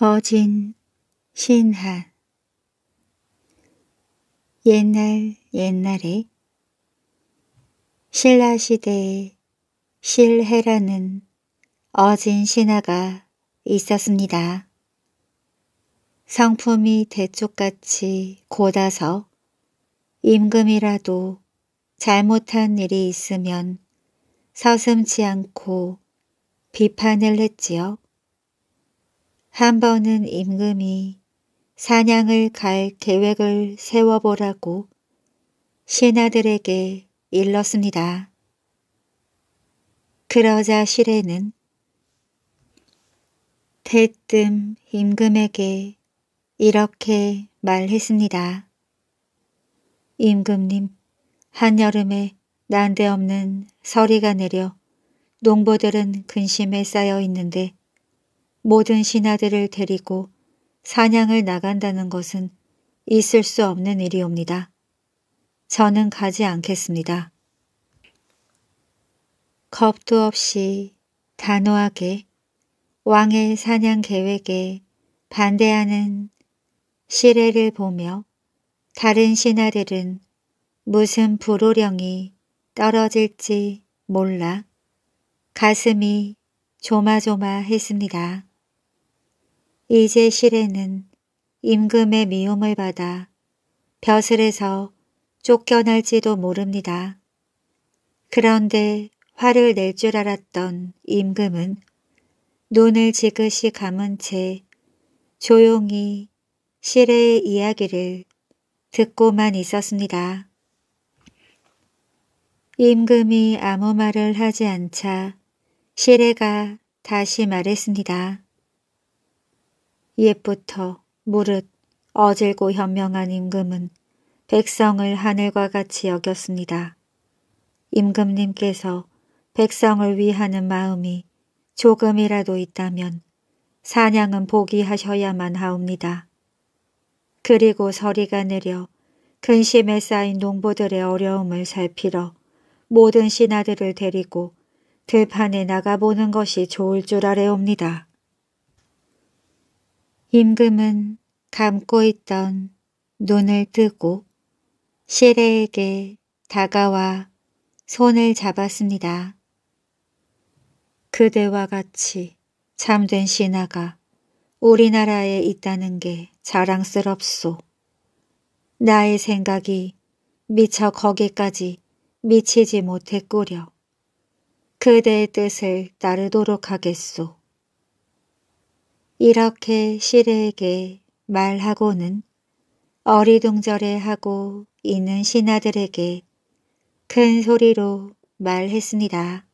어진 신하 옛날 옛날에 신라 시대에 실해라는 어진 신하가 있었습니다. 성품이 대쪽같이 곧아서 임금이라도 잘못한 일이 있으면 서슴지 않고 비판을 했지요. 한 번은 임금이 사냥을 갈 계획을 세워보라고 신하들에게 일렀습니다. 그러자 시래는 대뜸 임금에게 이렇게 말했습니다. 임금님, 한여름에 난데없는 서리가 내려 농부들은 근심에 쌓여 있는데 모든 신하들을 데리고 사냥을 나간다는 것은 있을 수 없는 일이옵니다. 저는 가지 않겠습니다. 겁도 없이 단호하게 왕의 사냥 계획에 반대하는 시례를 보며 다른 신하들은 무슨 불호령이 떨어질지 몰라 가슴이 조마조마했습니다. 이제 시레는 임금의 미움을 받아 벼슬에서 쫓겨날지도 모릅니다. 그런데 화를 낼 줄 알았던 임금은 눈을 지그시 감은 채 조용히 시레의 이야기를 듣고만 있었습니다. 임금이 아무 말을 하지 않자 시레가 다시 말했습니다. 옛부터 무릇 어질고 현명한 임금은 백성을 하늘과 같이 여겼습니다. 임금님께서 백성을 위하는 마음이 조금이라도 있다면 사냥은 포기하셔야만 하옵니다. 그리고 서리가 내려 근심에 쌓인 농부들의 어려움을 살피러 모든 신하들을 데리고 들판에 나가보는 것이 좋을 줄 아래옵니다. 임금은 감고 있던 눈을 뜨고 시레에게 다가와 손을 잡았습니다. 그대와 같이 참된 신하가 우리나라에 있다는 게 자랑스럽소. 나의 생각이 미처 거기까지 미치지 못했구려. 그대의 뜻을 따르도록 하겠소. 이렇게 시에게 말하고는 어리둥절해 하고 있는 신하들에게 큰 소리로 말했습니다.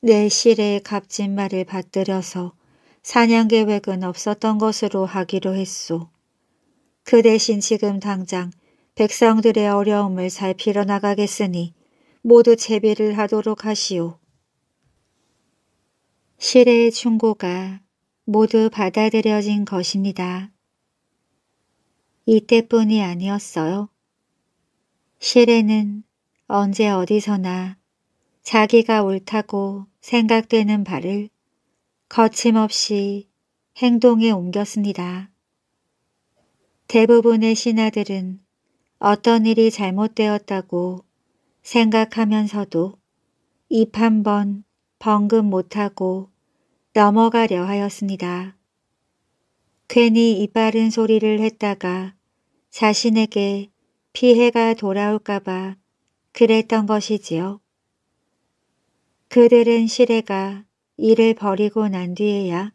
내 실의 값진말을 받들여서 사냥 계획은 없었던 것으로 하기로 했소. 그 대신 지금 당장 백성들의 어려움을 살피러 나가겠으니 모두 제비를 하도록 하시오. 실의 충고가 모두 받아들여진 것입니다. 이때뿐이 아니었어요. 시레는 언제 어디서나 자기가 옳다고 생각되는 바를 거침없이 행동에 옮겼습니다. 대부분의 신하들은 어떤 일이 잘못되었다고 생각하면서도 입 한번벙금 못하고 넘어가려 하였습니다. 괜히 이빠른 소리를 했다가 자신에게 피해가 돌아올까봐 그랬던 것이지요. 그들은 시래가 일을 버리고 난 뒤에야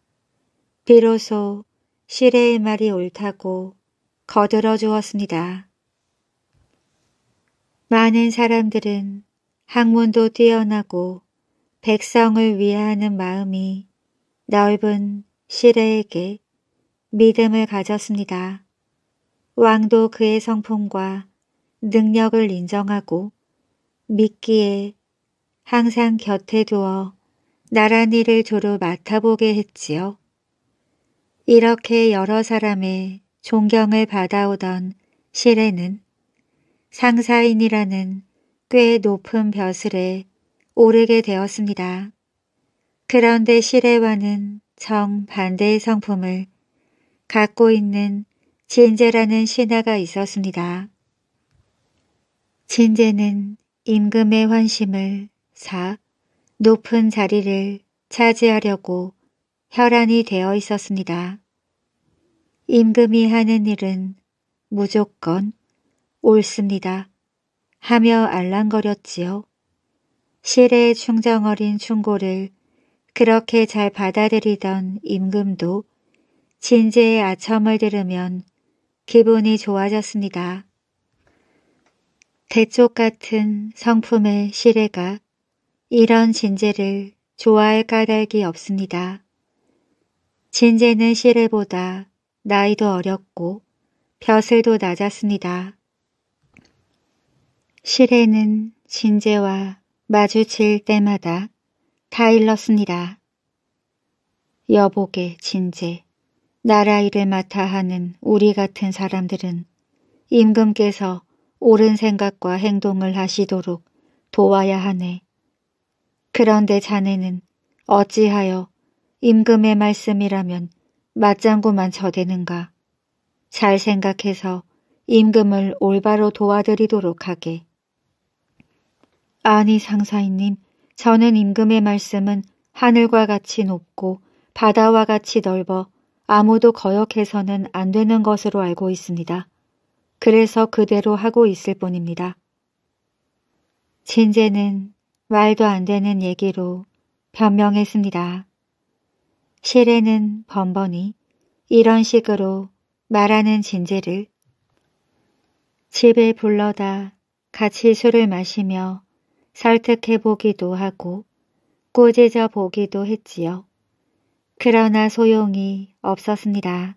비로소 시래의 말이 옳다고 거들어 주었습니다. 많은 사람들은 학문도 뛰어나고 백성을 위하는 마음이 넓은 시레에게 믿음을 가졌습니다. 왕도 그의 성품과 능력을 인정하고 믿기에 항상 곁에 두어 나란히를 두루 맡아보게 했지요. 이렇게 여러 사람의 존경을 받아오던 시레는 상사인이라는 꽤 높은 벼슬에 오르게 되었습니다. 그런데 시레와는 정반대의 성품을 갖고 있는 진제라는 신하가 있었습니다. 진제는 임금의 환심을 사 높은 자리를 차지하려고 혈안이 되어 있었습니다. 임금이 하는 일은 무조건 옳습니다. 하며 알랑거렸지요. 시의 래 충정어린 충고를 그렇게 잘 받아들이던 임금도 진재의 아첨을 들으면 기분이 좋아졌습니다. 대쪽 같은 성품의 시래가 이런 진재를 좋아할 까닭이 없습니다. 진재는 시래보다 나이도 어렸고 벼슬도 낮았습니다. 시래는 진재와 마주칠 때마다 다일러스니라 여복의 진제, 나라 일을 맡아 하는 우리 같은 사람들은 임금께서 옳은 생각과 행동을 하시도록 도와야 하네. 그런데 자네는 어찌하여 임금의 말씀이라면 맞장구만 저대는가잘 생각해서 임금을 올바로 도와드리도록 하게. 아니 상사인님, 저는 임금의 말씀은 하늘과 같이 높고 바다와 같이 넓어 아무도 거역해서는 안 되는 것으로 알고 있습니다. 그래서 그대로 하고 있을 뿐입니다. 진제는 말도 안 되는 얘기로 변명했습니다. 시래는 번번이 이런 식으로 말하는 진제를 집에 불러다 같이 술을 마시며 설득해 보기도 하고 꾸짖어 보기도 했지요. 그러나 소용이 없었습니다.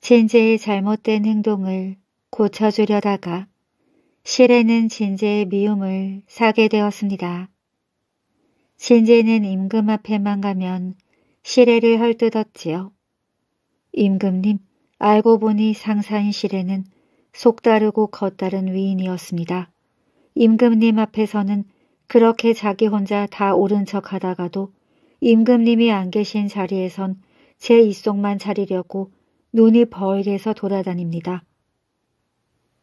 진제의 잘못된 행동을 고쳐주려다가 실에는 진제의 미움을 사게 되었습니다. 진제는 임금 앞에만 가면 실에를 헐뜯었지요. 임금님, 알고 보니 상사인 시래는 속다르고 겉다른 위인이었습니다. 임금님 앞에서는 그렇게 자기 혼자 다 오른 척 하다가도 임금님이 안 계신 자리에선 제 입속만 차리려고 눈이 벌게서 돌아다닙니다.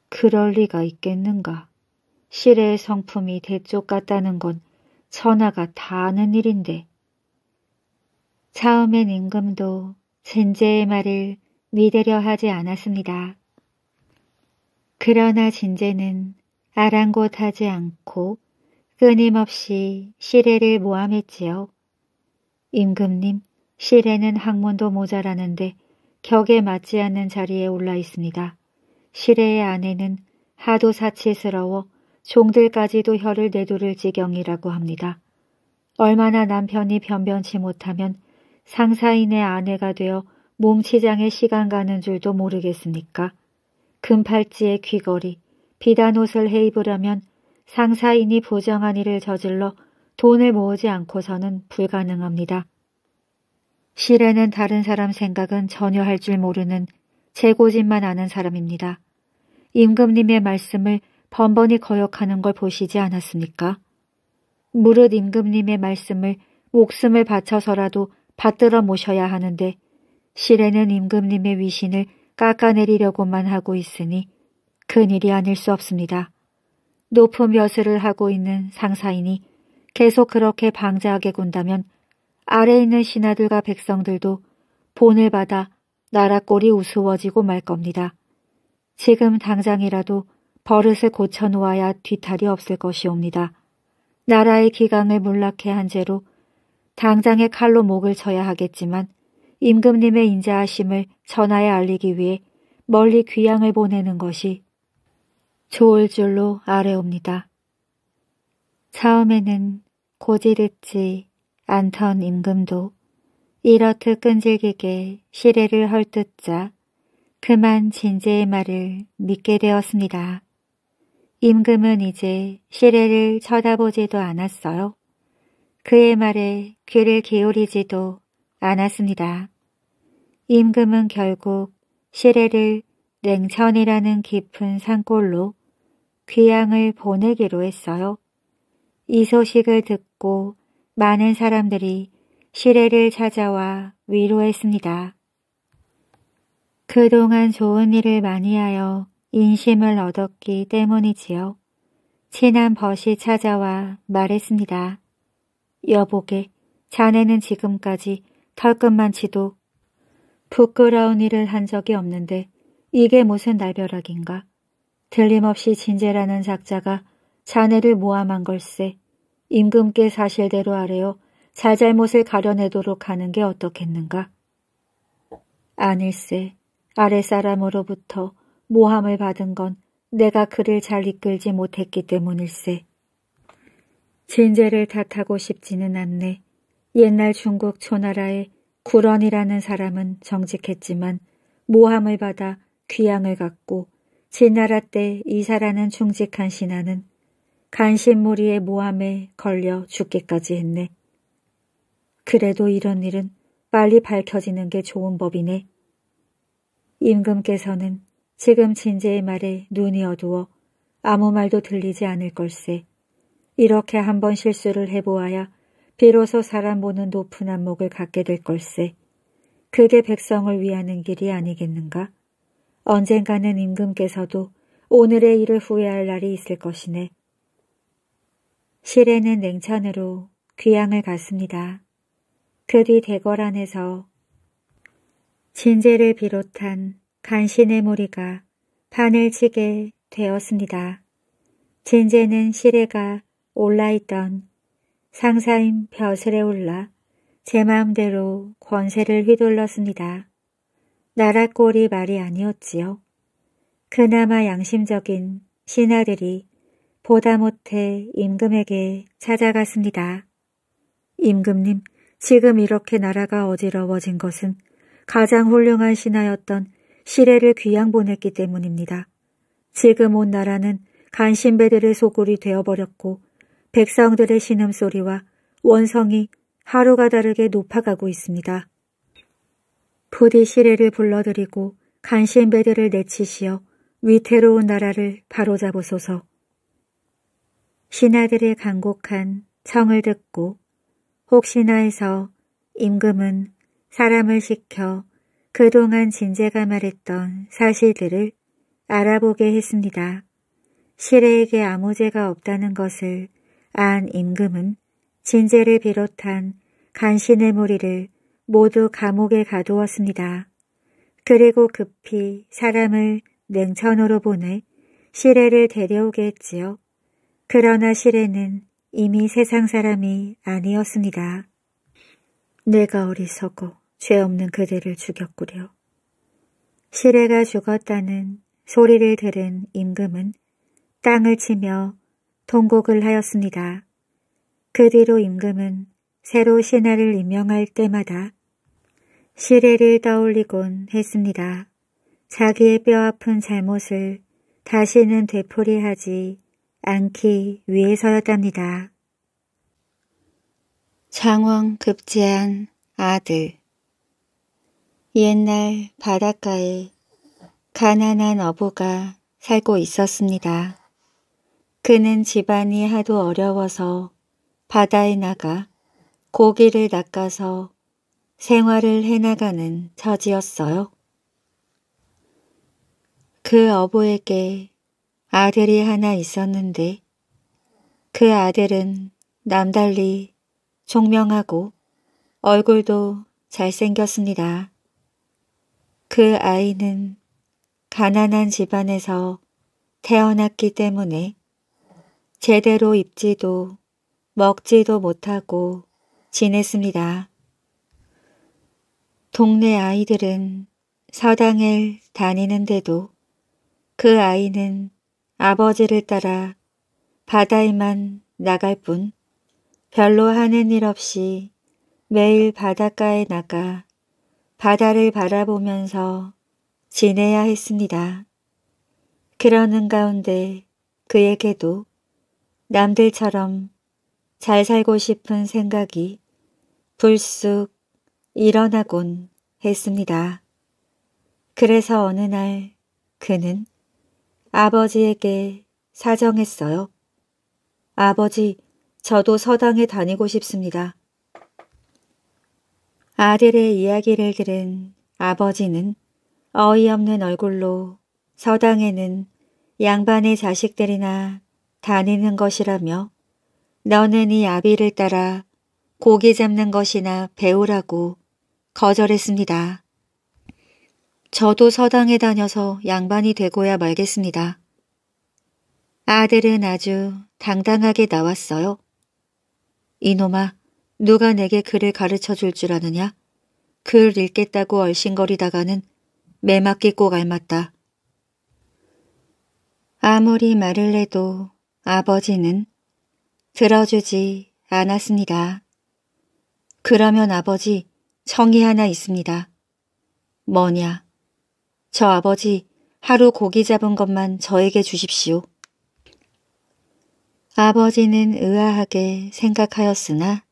그럴 리가 있겠는가. 시래의 성품이 대쪽 같다는 건 천하가 다 아는 일인데. 처음엔 임금도 진제의 말을 믿으려 하지 않았습니다. 그러나 진제는 아랑곳하지 않고 끊임없이 시래를 모함했지요. 임금님, 시래는 학문도 모자라는데 격에 맞지 않는 자리에 올라 있습니다. 시래의 아내는 하도 사치스러워 종들까지도 혀를 내두를 지경이라고 합니다. 얼마나 남편이 변변치 못하면 상사인의 아내가 되어 몸치장에 시간 가는 줄도 모르겠습니까? 금팔찌의 귀걸이, 비단옷을 해입으려면 상사인이 보장한 일을 저질러 돈을 모으지 않고서는 불가능합니다. 실에는 다른 사람 생각은 전혀 할 줄 모르는 재고집만 아는 사람입니다. 임금님의 말씀을 번번이 거역하는 걸 보시지 않았습니까? 무릇 임금님의 말씀을 목숨을 바쳐서라도 받들어 모셔야 하는데 실에는 임금님의 위신을 깎아내리려고만 하고 있으니 큰일이 아닐 수 없습니다. 높은 벼슬을 하고 있는 상사이니 계속 그렇게 방자하게 군다면 아래 있는 신하들과 백성들도 본을 받아 나라 꼴이 우스워지고 말 겁니다. 지금 당장이라도 버릇을 고쳐놓아야 뒤탈이 없을 것이옵니다. 나라의 기강을 몰락해 한 죄로 당장의 칼로 목을 쳐야 하겠지만 임금님의 인자하심을 전하에 알리기 위해 멀리 귀양을 보내는 것이 좋을 줄로 아뢰옵니다. 처음에는 고지듣지 않던 임금도 이렇듯 끈질기게 시례를 헐뜯자 그만 진제의 말을 믿게 되었습니다. 임금은 이제 시례를 쳐다보지도 않았어요. 그의 말에 귀를 기울이지도 않았습니다. 임금은 결국 시례를 냉천이라는 깊은 산골로 귀향을 보내기로 했어요. 이 소식을 듣고 많은 사람들이 시래를 찾아와 위로했습니다. 그동안 좋은 일을 많이 하여 인심을 얻었기 때문이지요. 친한 벗이 찾아와 말했습니다. 여보게, 자네는 지금까지 털끝만 치도 부끄러운 일을 한 적이 없는데 이게 무슨 날벼락인가? 들림없이 진재라는 작자가 자네를 모함한 걸세. 임금께 사실대로 하래요. 잘잘못을 가려내도록 하는 게 어떻겠는가? 아닐세. 아랫사람으로부터 모함을 받은 건 내가 그를 잘 이끌지 못했기 때문일세. 진재를 탓하고 싶지는 않네. 옛날 중국 초나라의 구런이라는 사람은 정직했지만 모함을 받아 귀양을 갖고 진나라 때 이사라는 충직한 신하는 간신무리의 모함에 걸려 죽기까지 했네. 그래도 이런 일은 빨리 밝혀지는 게 좋은 법이네. 임금께서는 지금 진제의 말에 눈이 어두워 아무 말도 들리지 않을 걸세. 이렇게 한번 실수를 해보아야 비로소 사람 보는 높은 안목을 갖게 될 걸세. 그게 백성을 위하는 길이 아니겠는가? 언젠가는 임금께서도 오늘의 일을 후회할 날이 있을 것이네. 시래는 냉천으로 귀향을 갔습니다. 그 뒤 대궐 안에서 진제를 비롯한 간신의 무리가 판을 치게 되었습니다. 진제는 시래가 올라있던 상사인 벼슬에 올라 제 마음대로 권세를 휘둘렀습니다. 나라 꼴이 말이 아니었지요. 그나마 양심적인 신하들이 보다 못해 임금에게 찾아갔습니다. 임금님, 지금 이렇게 나라가 어지러워진 것은 가장 훌륭한 신하였던 시례를 귀양 보냈기 때문입니다. 지금 온 나라는 간신배들의 소굴이 되어버렸고 백성들의 신음소리와 원성이 하루가 다르게 높아가고 있습니다. 부디 시레를 불러들이고 간신배들을 내치시어 위태로운 나라를 바로잡으소서. 신하들의 간곡한 청을 듣고 혹시나 해서 임금은 사람을 시켜 그동안 진제가 말했던 사실들을 알아보게 했습니다. 시레에게 아무 죄가 없다는 것을 안 임금은 진제를 비롯한 간신의 무리를 모두 감옥에 가두었습니다. 그리고 급히 사람을 냉천으로 보내 시레를 데려오게 했지요. 그러나 시레는 이미 세상 사람이 아니었습니다. 내가 어리석어 죄 없는 그대를 죽였구려. 시레가 죽었다는 소리를 들은 임금은 땅을 치며 통곡을 하였습니다. 그 뒤로 임금은 새로 신하를 임명할 때마다 시래를 떠올리곤 했습니다. 자기의 뼈아픈 잘못을 다시는 되풀이하지 않기 위해서였답니다. 장황 급제한 아들 옛날 바닷가에 가난한 어부가 살고 있었습니다. 그는 집안이 하도 어려워서 바다에 나가 고기를 낚아서 생활을 해나가는 처지였어요. 그 어부에게 아들이 하나 있었는데 그 아들은 남달리 총명하고 얼굴도 잘생겼습니다. 그 아이는 가난한 집안에서 태어났기 때문에 제대로 입지도 먹지도 못하고 지냈습니다. 동네 아이들은 서당을 다니는데도 그 아이는 아버지를 따라 바다에만 나갈 뿐 별로 하는 일 없이 매일 바닷가에 나가 바다를 바라보면서 지내야 했습니다. 그러는 가운데 그에게도 남들처럼 잘 살고 싶은 생각이 불쑥 일어나곤 했습니다. 그래서 어느 날 그는 아버지에게 사정했어요. 아버지, 저도 서당에 다니고 싶습니다. 아들의 이야기를 들은 아버지는 어이없는 얼굴로 서당에는 양반의 자식들이나 다니는 것이라며 너는 이 아비를 따라 고기 잡는 것이나 배우라고 거절했습니다. 저도 서당에 다녀서 양반이 되고야 말겠습니다. 아들은 아주 당당하게 나왔어요. 이놈아, 누가 내게 글을 가르쳐 줄 줄 아느냐? 글 읽겠다고 얼씬거리다가는 매맞기 꼭 알맞다. 아무리 말을 해도 아버지는 들어주지 않았습니다. 그러면 아버지 정이 하나 있습니다. 뭐냐. 저 아버지 하루 고기 잡은 것만 저에게 주십시오. 아버지는 의아하게 생각하였으나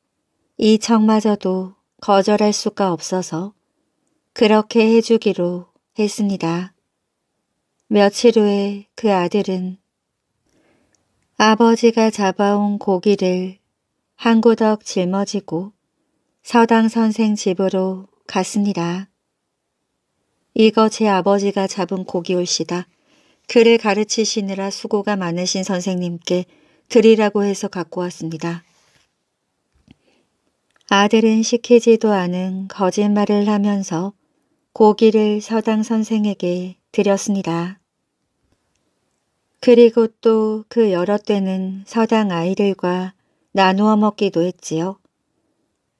이 청마저도 거절할 수가 없어서 그렇게 해주기로 했습니다. 며칠 후에 그 아들은 아버지가 잡아온 고기를 한 구덕 짊어지고 서당 선생 집으로 갔습니다. 이거 제 아버지가 잡은 고기올시다. 그를 가르치시느라 수고가 많으신 선생님께 드리라고 해서 갖고 왔습니다. 아들은 시키지도 않은 거짓말을 하면서 고기를 서당 선생에게 드렸습니다. 그리고 또 그 여럿 되는 서당 아이들과 나누어 먹기도 했지요.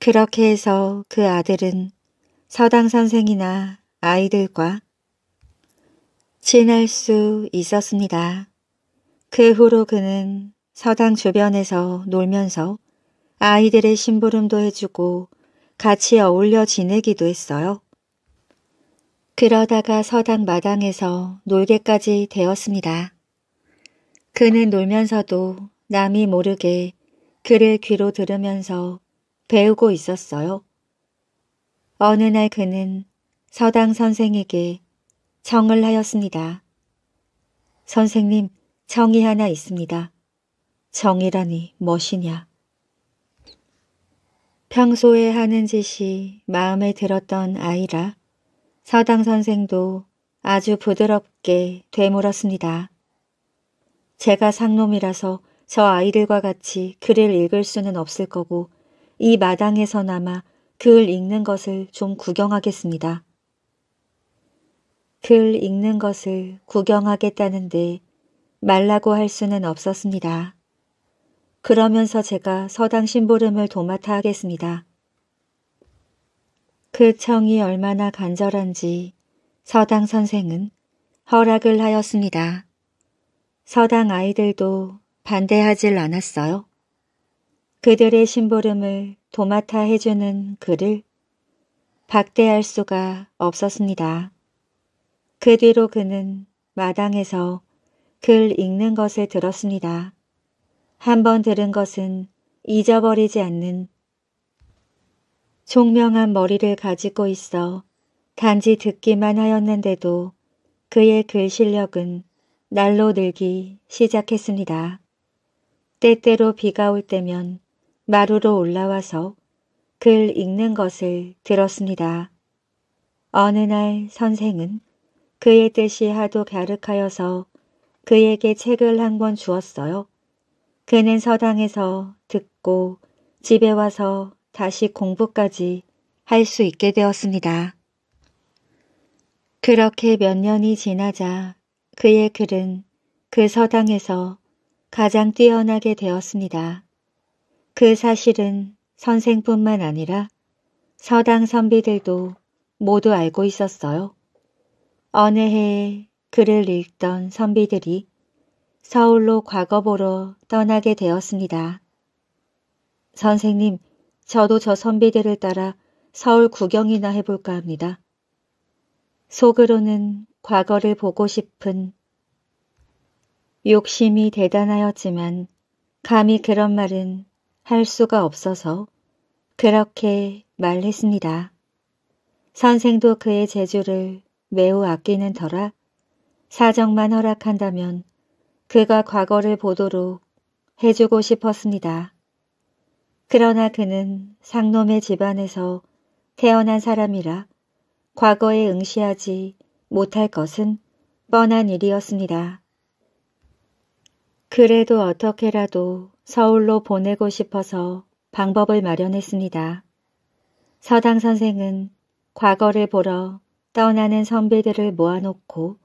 그렇게 해서 그 아들은 서당 선생이나 아이들과 지낼 수 있었습니다. 그 후로 그는 서당 주변에서 놀면서 아이들의 심부름도 해주고 같이 어울려 지내기도 했어요. 그러다가 서당 마당에서 놀게까지 되었습니다. 그는 놀면서도 남이 모르게 그를 귀로 들으면서 배우고 있었어요. 어느 날 그는 서당 선생에게 청을 하였습니다. 선생님, 청이 하나 있습니다. 정이라니 멋이냐. 평소에 하는 짓이 마음에 들었던 아이라 서당 선생도 아주 부드럽게 되물었습니다. 제가 상놈이라서 저 아이들과 같이 글을 읽을 수는 없을 거고 이 마당에서나마 글 읽는 것을 좀 구경하겠습니다. 글 읽는 것을 구경하겠다는데 말라고 할 수는 없었습니다. 그러면서 제가 서당 심부름을 도맡아 하겠습니다. 그 청이 얼마나 간절한지 서당 선생은 허락을 하였습니다. 서당 아이들도 반대하질 않았어요. 그들의 심부름을 도맡아 해주는 그를 박대할 수가 없었습니다. 그 뒤로 그는 마당에서 글 읽는 것을 들었습니다. 한번 들은 것은 잊어버리지 않는 총명한 머리를 가지고 있어 단지 듣기만 하였는데도 그의 글 실력은 날로 늘기 시작했습니다. 때때로 비가 올 때면 마루로 올라와서 글 읽는 것을 들었습니다. 어느 날 선생은 그의 뜻이 하도 갸륵하여서 그에게 책을 한 권 주었어요. 그는 서당에서 듣고 집에 와서 다시 공부까지 할 수 있게 되었습니다. 그렇게 몇 년이 지나자 그의 글은 그 서당에서 가장 뛰어나게 되었습니다. 그 사실은 선생뿐만 아니라 서당 선비들도 모두 알고 있었어요. 어느 해에 글을 읽던 선비들이 서울로 과거 보러 떠나게 되었습니다. 선생님, 저도 저 선비들을 따라 서울 구경이나 해볼까 합니다. 속으로는 과거를 보고 싶은 욕심이 대단하였지만 감히 그런 말은 할 수가 없어서 그렇게 말했습니다. 선생도 그의 재주를 매우 아끼는 터라 사정만 허락한다면 그가 과거를 보도록 해주고 싶었습니다. 그러나 그는 상놈의 집안에서 태어난 사람이라 과거에 응시하지 못할 것은 뻔한 일이었습니다. 그래도 어떻게라도 서울로 보내고 싶어서 방법을 마련했습니다. 서당 선생은 과거를 보러 떠나는 선비들을 모아놓고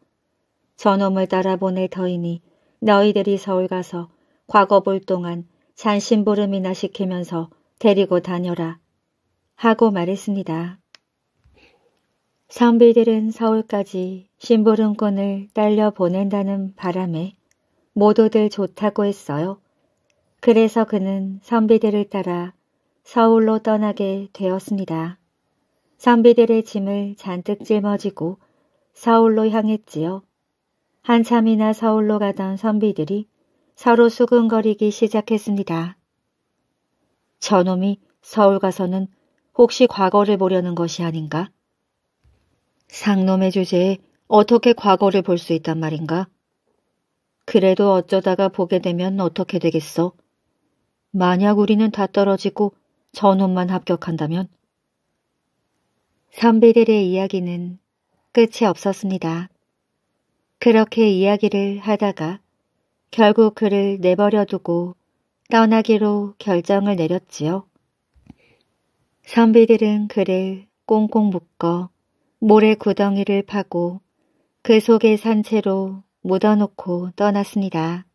저놈을 따라 보낼 터이니 너희들이 서울 가서 과거 볼 동안 잔심부름이나 시키면서 데리고 다녀라 하고 말했습니다. 선비들은 서울까지 심부름꾼을 딸려 보낸다는 바람에 모두들 좋다고 했어요. 그래서 그는 선비들을 따라 서울로 떠나게 되었습니다. 선비들의 짐을 잔뜩 짊어지고 서울로 향했지요. 한참이나 서울로 가던 선비들이 서로 수근거리기 시작했습니다. 저놈이 서울 가서는 혹시 과거를 보려는 것이 아닌가? 상놈의 주제에 어떻게 과거를 볼 수 있단 말인가? 그래도 어쩌다가 보게 되면 어떻게 되겠어? 만약 우리는 다 떨어지고 전원만 합격한다면? 선비들의 이야기는 끝이 없었습니다. 그렇게 이야기를 하다가 결국 그를 내버려 두고 떠나기로 결정을 내렸지요. 선비들은 그를 꽁꽁 묶어 모래 구덩이를 파고 그 속에 산 채로 묻어놓고 떠났습니다.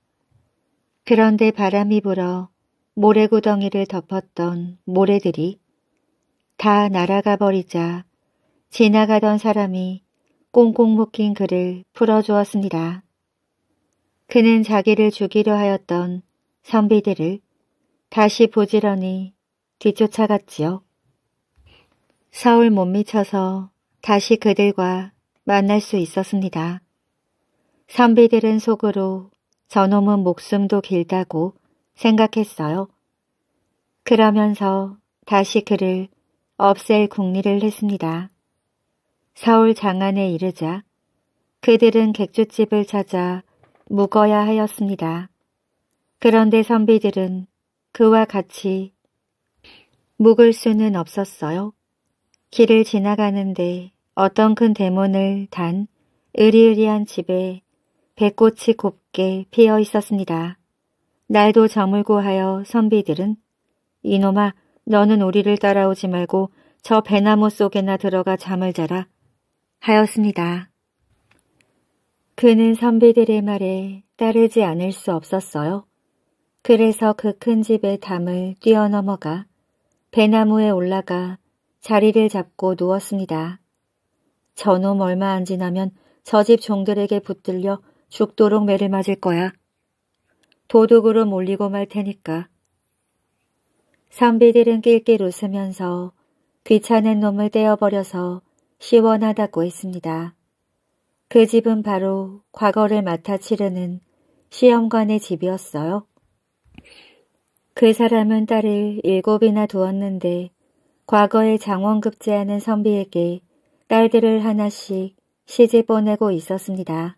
그런데 바람이 불어 모래구덩이를 덮었던 모래들이 다 날아가 버리자 지나가던 사람이 꽁꽁 묶인 그를 풀어주었습니다. 그는 자기를 죽이려 하였던 선비들을 다시 부지런히 뒤쫓아갔지요. 서울 못 미쳐서 다시 그들과 만날 수 있었습니다. 선비들은 속으로 저놈은 목숨도 길다고 생각했어요. 그러면서 다시 그를 없앨 궁리를 했습니다. 서울 장안에 이르자 그들은 객주집을 찾아 묵어야 하였습니다. 그런데 선비들은 그와 같이 묵을 수는 없었어요. 길을 지나가는데 어떤 큰 대문을 단 으리으리한 집에 배꽃이 곱게 피어 있었습니다. 날도 저물고 하여 선비들은 이놈아 너는 우리를 따라오지 말고 저 배나무 속에나 들어가 잠을 자라 하였습니다. 그는 선비들의 말에 따르지 않을 수 없었어요. 그래서 그 큰 집의 담을 뛰어넘어가 배나무에 올라가 자리를 잡고 누웠습니다. 저놈 얼마 안 지나면 저 집 종들에게 붙들려 죽도록 매를 맞을 거야. 도둑으로 몰리고 말 테니까. 선비들은 낄낄 웃으면서 귀찮은 놈을 떼어버려서 시원하다고 했습니다. 그 집은 바로 과거를 맡아 치르는 시험관의 집이었어요. 그 사람은 딸을 일곱이나 두었는데 과거에 장원급제하는 선비에게 딸들을 하나씩 시집 보내고 있었습니다.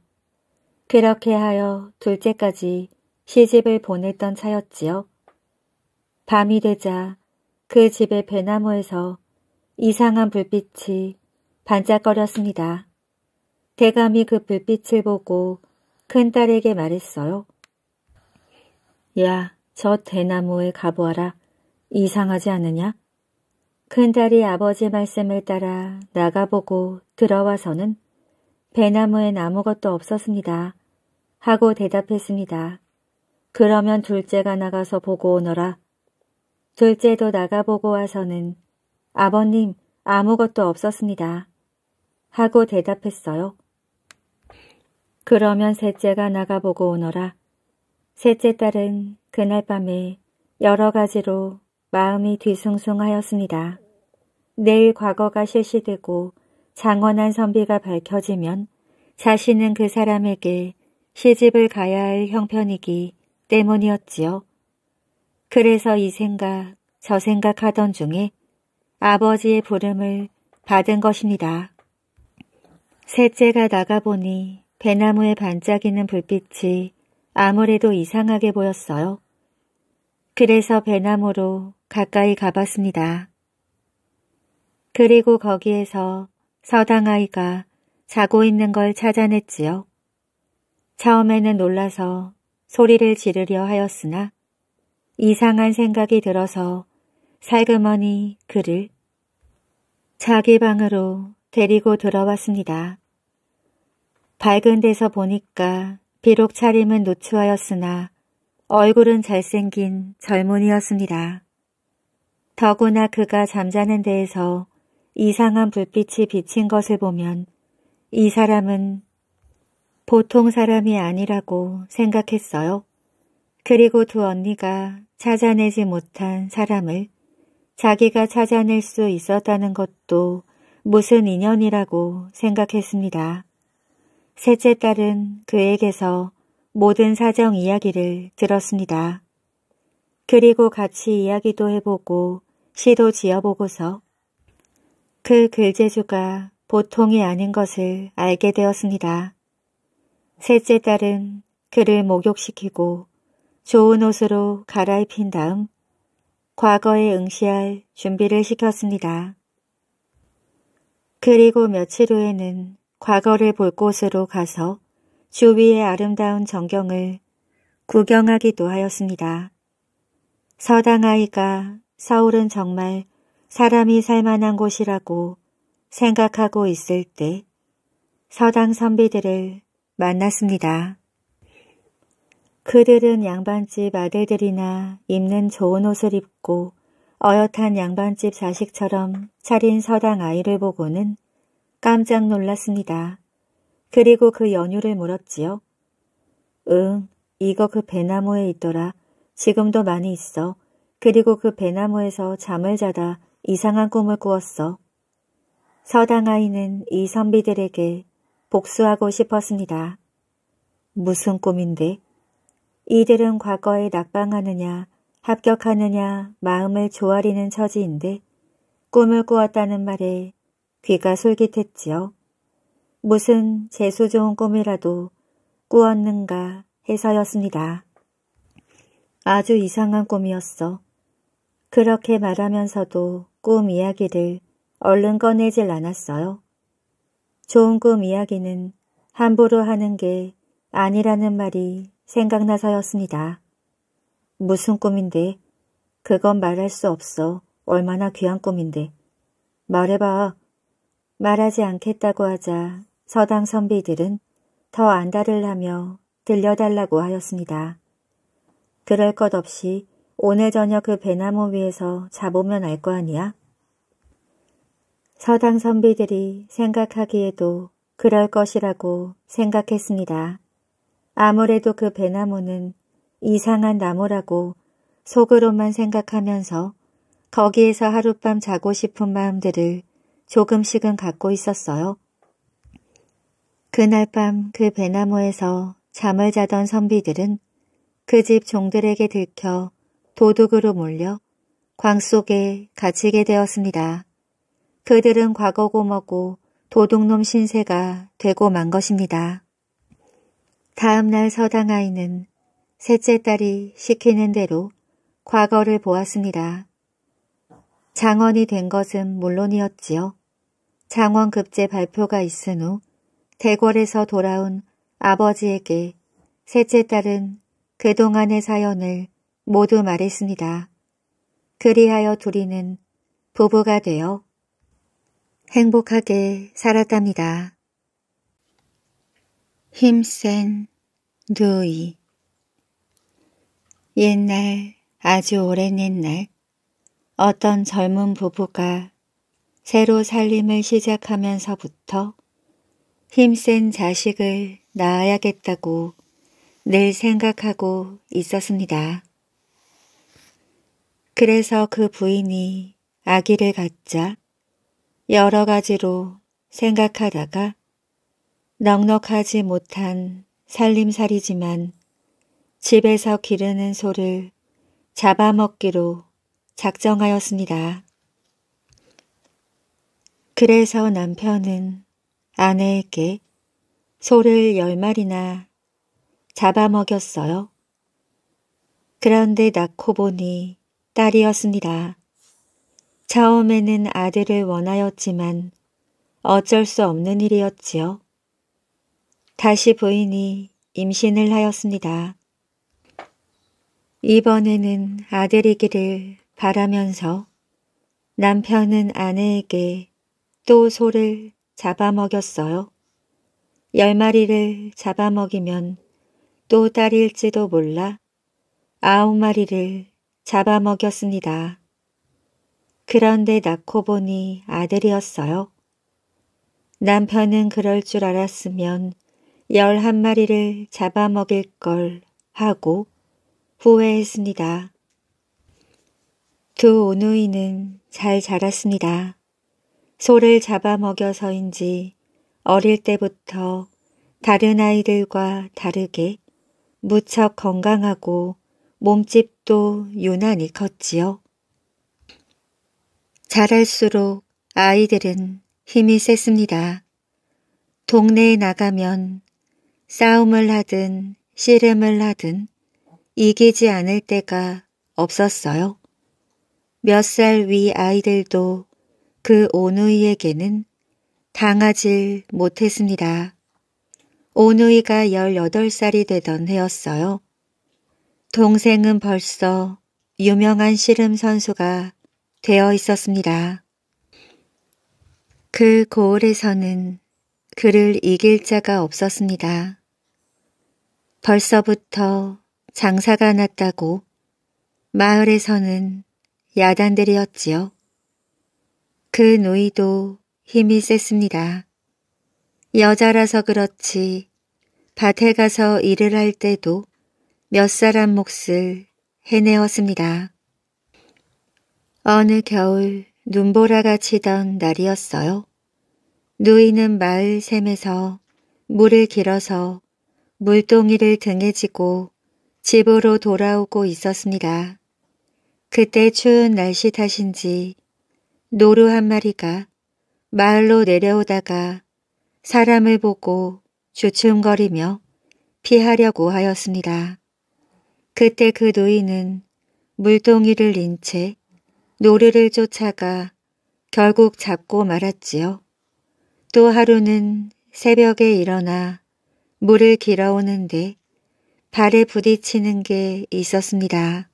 그렇게 하여 둘째까지 시집을 보냈던 차였지요. 밤이 되자 그 집의 배나무에서 이상한 불빛이 반짝거렸습니다. 대감이 그 불빛을 보고 큰딸에게 말했어요. 야, 저 대나무에 가보아라. 이상하지 않느냐? 큰딸이 아버지 말씀을 따라 나가보고 들어와서는 배나무엔 아무것도 없었습니다. 하고 대답했습니다. 그러면 둘째가 나가서 보고 오너라. 둘째도 나가보고 와서는 아버님 아무것도 없었습니다. 하고 대답했어요. 그러면 셋째가 나가보고 오너라. 셋째 딸은 그날 밤에 여러 가지로 마음이 뒤숭숭하였습니다. 내일 과거가 실시되고 장원한 선비가 밝혀지면 자신은 그 사람에게 시집을 가야 할 형편이기 때문이었지요. 그래서 이 생각, 저 생각하던 중에 아버지의 부름을 받은 것입니다. 셋째가 나가보니 배나무에 반짝이는 불빛이 아무래도 이상하게 보였어요. 그래서 배나무로 가까이 가봤습니다. 그리고 거기에서 서당아이가 자고 있는 걸 찾아냈지요. 처음에는 놀라서 소리를 지르려 하였으나 이상한 생각이 들어서 살그머니 그를 자기 방으로 데리고 들어왔습니다. 밝은 데서 보니까 비록 차림은 노추하였으나 얼굴은 잘생긴 젊은이였습니다. 더구나 그가 잠자는 데에서 이상한 불빛이 비친 것을 보면 이 사람은 보통 사람이 아니라고 생각했어요. 그리고 두 언니가 찾아내지 못한 사람을 자기가 찾아낼 수 있었다는 것도 무슨 인연이라고 생각했습니다. 셋째 딸은 그에게서 모든 사정 이야기를 들었습니다. 그리고 같이 이야기도 해보고 시도 지어보고서 그 글재주가 보통이 아닌 것을 알게 되었습니다. 셋째 딸은 그를 목욕시키고 좋은 옷으로 갈아입힌 다음 과거에 응시할 준비를 시켰습니다. 그리고 며칠 후에는 과거를 볼 곳으로 가서 주위의 아름다운 전경을 구경하기도 하였습니다. 서당 아이가 서울은 정말 사람이 살만한 곳이라고 생각하고 있을 때 서당 선비들을 만났습니다. 그들은 양반집 아들들이나 입는 좋은 옷을 입고 어엿한 양반집 자식처럼 차린 서당 아이를 보고는 깜짝 놀랐습니다. 그리고 그 연유를 물었지요. 응, 이거 그 배나무에 있더라. 지금도 많이 있어. 그리고 그 배나무에서 잠을 자다 이상한 꿈을 꾸었어. 서당 아이는 이 선비들에게 복수하고 싶었습니다. 무슨 꿈인데? 이들은 과거에 낙방하느냐 합격하느냐 마음을 조아리는 처지인데 꿈을 꾸었다는 말에 귀가 솔깃했지요. 무슨 재수 좋은 꿈이라도 꾸었는가 해서였습니다. 아주 이상한 꿈이었어. 그렇게 말하면서도 꿈 이야기를 얼른 꺼내질 않았어요. 좋은 꿈 이야기는 함부로 하는 게 아니라는 말이 생각나서였습니다. 무슨 꿈인데? 그건 말할 수 없어. 얼마나 귀한 꿈인데. 말해봐. 말하지 않겠다고 하자 서당 선비들은 더 안달을 하며 들려달라고 하였습니다. 그럴 것 없이 오늘 저녁 그 배나무 위에서 자보면 알 거 아니야? 서당 선비들이 생각하기에도 그럴 것이라고 생각했습니다. 아무래도 그 배나무는 이상한 나무라고 속으로만 생각하면서 거기에서 하룻밤 자고 싶은 마음들을 조금씩은 갖고 있었어요. 그날 밤 그 배나무에서 잠을 자던 선비들은 그 집 종들에게 들켜 도둑으로 몰려 광 속에 갇히게 되었습니다. 그들은 과거고 뭐고 도둑놈 신세가 되고 만 것입니다. 다음날 서당 아이는 셋째 딸이 시키는 대로 과거를 보았습니다. 장원이 된 것은 물론이었지요. 장원 급제 발표가 있은 후 대궐에서 돌아온 아버지에게 셋째 딸은 그동안의 사연을 모두 말했습니다. 그리하여 둘이는 부부가 되어 행복하게 살았답니다. 힘센 누이 옛날 아주 오랜 옛날 어떤 젊은 부부가 새로 살림을 시작하면서부터 힘센 자식을 낳아야겠다고 늘 생각하고 있었습니다. 그래서 그 부인이 아기를 갖자 여러 가지로 생각하다가 넉넉하지 못한 살림살이지만 집에서 기르는 소를 잡아먹기로 작정하였습니다. 그래서 남편은 아내에게 소를 열마리나 잡아먹였어요. 그런데 낳고 보니 딸이었습니다. 처음에는 아들을 원하였지만 어쩔 수 없는 일이었지요. 다시 부인이 임신을 하였습니다. 이번에는 아들이기를 바라면서 남편은 아내에게 또 소를 잡아먹였어요. 열 마리를 잡아먹이면 또 딸일지도 몰라 아홉 마리를 잡아먹였습니다. 그런데 낳고 보니 아들이었어요. 남편은 그럴 줄 알았으면 열 한 마리를 잡아먹일 걸 하고 후회했습니다. 두 오누이는 잘 자랐습니다. 소를 잡아먹여서인지 어릴 때부터 다른 아이들과 다르게 무척 건강하고 몸집도 유난히 컸지요. 자랄수록 아이들은 힘이 셌습니다. 동네에 나가면 싸움을 하든 씨름을 하든 이기지 않을 때가 없었어요. 몇 살 위 아이들도 그 오누이에게는 당하질 못했습니다. 오누이가 18살이 되던 해였어요. 동생은 벌써 유명한 씨름 선수가 되어 있었습니다. 그 고을에서는 그를 이길 자가 없었습니다. 벌써부터 장사가 났다고 마을에서는 야단들이었지요. 그 누이도 힘이 셌습니다. 여자라서 그렇지 밭에 가서 일을 할 때도 몇 사람 몫을 해내었습니다. 어느 겨울 눈보라가 치던 날이었어요. 누이는 마을 샘에서 물을 길어서 물동이를 등에 지고 집으로 돌아오고 있었습니다. 그때 추운 날씨 탓인지 노루 한 마리가 마을로 내려오다가 사람을 보고 주춤거리며 피하려고 하였습니다. 그때 그 노인은 물동이를 인채 노래를 쫓아가 결국 잡고 말았지요. 또 하루는 새벽에 일어나 물을 길어오는데 발에 부딪히는 게 있었습니다.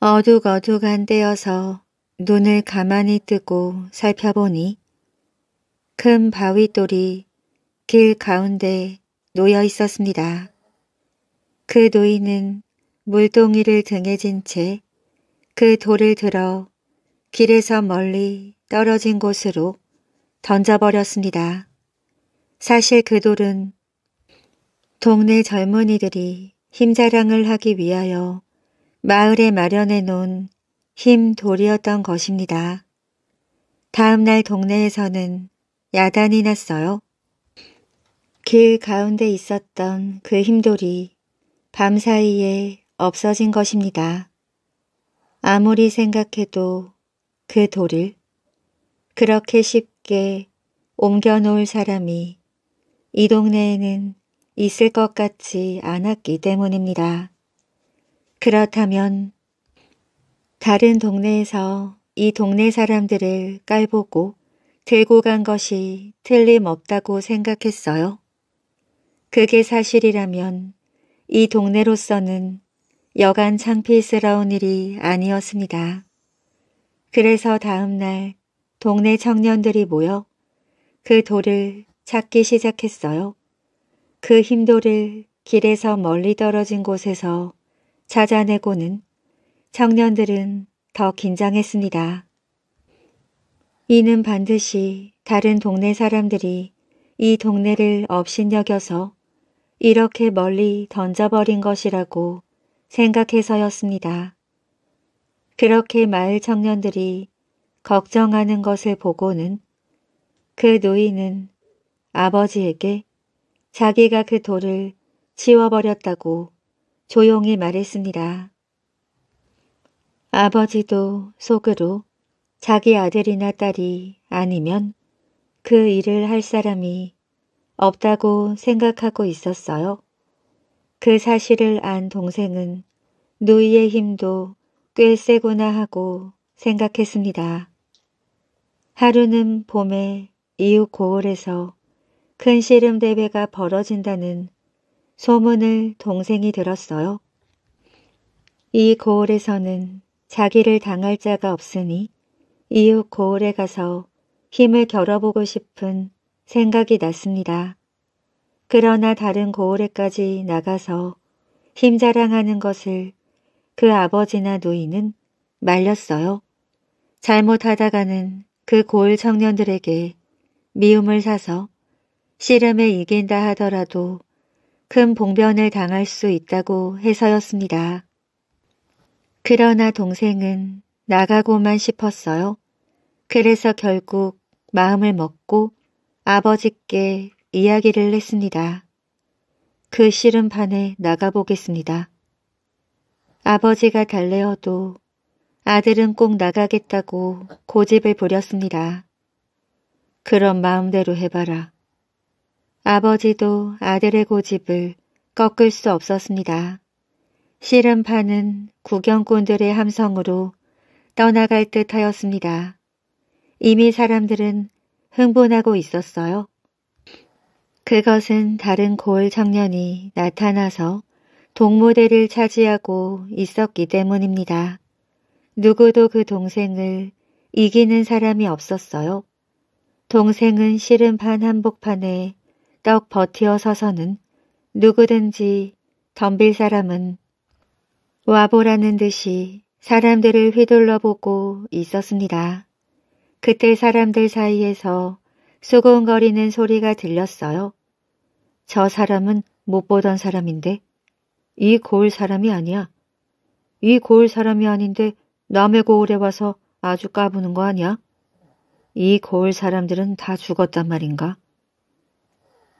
어둑어둑한 데여서 눈을 가만히 뜨고 살펴보니 큰 바위돌이 길 가운데 놓여 있었습니다. 그 노인은 물동이를 등에 진채 그 돌을 들어 길에서 멀리 떨어진 곳으로 던져버렸습니다. 사실 그 돌은 동네 젊은이들이 힘자랑을 하기 위하여 마을에 마련해 놓은 힘 돌이었던 것입니다. 다음날 동네에서는 야단이 났어요. 길 그 가운데 있었던 그 힘돌이 밤사이에 없어진 것입니다. 아무리 생각해도 그 돌을 그렇게 쉽게 옮겨놓을 사람이 이 동네에는 있을 것 같지 않았기 때문입니다. 그렇다면 다른 동네에서 이 동네 사람들을 깔보고 들고 간 것이 틀림없다고 생각했어요. 그게 사실이라면 이 동네로서는 여간 창피스러운 일이 아니었습니다. 그래서 다음 날 동네 청년들이 모여 그 돌을 찾기 시작했어요. 그힘돌을 길에서 멀리 떨어진 곳에서 찾아내고는 청년들은 더 긴장했습니다. 이는 반드시 다른 동네 사람들이 이 동네를 업신여겨서 이렇게 멀리 던져버린 것이라고 생각해서였습니다. 그렇게 마을 청년들이 걱정하는 것을 보고는 그 노인은 아버지에게 자기가 그 돌을 치워버렸다고 조용히 말했습니다. 아버지도 속으로 자기 아들이나 딸이 아니면 그 일을 할 사람이 없다고 생각하고 있었어요. 그 사실을 안 동생은 누이의 힘도 꽤 세구나 하고 생각했습니다. 하루는 봄에 이웃 고을에서 큰 씨름 대회가 벌어진다는 소문을 동생이 들었어요. 이 고을에서는 자기를 당할 자가 없으니 이웃 고을에 가서 힘을 겨뤄보고 싶은 생각이 났습니다. 그러나 다른 고을에까지 나가서 힘 자랑하는 것을 그 아버지나 누이는 말렸어요. 잘못하다가는 그 고을 청년들에게 미움을 사서 씨름에 이긴다 하더라도 큰 봉변을 당할 수 있다고 해서였습니다. 그러나 동생은 나가고만 싶었어요. 그래서 결국 마음을 먹고 아버지께 이야기를 했습니다. 그 싫은 판에 나가보겠습니다. 아버지가 달래어도 아들은 꼭 나가겠다고 고집을 부렸습니다. 그런 마음대로 해봐라. 아버지도 아들의 고집을 꺾을 수 없었습니다. 싫은 판은 구경꾼들의 함성으로 떠나갈 듯 하였습니다. 이미 사람들은 흥분하고 있었어요. 그것은 다른 고을 청년이 나타나서 동무대를 차지하고 있었기 때문입니다. 누구도 그 동생을 이기는 사람이 없었어요. 동생은 씨름판 한복판에 떡 버티어 서서는 누구든지 덤빌 사람은 와보라는 듯이 사람들을 휘둘러보고 있었습니다. 그때 사람들 사이에서 수근거리는 소리가 들렸어요. 저 사람은 못 보던 사람인데 이 고을 사람이 아니야. 이 고을 사람이 아닌데 남의 고을에 와서 아주 까부는 거 아니야? 이 고을 사람들은 다 죽었단 말인가?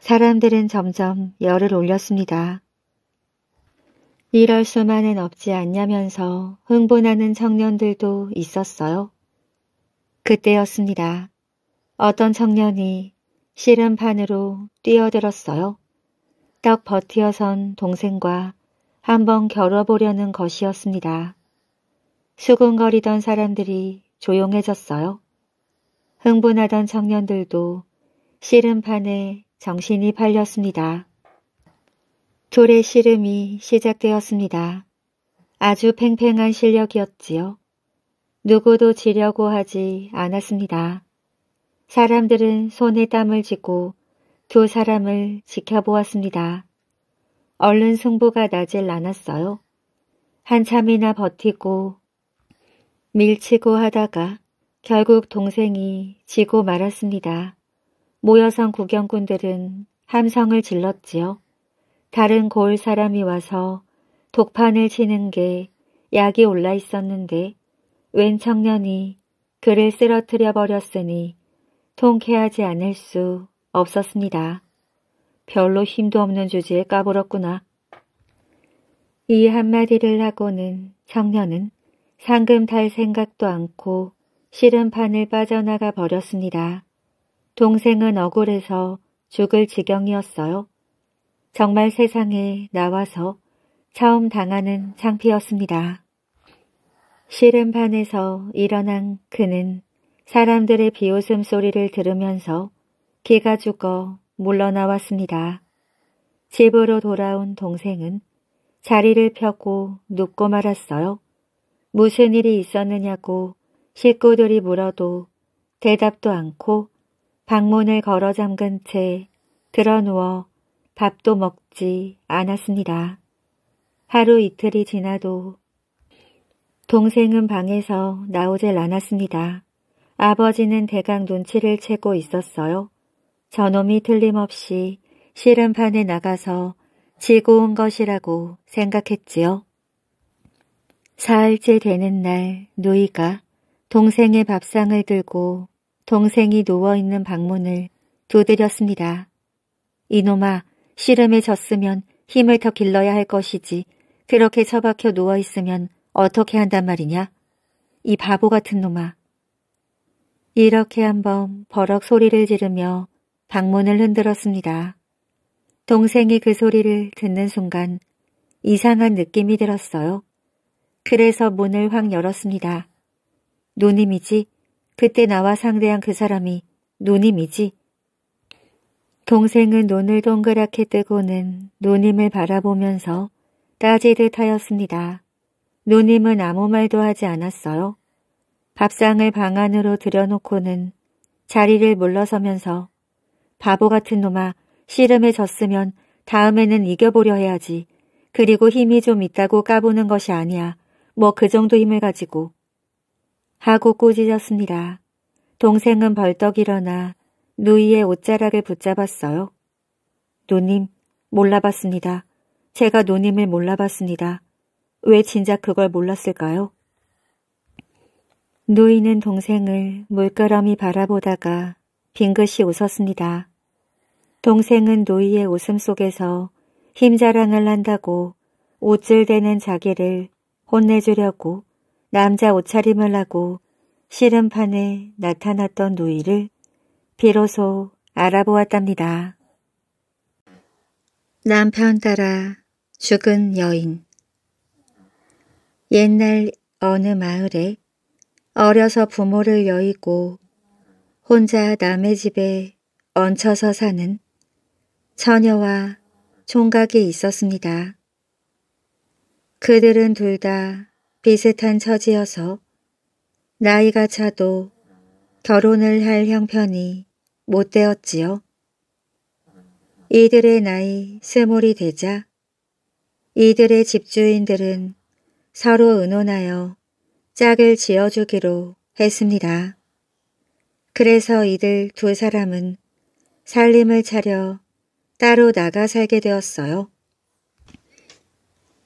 사람들은 점점 열을 올렸습니다. 이럴 수만은 없지 않냐면서 흥분하는 청년들도 있었어요. 그때였습니다. 어떤 청년이 씨름판으로 뛰어들었어요. 떡 버티어선 동생과 한번 겨뤄보려는 것이었습니다. 수군거리던 사람들이 조용해졌어요. 흥분하던 청년들도 씨름판에 정신이 팔렸습니다. 둘의 씨름이 시작되었습니다. 아주 팽팽한 실력이었지요. 누구도 지려고 하지 않았습니다. 사람들은 손에 땀을 쥐고 두 사람을 지켜보았습니다. 얼른 승부가 나질 않았어요. 한참이나 버티고 밀치고 하다가 결국 동생이 지고 말았습니다. 모여선 구경꾼들은 함성을 질렀지요. 다른 고을 사람이 와서 독판을 치는 게 약이 올라 있었는데 웬 청년이 그를 쓰러뜨려 버렸으니 통쾌하지 않을 수 없었습니다. 별로 힘도 없는 주제에 까불었구나. 이 한마디를 하고는 청년은 상금 탈 생각도 않고 싫은 판을 빠져나가 버렸습니다. 동생은 억울해서 죽을 지경이었어요. 정말 세상에 나와서 처음 당하는 창피였습니다. 씨름판에서 일어난 그는 사람들의 비웃음 소리를 들으면서 개가 죽어 물러나왔습니다. 집으로 돌아온 동생은 자리를 펴고 눕고 말았어요. 무슨 일이 있었느냐고 식구들이 물어도 대답도 않고 방문을 걸어 잠근 채드러 누워 밥도 먹지 않았습니다. 하루 이틀이 지나도 동생은 방에서 나오질 않았습니다. 아버지는 대강 눈치를 채고 있었어요. 저놈이 틀림없이 씨름판에 나가서 지고 온 것이라고 생각했지요. 사흘째 되는 날 누이가 동생의 밥상을 들고 동생이 누워있는 방문을 두드렸습니다. 이놈아, 씨름에 졌으면 힘을 더 길러야 할 것이지 그렇게 처박혀 누워있으면 어떻게 한단 말이냐? 이 바보 같은 놈아, 이렇게 한번 버럭 소리를 지르며 방문을 흔들었습니다. 동생이 그 소리를 듣는 순간 이상한 느낌이 들었어요. 그래서 문을 확 열었습니다. 누님이지? 그때 나와 상대한 그 사람이 누님이지? 동생은 눈을 동그랗게 뜨고는 누님을 바라보면서 따지듯 하였습니다. 누님은 아무 말도 하지 않았어요. 밥상을 방 안으로 들여놓고는 자리를 물러서면서 바보 같은 놈아 씨름에 졌으면 다음에는 이겨보려 해야지. 그리고 힘이 좀 있다고 까보는 것이 아니야. 뭐 그 정도 힘을 가지고. 하고 꾸짖었습니다. 동생은 벌떡 일어나 누이의 옷자락을 붙잡았어요. 누님, 몰라봤습니다. 제가 누님을 몰라봤습니다. 왜 진작 그걸 몰랐을까요? 노인은 동생을 물끄러미 바라보다가 빙긋이 웃었습니다. 동생은 노이의 웃음 속에서 힘자랑을 한다고 옷질대는 자기를 혼내주려고 남자 옷차림을 하고 씨름판에 나타났던 노이를 비로소 알아보았답니다. 남편 따라 죽은 여인 옛날 어느 마을에 어려서 부모를 여의고 혼자 남의 집에 얹혀서 사는 처녀와 총각이 있었습니다. 그들은 둘 다 비슷한 처지여서 나이가 차도 결혼을 할 형편이 못 되었지요. 이들의 나이 스물이 되자 이들의 집주인들은 서로 의논하여 짝을 지어주기로 했습니다. 그래서 이들 두 사람은 살림을 차려 따로 나가 살게 되었어요.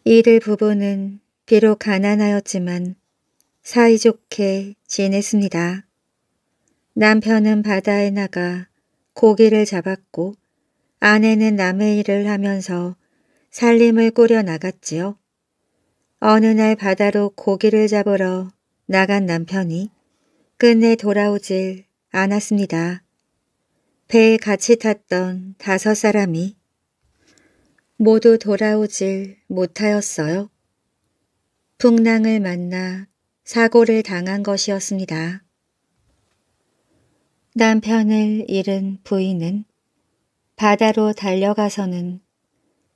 이들 부부는 비록 가난하였지만 사이좋게 지냈습니다. 남편은 바다에 나가 고기를 잡았고 아내는 남의 일을 하면서 살림을 꾸려 나갔지요. 어느 날 바다로 고기를 잡으러 나간 남편이 끝내 돌아오질 않았습니다. 배에 같이 탔던 다섯 사람이 모두 돌아오질 못하였어요. 풍랑을 만나 사고를 당한 것이었습니다. 남편을 잃은 부인은 바다로 달려가서는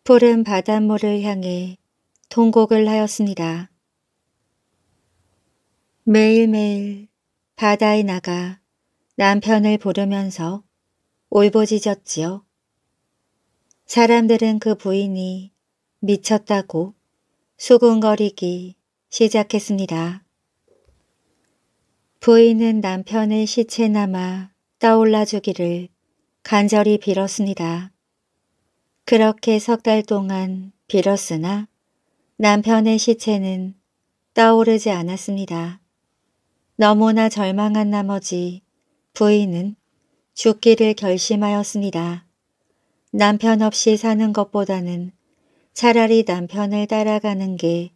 푸른 바닷물을 향해 통곡을 하였습니다. 매일매일 바다에 나가 남편을 부르면서 올보짖었지요. 사람들은 그 부인이 미쳤다고 수군거리기 시작했습니다. 부인은 남편의 시체나마 떠올라주기를 간절히 빌었습니다. 그렇게 석 달 동안 빌었으나 남편의 시체는 떠오르지 않았습니다. 너무나 절망한 나머지 부인은 죽기를 결심하였습니다. 남편 없이 사는 것보다는 차라리 남편을 따라가는 게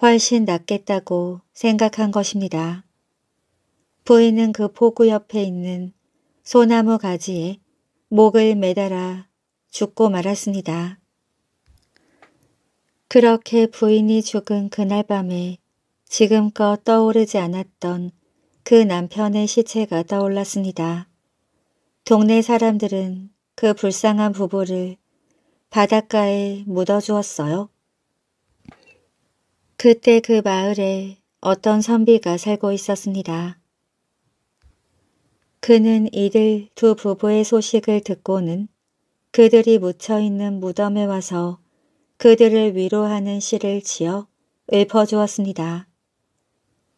훨씬 낫겠다고 생각한 것입니다. 부인은 그 폭우 옆에 있는 소나무 가지에 목을 매달아 죽고 말았습니다. 그렇게 부인이 죽은 그날 밤에 지금껏 떠오르지 않았던 그 남편의 시체가 떠올랐습니다. 동네 사람들은 그 불쌍한 부부를 바닷가에 묻어주었어요. 그때 그 마을에 어떤 선비가 살고 있었습니다. 그는 이들 두 부부의 소식을 듣고는 그들이 묻혀있는 무덤에 와서 그들을 위로하는 시를 지어 읊어주었습니다.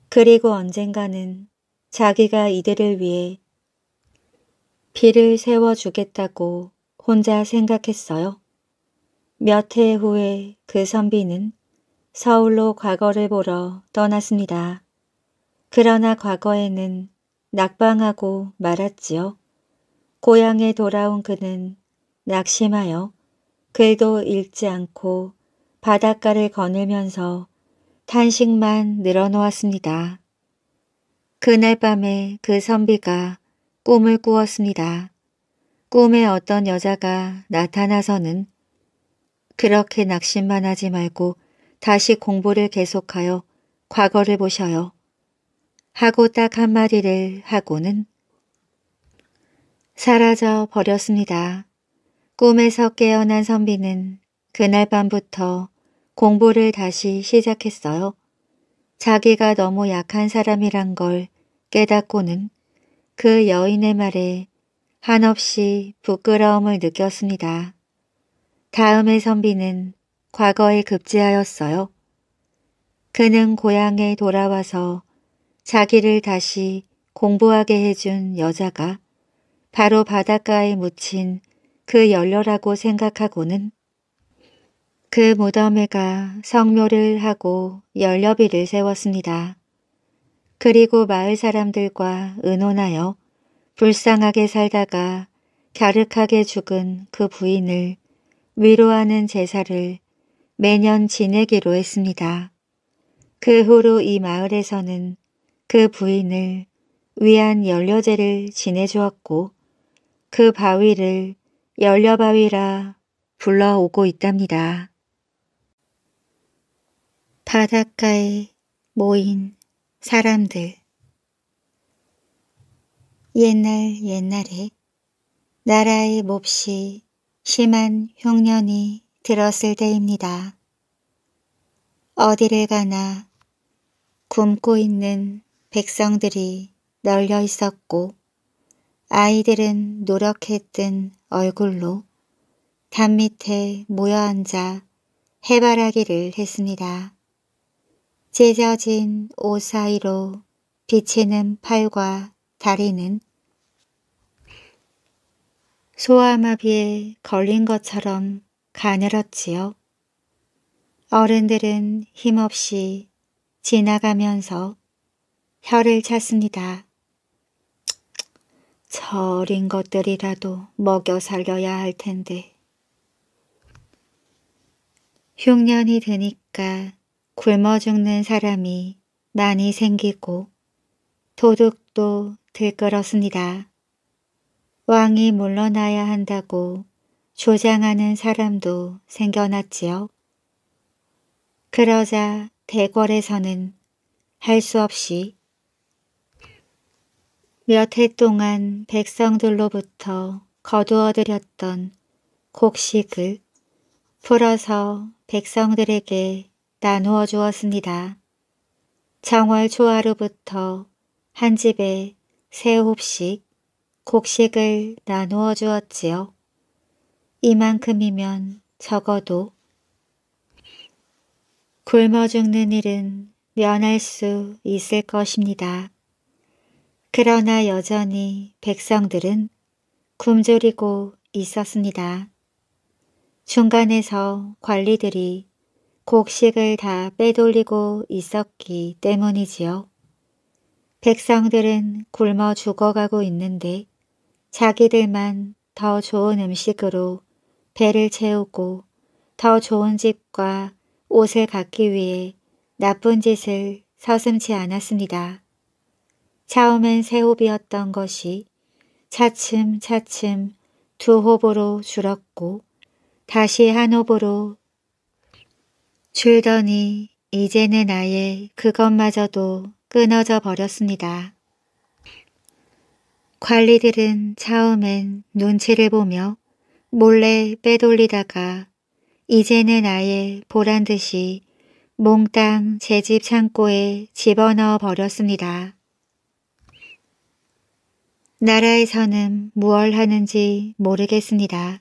그리고 언젠가는 자기가 이들을 위해 비를 세워주겠다고 혼자 생각했어요. 몇 해 후에 그 선비는 서울로 과거를 보러 떠났습니다. 그러나 과거에는 낙방하고 말았지요. 고향에 돌아온 그는 낙심하여 글도 읽지 않고 바닷가를 거닐면서 탄식만 늘어놓았습니다. 그날 밤에 그 선비가 꿈을 꾸었습니다. 꿈에 어떤 여자가 나타나서는 그렇게 낙심만 하지 말고 다시 공부를 계속하여 과거를 보셔요. 하고 딱 한마디를 하고는 사라져 버렸습니다. 꿈에서 깨어난 선비는 그날 밤부터 공부를 다시 시작했어요. 자기가 너무 약한 사람이란 걸 깨닫고는 그 여인의 말에 한없이 부끄러움을 느꼈습니다. 다음의 선비는 과거에 급제하였어요. 그는 고향에 돌아와서 자기를 다시 공부하게 해준 여자가 바로 바닷가에 묻힌 그 연료라고 생각하고는 그 무덤에가 성묘를 하고 연료비를 세웠습니다. 그리고 마을 사람들과 의논하여 불쌍하게 살다가 갸륵하게 죽은 그 부인을 위로하는 제사를 매년 지내기로 했습니다. 그 후로 이 마을에서는 그 부인을 위한 연료제를 지내주었고 그 바위를 열려바위라 불러오고 있답니다. 바닷가에 모인 사람들 옛날 옛날에 나라의 몹시 심한 흉년이 들었을 때입니다. 어디를 가나 굶고 있는 백성들이 널려 있었고 아이들은 노력했든 얼굴로 담 밑에 모여 앉아 해바라기를 했습니다. 찢어진 옷 사이로 비치는 팔과 다리는 소아마비에 걸린 것처럼 가늘었지요. 어른들은 힘없이 지나가면서 혀를 찼습니다. 저린 것들이라도 먹여 살려야 할 텐데. 흉년이 드니까 굶어 죽는 사람이 많이 생기고 도둑도 들끓었습니다. 왕이 물러나야 한다고 조장하는 사람도 생겨났지요. 그러자 대궐에서는 할 수 없이 몇해 동안 백성들로부터 거두어들였던 곡식을 풀어서 백성들에게 나누어 주었습니다. 정월 초하루부터 한 집에 세 홉씩 곡식을 나누어 주었지요. 이만큼이면 적어도 굶어 죽는 일은 면할 수 있을 것입니다. 그러나 여전히 백성들은 굶주리고 있었습니다. 중간에서 관리들이 곡식을 다 빼돌리고 있었기 때문이지요. 백성들은 굶어 죽어가고 있는데 자기들만 더 좋은 음식으로 배를 채우고 더 좋은 집과 옷을 갖기 위해 나쁜 짓을 서슴지 않았습니다. 처음엔 세 홉이었던 것이 차츰 차츰 두호보로 줄었고 다시 한호보로 줄더니 이제는 아예 그것마저도 끊어져 버렸습니다. 관리들은 처음엔 눈치를 보며 몰래 빼돌리다가 이제는 아예 보란 듯이 몽땅 제 집 창고에 집어넣어 버렸습니다. 나라에서는 무얼 하는지 모르겠습니다.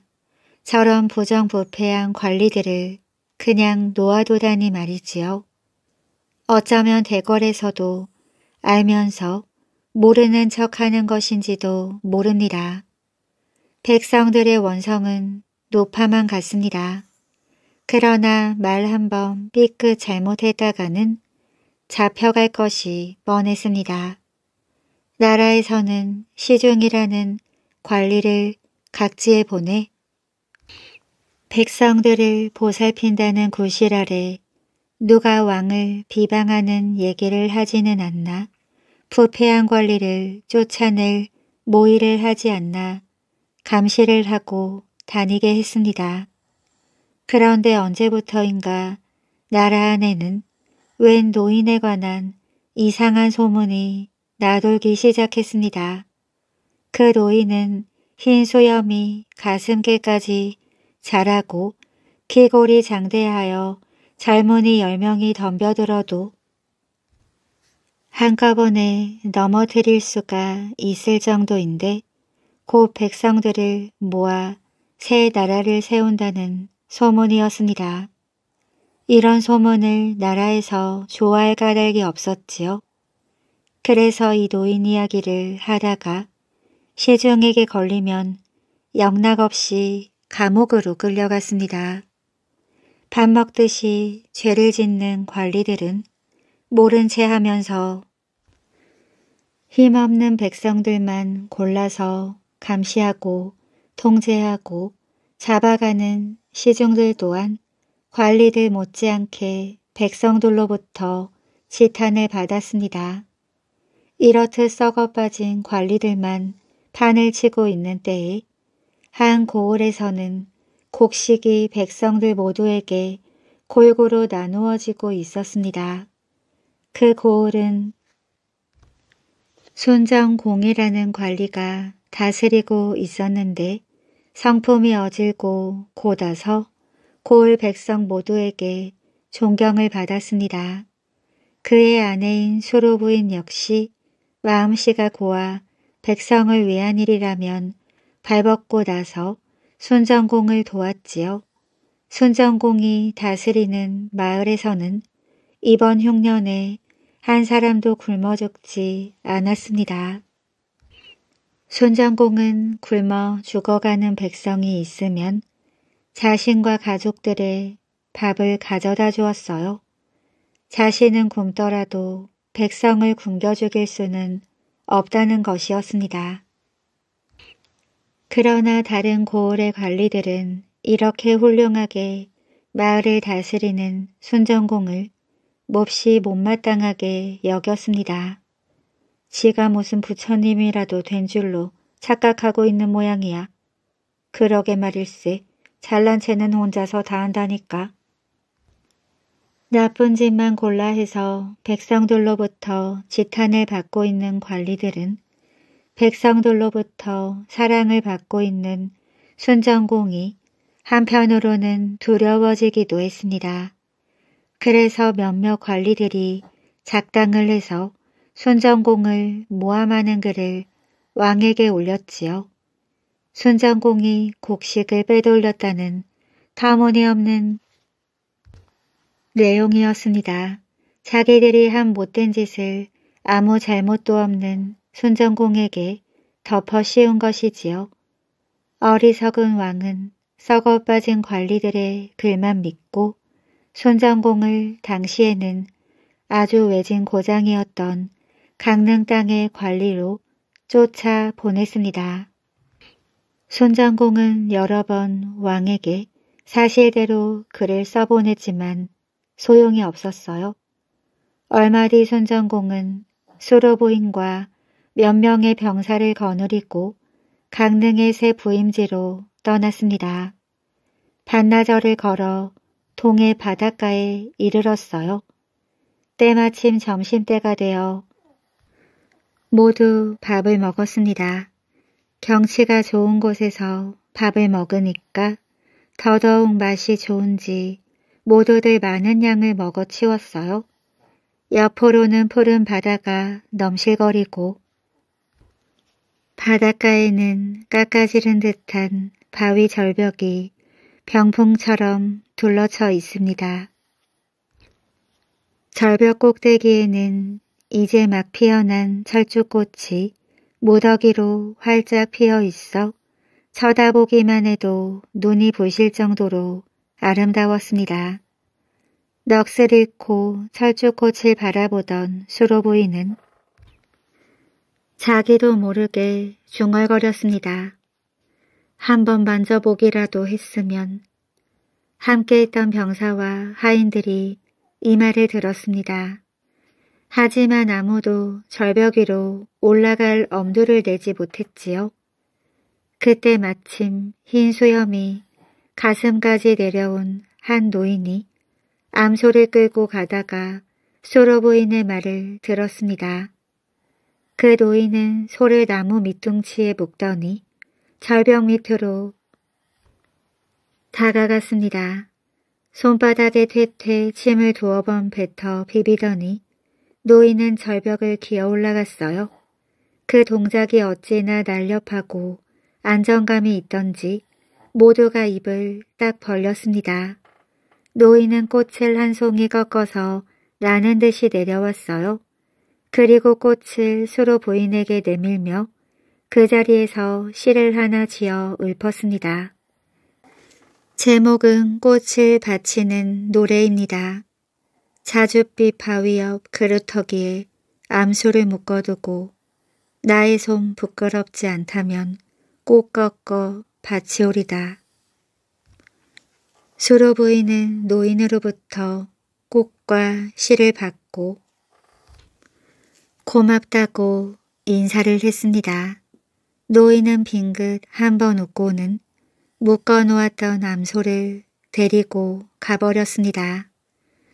저런 부정부패한 관리들을 그냥 놓아도다니 말이지요. 어쩌면 대궐에서도 알면서 모르는 척 하는 것인지도 모릅니다. 백성들의 원성은 높아만 갔습니다. 그러나 말 한 번 삐끗 잘못했다가는 잡혀갈 것이 뻔했습니다. 나라에서는 시중이라는 관리를 각지에 보내 백성들을 보살핀다는 구실 아래 누가 왕을 비방하는 얘기를 하지는 않나 부패한 관리를 쫓아낼 모의를 하지 않나 감시를 하고 다니게 했습니다. 그런데 언제부터인가 나라 안에는 웬 노인에 관한 이상한 소문이 나돌기 시작했습니다. 그 노인은 흰 소염이 가슴길까지 자라고 키골이 장대하여 젊은이 열명이 덤벼들어도 한꺼번에 넘어뜨릴 수가 있을 정도인데 곧 백성들을 모아 새 나라를 세운다는 소문이었습니다. 이런 소문을 나라에서 좋아할 까닭이 없었지요. 그래서 이 노인 이야기를 하다가 시종에게 걸리면 영락 없이 감옥으로 끌려갔습니다. 밥 먹듯이 죄를 짓는 관리들은 모른 채 하면서 힘없는 백성들만 골라서 감시하고 통제하고 잡아가는 시중들 또한 관리들 못지않게 백성들로부터 지탄을 받았습니다. 이렇듯 썩어빠진 관리들만 판을 치고 있는 때에 한 고을에서는 곡식이 백성들 모두에게 골고루 나누어지고 있었습니다. 그 고을은 순정공이라는 관리가 다스리고 있었는데 성품이 어질고 곧아서 고을 백성 모두에게 존경을 받았습니다. 그의 아내인 수로부인 역시 마음씨가 고와 백성을 위한 일이라면 발벗고 나서 순정공을 도왔지요. 순정공이 다스리는 마을에서는 이번 흉년에 한 사람도 굶어 죽지 않았습니다. 순정공은 굶어 죽어가는 백성이 있으면 자신과 가족들의 밥을 가져다 주었어요. 자신은 굶더라도 백성을 굶겨죽일 수는 없다는 것이었습니다. 그러나 다른 고을의 관리들은 이렇게 훌륭하게 마을을 다스리는 순정공을 몹시 못마땅하게 여겼습니다. 지가 무슨 부처님이라도 된 줄로 착각하고 있는 모양이야. 그러게 말일세 잘난 채는 혼자서 다 한다니까. 나쁜 짓만 골라 해서 백성들로부터 지탄을 받고 있는 관리들은 백성들로부터 사랑을 받고 있는 순정공이 한편으로는 두려워지기도 했습니다. 그래서 몇몇 관리들이 작당을 해서 순정공을 모함하는 글을 왕에게 올렸지요. 순정공이 곡식을 빼돌렸다는 터무니없는 내용이었습니다. 자기들이 한 못된 짓을 아무 잘못도 없는 순정공에게 덮어 씌운 것이지요. 어리석은 왕은 썩어 빠진 관리들의 글만 믿고 순정공을 당시에는 아주 외진 고장이었던 강릉 땅의 관리로 쫓아 보냈습니다. 순정공은 여러 번 왕에게 사실대로 글을 써보냈지만 소용이 없었어요. 얼마 뒤 순전공은 수로부인과 몇 명의 병사를 거느리고 강릉의 새 부임지로 떠났습니다. 반나절을 걸어 동해 바닷가에 이르렀어요. 때마침 점심때가 되어 모두 밥을 먹었습니다. 경치가 좋은 곳에서 밥을 먹으니까 더더욱 맛이 좋은지 모두들 많은 양을 먹어 치웠어요. 옆으로는 푸른 바다가 넘실거리고 바닷가에는 깎아지른 듯한 바위 절벽이 병풍처럼 둘러쳐 있습니다. 절벽 꼭대기에는 이제 막 피어난 철쭉꽃이 무더기로 활짝 피어 있어 쳐다보기만 해도 눈이 부실 정도로 아름다웠습니다. 넋을 잃고 철쭉꽃을 바라보던 수로부인은 자기도 모르게 중얼거렸습니다. 한번 만져보기라도 했으면 함께 있던 병사와 하인들이 이 말을 들었습니다. 하지만 아무도 절벽 위로 올라갈 엄두를 내지 못했지요. 그때 마침 흰 수염이 가슴까지 내려온 한 노인이 암소를 끌고 가다가 소로 보인의 말을 들었습니다. 그 노인은 소를 나무 밑둥치에 묶더니 절벽 밑으로 다가갔습니다. 손바닥에 퇴퇴 침을 두어 번 뱉어 비비더니 노인은 절벽을 기어 올라갔어요. 그 동작이 어찌나 날렵하고 안정감이 있던지 모두가 입을 딱 벌렸습니다. 노인은 꽃을 한 송이 꺾어서 라는 듯이 내려왔어요. 그리고 꽃을 수로 부인에게 내밀며 그 자리에서 시를 하나 지어 읊었습니다. 제목은 꽃을 바치는 노래입니다. 자줏빛 바위 옆 그루터기에 암수를 묶어두고 나의 손 부끄럽지 않다면 꽃 꺾어 바치오리다. 수로 부인은 노인으로부터 꽃과 시를 받고 고맙다고 인사를 했습니다. 노인은 빙긋 한번 웃고는 묶어놓았던 암소를 데리고 가버렸습니다.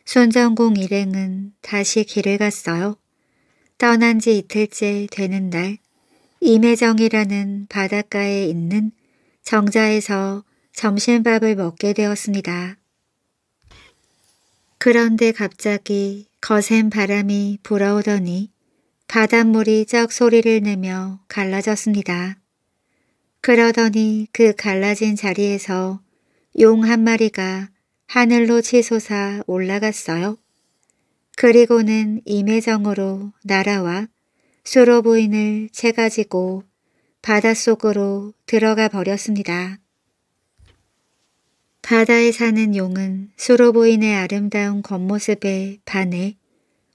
순전공 일행은 다시 길을 갔어요. 떠난 지 이틀째 되는 날 임해정이라는 바닷가에 있는 정자에서 점심밥을 먹게 되었습니다. 그런데 갑자기 거센 바람이 불어오더니 바닷물이 쩍 소리를 내며 갈라졌습니다. 그러더니 그 갈라진 자리에서 용 한 마리가 하늘로 치솟아 올라갔어요. 그리고는 임해정으로 날아와 수로 부인을 채 가지고 바닷속으로 들어가 버렸습니다. 바다에 사는 용은 수로보인의 아름다운 겉모습에 반해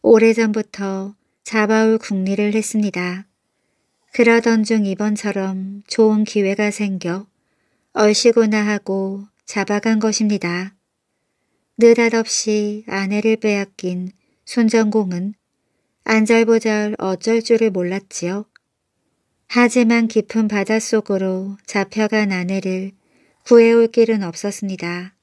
오래전부터 잡아올 궁리를 했습니다. 그러던 중 이번처럼 좋은 기회가 생겨 얼씨구나 하고 잡아간 것입니다. 느닷없이 아내를 빼앗긴 순전공은 안절부절 어쩔 줄을 몰랐지요. 하지만 깊은 바닷속으로 잡혀간 아내를 구해올 길은 없었습니다.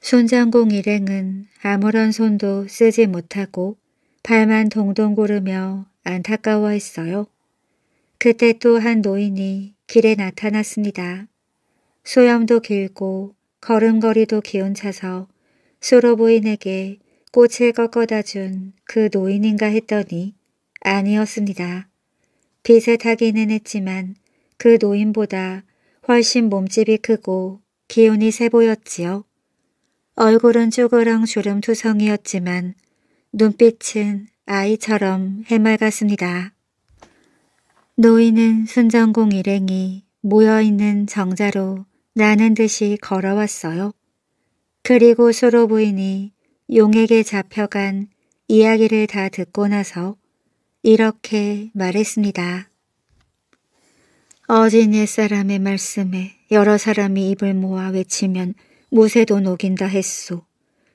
손장공 일행은 아무런 손도 쓰지 못하고 발만 동동 구르며 안타까워했어요. 그때 또 한 노인이 길에 나타났습니다. 소염도 길고 걸음걸이도 기운차서 수로 부인에게 꽃을 꺾어다 준 그 노인인가 했더니 아니었습니다. 비슷하기는 했지만 그 노인보다 훨씬 몸집이 크고 기운이 세 보였지요. 얼굴은 쭈그렁 주름 투성이었지만 눈빛은 아이처럼 해맑았습니다. 노인은 순정공 일행이 모여있는 정자로 나는 듯이 걸어왔어요. 그리고 수로 부인이 용에게 잡혀간 이야기를 다 듣고 나서 이렇게 말했습니다. 어진 옛사람의 말씀에 여러 사람이 입을 모아 외치면 무쇠도 녹인다 했소.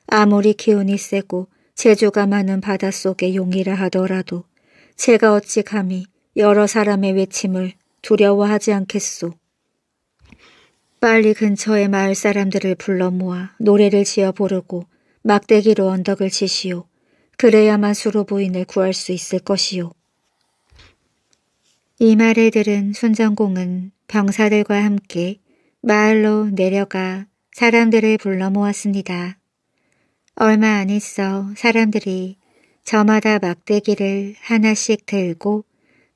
아무리 기운이 세고 재주가 많은 바닷속의 용이라 하더라도 제가 어찌 감히 여러 사람의 외침을 두려워하지 않겠소. 빨리 근처의 마을 사람들을 불러 모아 노래를 지어 부르고 막대기로 언덕을 치시오. 그래야만 수로부인을 구할 수 있을 것이요. 이 말을 들은 순정공은 병사들과 함께 마을로 내려가 사람들을 불러 모았습니다. 얼마 안 있어 사람들이 저마다 막대기를 하나씩 들고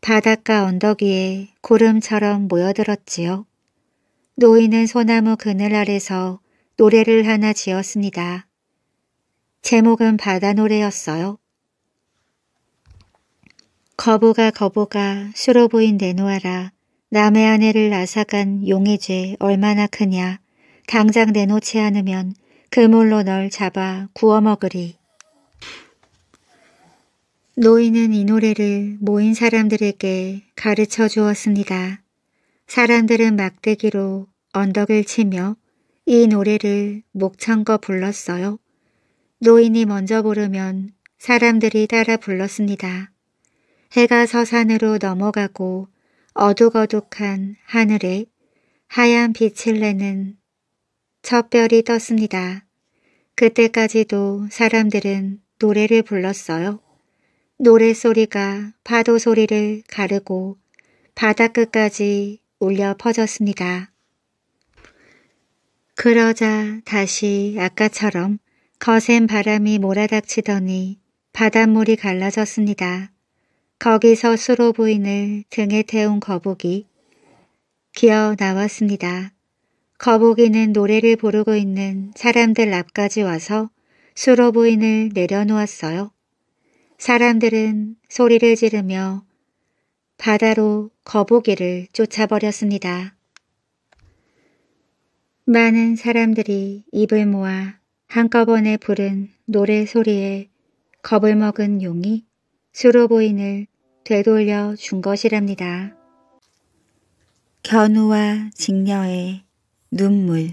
바닷가 언덕 위에 구름처럼 모여들었지요. 노인은 소나무 그늘 아래서 노래를 하나 지었습니다. 제목은 바다 노래였어요. 거부가거부가 수로부인 내놓아라. 남의 아내를 나사간 용의 죄 얼마나 크냐. 당장 내놓지 않으면 그물로 널 잡아 구워먹으리. 노인은 이 노래를 모인 사람들에게 가르쳐 주었습니다. 사람들은 막대기로 언덕을 치며 이 노래를 목청껏 불렀어요. 노인이 먼저 부르면 사람들이 따라 불렀습니다. 해가 서산으로 넘어가고 어둑어둑한 하늘에 하얀 빛을 내는 첫 별이 떴습니다. 그때까지도 사람들은 노래를 불렀어요. 노래소리가 파도 소리를 가르고 바다끝까지 울려 퍼졌습니다. 그러자 다시 아까처럼 거센 바람이 몰아닥치더니 바닷물이 갈라졌습니다. 거기서 수로부인을 등에 태운 거북이 기어 나왔습니다. 거북이는 노래를 부르고 있는 사람들 앞까지 와서 수로부인을 내려놓았어요. 사람들은 소리를 지르며 바다로 거북이를 쫓아버렸습니다. 많은 사람들이 입을 모아 한꺼번에 부른 노래 소리에 겁을 먹은 용이 수로보인을 되돌려 준 것이랍니다. 견우와 직녀의 눈물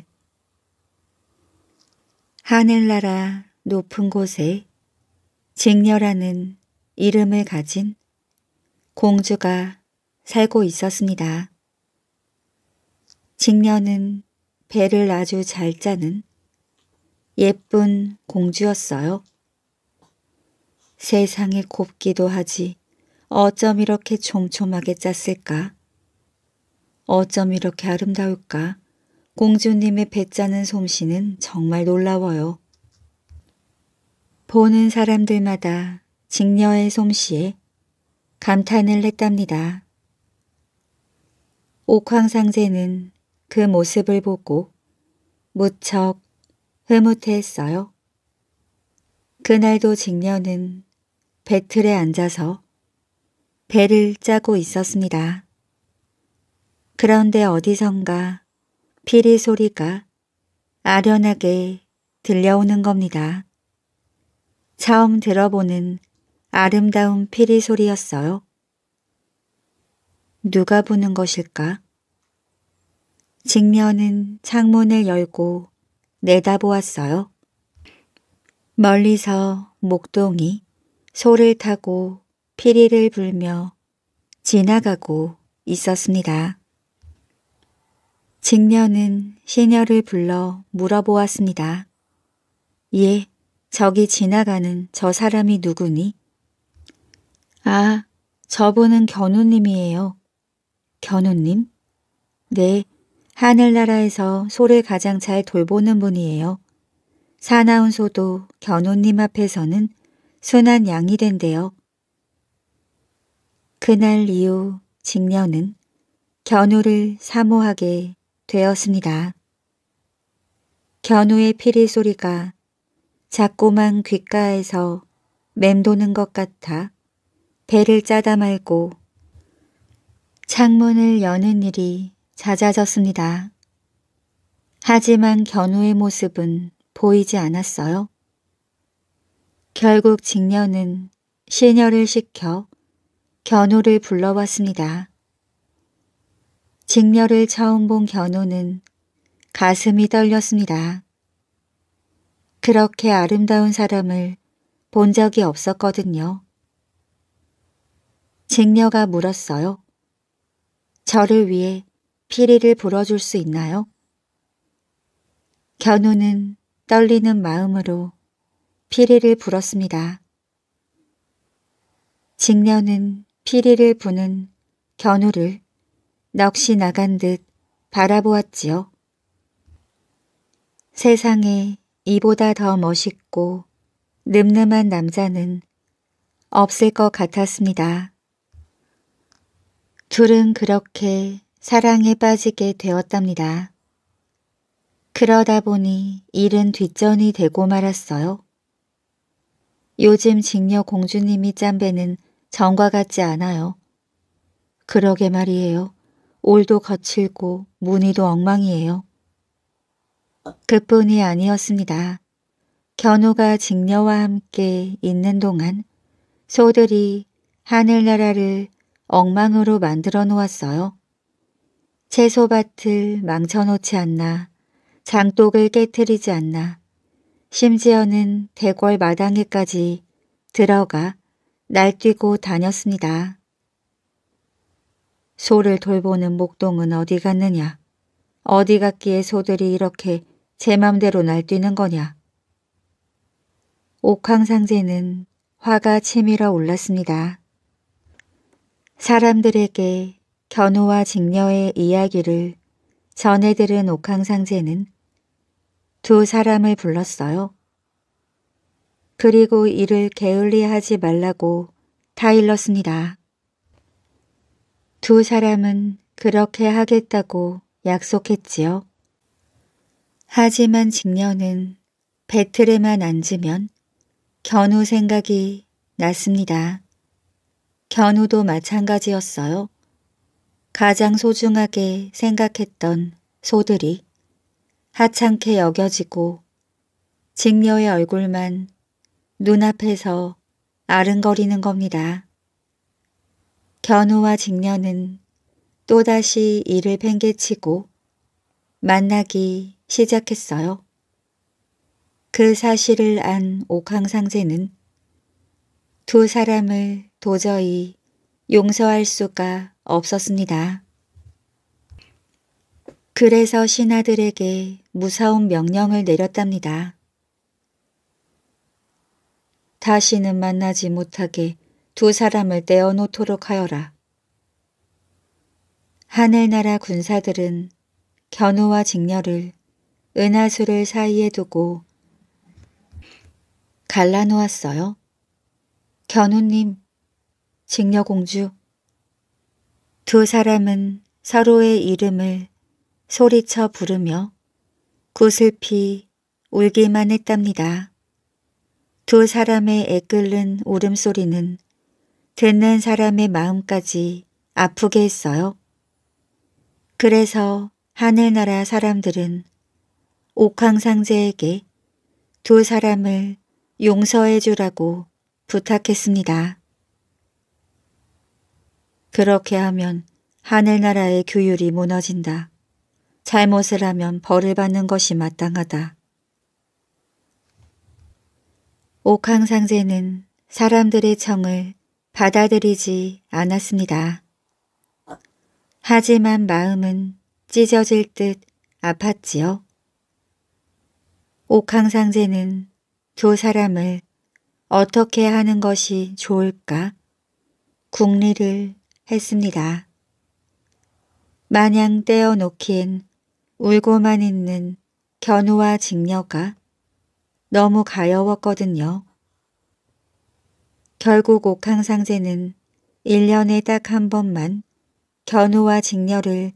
하늘나라 높은 곳에 직녀라는 이름을 가진 공주가 살고 있었습니다. 직녀는 배를 아주 잘 짜는 예쁜 공주였어요. 세상에 곱기도 하지 어쩜 이렇게 촘촘하게 짰을까? 어쩜 이렇게 아름다울까? 공주님의 배 짜는 솜씨는 정말 놀라워요. 보는 사람들마다 직녀의 솜씨에 감탄을 했답니다. 옥황상제는 그 모습을 보고 무척 흐뭇했어요. 그날도 직녀는 배틀에 앉아서 배를 짜고 있었습니다. 그런데 어디선가 피리 소리가 아련하게 들려오는 겁니다. 처음 들어보는 아름다운 피리 소리였어요. 누가 부는 것일까? 직녀는 창문을 열고 내다보았어요. 멀리서 목동이 소를 타고 피리를 불며 지나가고 있었습니다. 직녀는 시녀를 불러 물어보았습니다. 예, 저기 지나가는 저 사람이 누구니? 아, 저분은 견우님이에요. 견우님? 네, 하늘나라에서 소를 가장 잘 돌보는 분이에요. 사나운 소도 견우님 앞에서는 순한 양이 된대요. 그날 이후 직녀는 견우를 사모하게 되었습니다. 견우의 피리 소리가 자꾸만 귓가에서 맴도는 것 같아 배를 짜다 말고 창문을 여는 일이 잦아졌습니다. 하지만 견우의 모습은 보이지 않았어요. 결국 직녀는 시녀를 시켜 견우를 불러왔습니다. 직녀를 처음 본 견우는 가슴이 떨렸습니다. 그렇게 아름다운 사람을 본 적이 없었거든요. 직녀가 물었어요. 저를 위해 피리를 불어줄 수 있나요? 견우는 떨리는 마음으로 피리를 불었습니다. 직녀는 피리를 부는 견우를 넋이 나간 듯 바라보았지요. 세상에 이보다 더 멋있고 늠름한 남자는 없을 것 같았습니다. 둘은 그렇게 사랑에 빠지게 되었답니다. 그러다 보니 일은 뒷전이 되고 말았어요. 요즘 직녀 공주님이 짠 배는 전과 같지 않아요. 그러게 말이에요. 올도 거칠고 무늬도 엉망이에요. 그뿐이 아니었습니다. 견우가 직녀와 함께 있는 동안 소들이 하늘나라를 엉망으로 만들어 놓았어요. 채소밭을 망쳐놓지 않나, 장독을 깨뜨리지 않나, 심지어는 대궐 마당에까지 들어가 날뛰고 다녔습니다. 소를 돌보는 목동은 어디 갔느냐? 어디 갔기에 소들이 이렇게 제 맘대로 날뛰는 거냐? 옥황상제는 화가 치밀어 올랐습니다. 사람들에게 견우와 직녀의 이야기를 전해들은 옥황상제는 두 사람을 불렀어요. 그리고 이를 게을리하지 말라고 타일렀습니다. 두 사람은 그렇게 하겠다고 약속했지요. 하지만 직녀는 배틀에만 앉으면 견우 생각이 났습니다. 견우도 마찬가지였어요. 가장 소중하게 생각했던 소들이 하찮게 여겨지고 직녀의 얼굴만 눈앞에서 아른거리는 겁니다. 견우와 직녀는 또다시 이를 팽개치고 만나기 시작했어요. 그 사실을 안 옥황상제는 두 사람을 도저히 용서할 수가 없었습니다. 그래서 신하들에게 무사운 명령을 내렸답니다. 다시는 만나지 못하게 두 사람을 떼어놓도록 하여라. 하늘나라 군사들은 견우와 직녀를 은하수를 사이에 두고 갈라놓았어요. 견우님, 직녀공주, 두 사람은 서로의 이름을 소리쳐 부르며 구슬피 울기만 했답니다. 두 사람의 애끓는 울음소리는 듣는 사람의 마음까지 아프게 했어요. 그래서 하늘나라 사람들은 옥황상제에게 두 사람을 용서해 주라고 부탁했습니다. 그렇게 하면 하늘나라의 규율이 무너진다. 잘못을 하면 벌을 받는 것이 마땅하다. 옥황상제는 사람들의 청을 받아들이지 않았습니다. 하지만 마음은 찢어질 듯 아팠지요. 옥황상제는 두 사람을 어떻게 하는 것이 좋을까? 국리를 했습니다. 마냥 떼어놓기엔 울고만 있는 견우와 직녀가 너무 가여웠거든요. 결국 옥항상제는 1년에 딱 한 번만 견우와 직녀를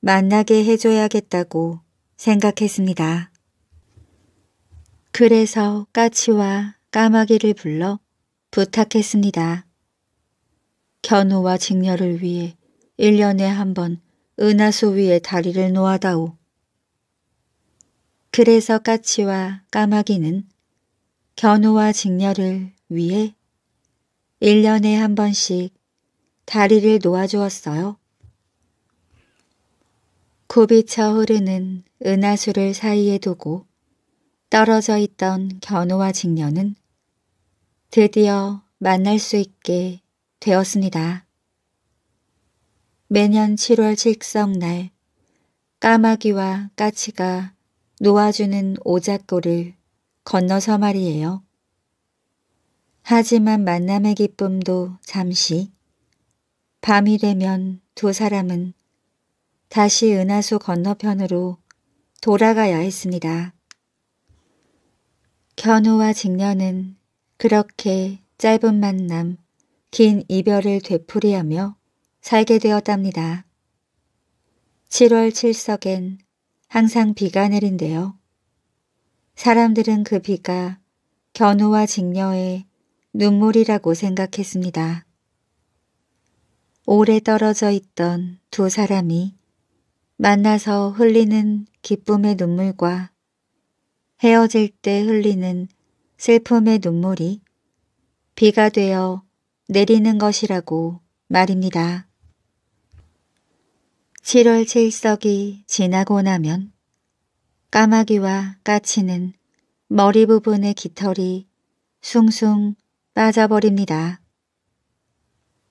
만나게 해줘야겠다고 생각했습니다. 그래서 까치와 까마귀를 불러 부탁했습니다. 견우와 직녀를 위해 1년에 한 번 은하수 위에 다리를 놓아다오. 그래서 까치와 까마귀는 견우와 직녀를 위해 1년에 한 번씩 다리를 놓아주었어요. 굽이쳐 흐르는 은하수를 사이에 두고 떨어져 있던 견우와 직녀는 드디어 만날 수 있게 되었습니다. 매년 7월 칠성날 까마귀와 까치가 놓아주는 오작골을 건너서 말이에요. 하지만 만남의 기쁨도 잠시 밤이 되면 두 사람은 다시 은하수 건너편으로 돌아가야 했습니다. 견우와 직녀는 그렇게 짧은 만남 긴 이별을 되풀이하며 살게 되었답니다. 7월 7석엔 항상 비가 내린대요. 사람들은 그 비가 견우와 직녀의 눈물이라고 생각했습니다. 오래 떨어져 있던 두 사람이 만나서 흘리는 기쁨의 눈물과 헤어질 때 흘리는 슬픔의 눈물이 비가 되어 내리는 것이라고 말입니다. 7월 7석이 지나고 나면 까마귀와 까치는 머리 부분의 깃털이 숭숭 빠져버립니다.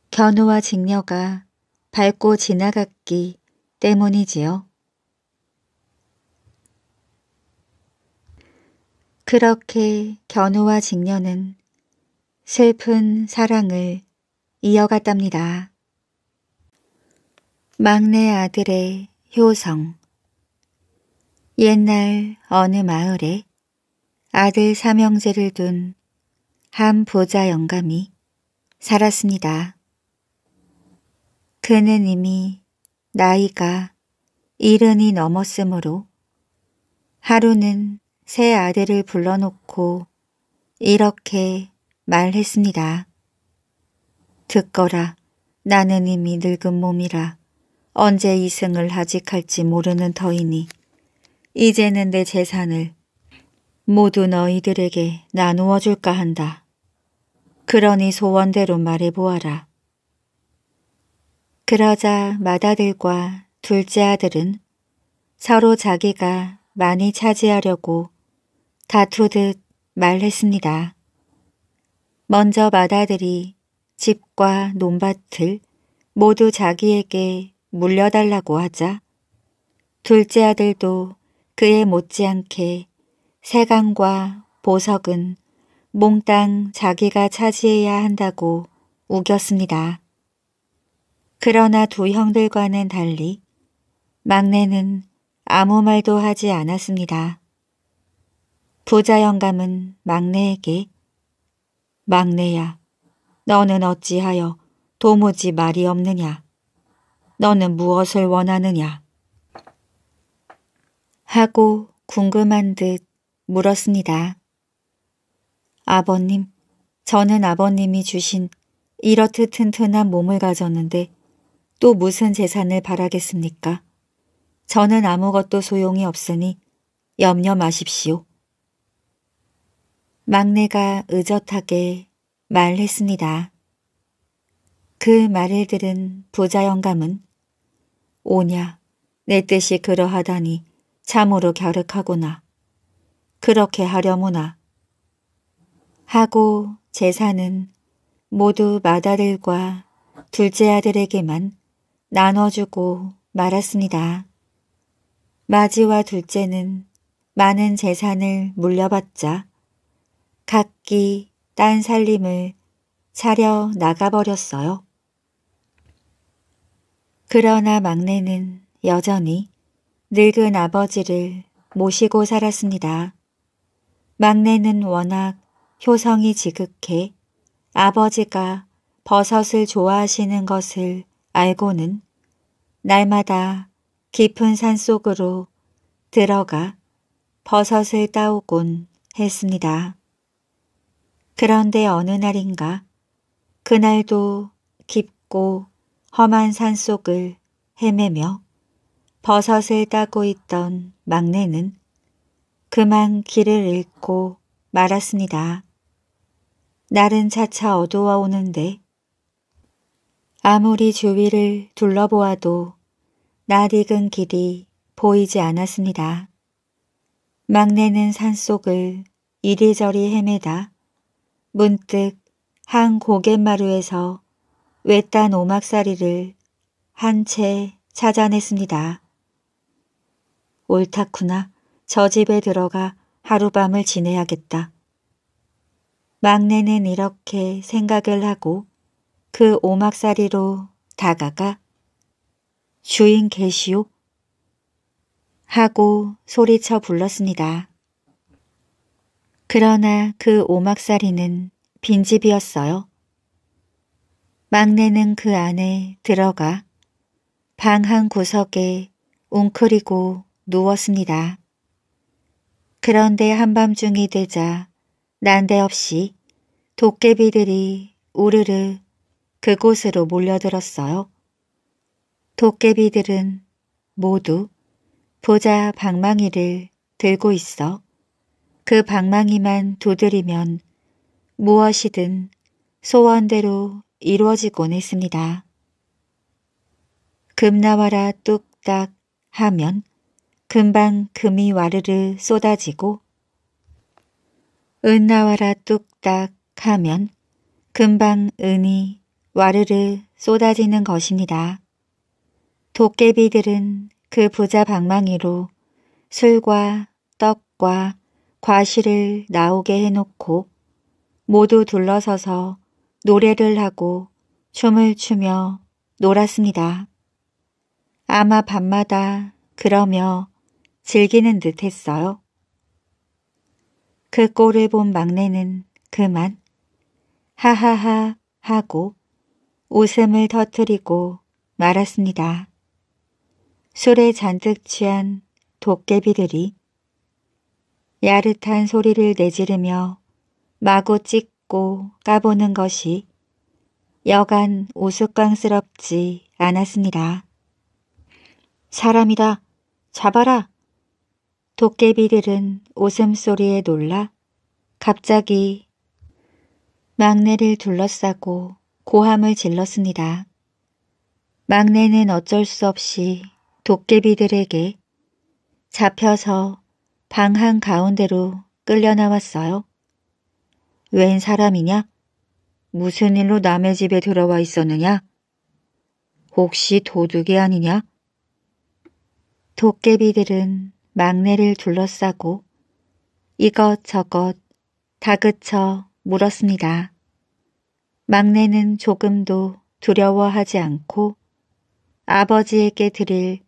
견우와 직녀가 밟고 지나갔기 때문이지요. 그렇게 견우와 직녀는 슬픈 사랑을 이어갔답니다. 막내 아들의 효성 옛날 어느 마을에 아들 삼형제를 둔 한 보자 영감이 살았습니다. 그는 이미 나이가 일흔이 넘었으므로 하루는 새 아들을 불러놓고 이렇게 말했습니다. 듣거라. 나는 이미 늙은 몸이라 언제 이승을 하직할지 모르는 터이니 이제는 내 재산을 모두 너희들에게 나누어 줄까 한다. 그러니 소원대로 말해보아라. 그러자 맏아들과 둘째 아들은 서로 자기가 많이 차지하려고 다투듯 말했습니다. 먼저 마아들이 집과 논밭을 모두 자기에게 물려달라고 하자 둘째 아들도 그에 못지않게 세강과 보석은 몽땅 자기가 차지해야 한다고 우겼습니다. 그러나 두 형들과는 달리 막내는 아무 말도 하지 않았습니다. 부자 영감은 막내에게 막내야, 너는 어찌하여 도무지 말이 없느냐? 너는 무엇을 원하느냐? 하고 궁금한 듯 물었습니다. 아버님, 저는 아버님이 주신 이렇듯 튼튼한 몸을 가졌는데 또 무슨 재산을 바라겠습니까? 저는 아무것도 소용이 없으니 염려 마십시오. 막내가 의젓하게 말했습니다. 그 말을 들은 부자 영감은 오냐 내 뜻이 그러하다니 참으로 결핵하구나 그렇게 하려무나 하고 재산은 모두 맏아들과 둘째 아들에게만 나눠주고 말았습니다. 마지와 둘째는 많은 재산을 물려받자 각기 딴 살림을 차려 나가버렸어요. 그러나 막내는 여전히 늙은 아버지를 모시고 살았습니다. 막내는 워낙 효성이 지극해 아버지가 버섯을 좋아하시는 것을 알고는 날마다 깊은 산속으로 들어가 버섯을 따오곤 했습니다. 그런데 어느 날인가 그날도 깊고 험한 산속을 헤매며 버섯을 따고 있던 막내는 그만 길을 잃고 말았습니다. 날은 차차 어두워오는데 아무리 주위를 둘러보아도 낯익은 길이 보이지 않았습니다. 막내는 산속을 이리저리 헤매다 문득 한 고갯마루에서 외딴 오막사리를 한 채 찾아냈습니다. 옳다쿠나 저 집에 들어가 하룻밤을 지내야겠다. 막내는 이렇게 생각을 하고 그 오막사리로 다가가 주인 계시오? 하고 소리쳐 불렀습니다. 그러나 그 오막살이는 빈집이었어요. 막내는 그 안에 들어가 방 한 구석에 웅크리고 누웠습니다. 그런데 한밤중이 되자 난데없이 도깨비들이 우르르 그곳으로 몰려들었어요. 도깨비들은 모두 보자 방망이를 들고 있어 그 방망이만 두드리면 무엇이든 소원대로 이루어지곤 했습니다. 금나와라 뚝딱 하면 금방 금이 와르르 쏟아지고 은나와라 뚝딱 하면 금방 은이 와르르 쏟아지는 것입니다. 도깨비들은 그 부자 방망이로 술과 떡과 과실을 나오게 해놓고 모두 둘러서서 노래를 하고 춤을 추며 놀았습니다. 아마 밤마다 그러며 즐기는 듯 했어요. 그 꼴을 본 막내는 그만 하하하 하고 웃음을 터뜨리고 말았습니다. 술에 잔뜩 취한 도깨비들이 야릇한 소리를 내지르며 마구 찢고 까보는 것이 여간 우스꽝스럽지 않았습니다. 사람이다. 잡아라. 도깨비들은 웃음소리에 놀라 갑자기 막내를 둘러싸고 고함을 질렀습니다. 막내는 어쩔 수 없이 도깨비들에게 잡혀서 방한 가운데로 끌려 나왔어요. 웬 사람이냐? 무슨 일로 남의 집에 들어와 있었느냐? 혹시 도둑이 아니냐? 도깨비들은 막내를 둘러싸고 이것저것 다그쳐 물었습니다. 막내는 조금도 두려워하지 않고 아버지에게 드릴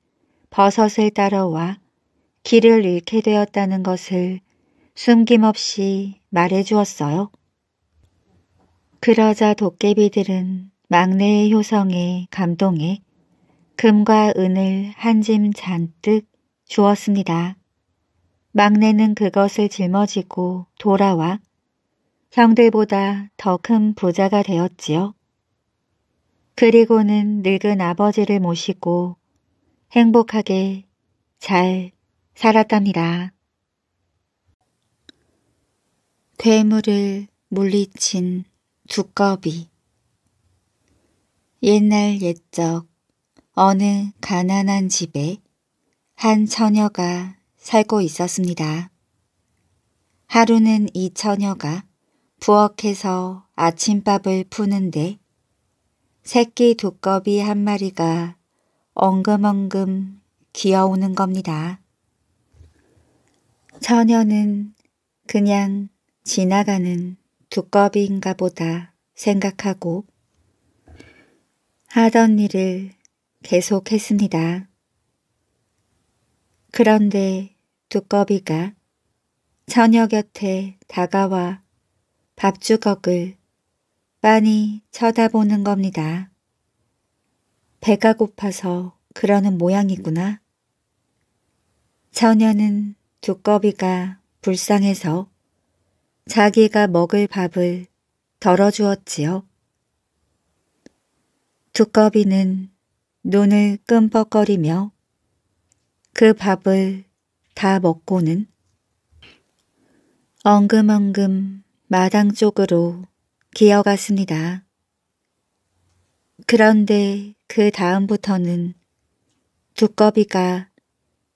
버섯을 따라와 길을 잃게 되었다는 것을 숨김없이 말해 주었어요. 그러자 도깨비들은 막내의 효성에 감동해 금과 은을 한 짐 잔뜩 주었습니다. 막내는 그것을 짊어지고 돌아와 형들보다 더 큰 부자가 되었지요. 그리고는 늙은 아버지를 모시고 행복하게 잘 살았답니다. 괴물을 물리친 두꺼비 옛날 옛적 어느 가난한 집에 한 처녀가 살고 있었습니다. 하루는 이 처녀가 부엌에서 아침밥을 푸는데 새끼 두꺼비 한 마리가 엉금엉금 기어오는 겁니다. 처녀는 그냥 지나가는 두꺼비인가 보다 생각하고 하던 일을 계속했습니다. 그런데 두꺼비가 처녀 곁에 다가와 밥주걱을 빤히 쳐다보는 겁니다. 배가 고파서 그러는 모양이구나. 처녀는 두꺼비가 불쌍해서 자기가 먹을 밥을 덜어주었지요. 두꺼비는 눈을 끔뻑거리며 그 밥을 다 먹고는 엉금엉금 마당 쪽으로 기어갔습니다. 그런데 그 다음부터는 두꺼비가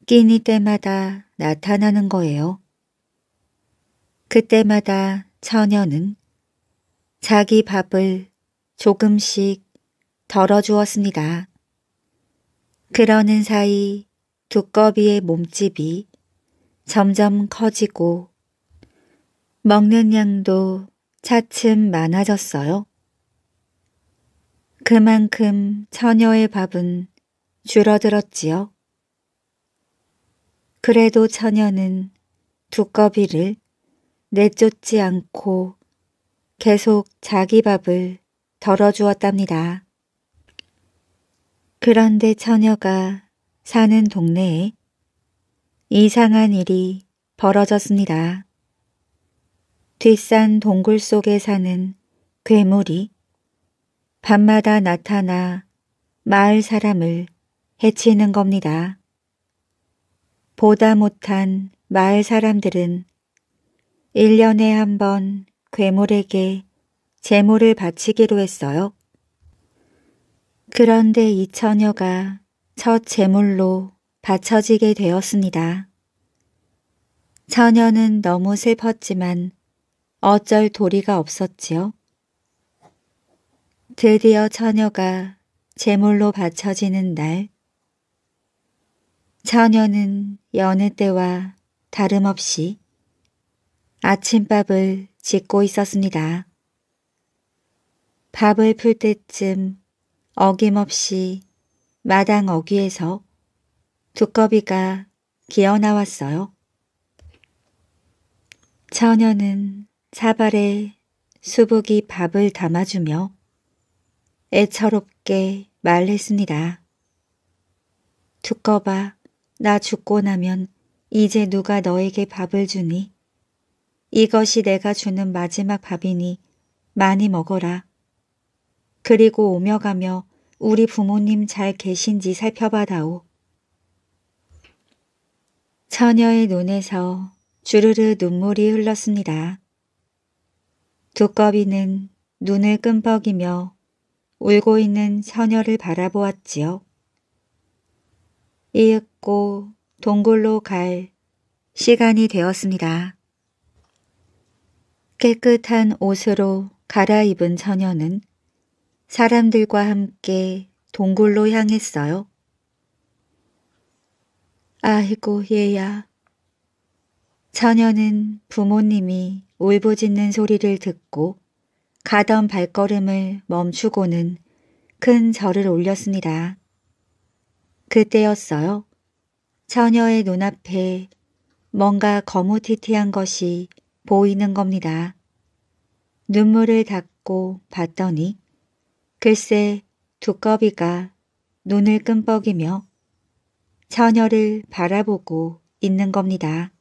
끼니 때마다 나타나는 거예요. 그때마다 처녀는 자기 밥을 조금씩 덜어주었습니다. 그러는 사이 두꺼비의 몸집이 점점 커지고 먹는 양도 차츰 많아졌어요. 그만큼 처녀의 밥은 줄어들었지요. 그래도 처녀는 두꺼비를 내쫓지 않고 계속 자기 밥을 덜어주었답니다. 그런데 처녀가 사는 동네에 이상한 일이 벌어졌습니다. 뒷산 동굴 속에 사는 괴물이 밤마다 나타나 마을 사람을 해치는 겁니다. 보다 못한 마을 사람들은 1년에 한 번 괴물에게 재물을 바치기로 했어요. 그런데 이 처녀가 첫 재물로 바쳐지게 되었습니다. 처녀는 너무 슬펐지만 어쩔 도리가 없었지요. 드디어 처녀가 제물로 바쳐지는 날 처녀는 여느 때와 다름없이 아침밥을 짓고 있었습니다. 밥을 풀 때쯤 어김없이 마당 어귀에서 두꺼비가 기어나왔어요. 처녀는 차발에 수북이 밥을 담아주며 애처롭게 말했습니다. 두꺼봐, 나 죽고 나면 이제 누가 너에게 밥을 주니? 이것이 내가 주는 마지막 밥이니 많이 먹어라. 그리고 오며 가며 우리 부모님 잘 계신지 살펴봐다오. 처녀의 눈에서 주르르 눈물이 흘렀습니다. 두꺼비는 눈을 끔벅이며 울고 있는 처녀를 바라보았지요. 이윽고 동굴로 갈 시간이 되었습니다. 깨끗한 옷으로 갈아입은 처녀는 사람들과 함께 동굴로 향했어요. 아이고 얘야. 처녀는 부모님이 울부짖는 소리를 듣고 가던 발걸음을 멈추고는 큰 절을 올렸습니다. 그때였어요. 처녀의 눈앞에 뭔가 거무튀튀한 것이 보이는 겁니다. 눈물을 닦고 봤더니 글쎄 두꺼비가 눈을 끔뻑이며 처녀를 바라보고 있는 겁니다.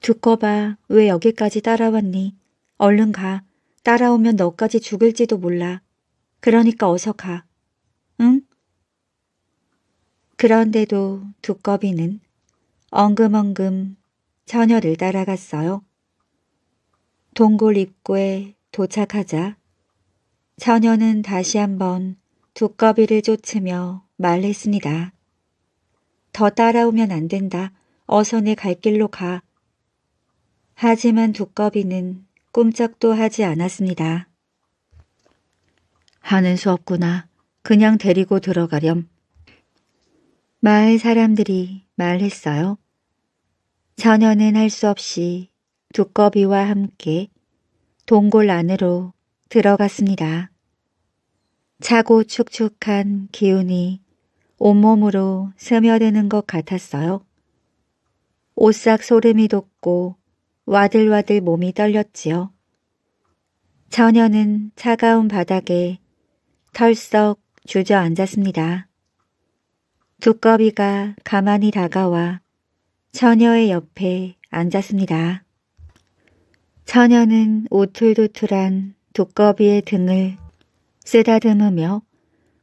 두꺼봐 왜 여기까지 따라왔니? 얼른 가. 따라오면 너까지 죽을지도 몰라. 그러니까 어서 가. 응? 그런데도 두꺼비는 엉금엉금 처녀를 따라갔어요. 동굴 입구에 도착하자 처녀는 다시 한번 두꺼비를 쫓으며 말했습니다. 더 따라오면 안 된다. 어서 내갈 길로 가. 하지만 두꺼비는 꿈쩍도 하지 않았습니다. 하는 수 없구나. 그냥 데리고 들어가렴. 마을 사람들이 말했어요. 전녀는할 수 없이 두꺼비와 함께 동굴 안으로 들어갔습니다. 차고 축축한 기운이 온몸으로 스며드는 것 같았어요. 오싹 소름이 돋고 와들와들 몸이 떨렸지요. 처녀는 차가운 바닥에 털썩 주저앉았습니다. 두꺼비가 가만히 다가와 처녀의 옆에 앉았습니다. 처녀는 오툴도툴한 두꺼비의 등을 쓰다듬으며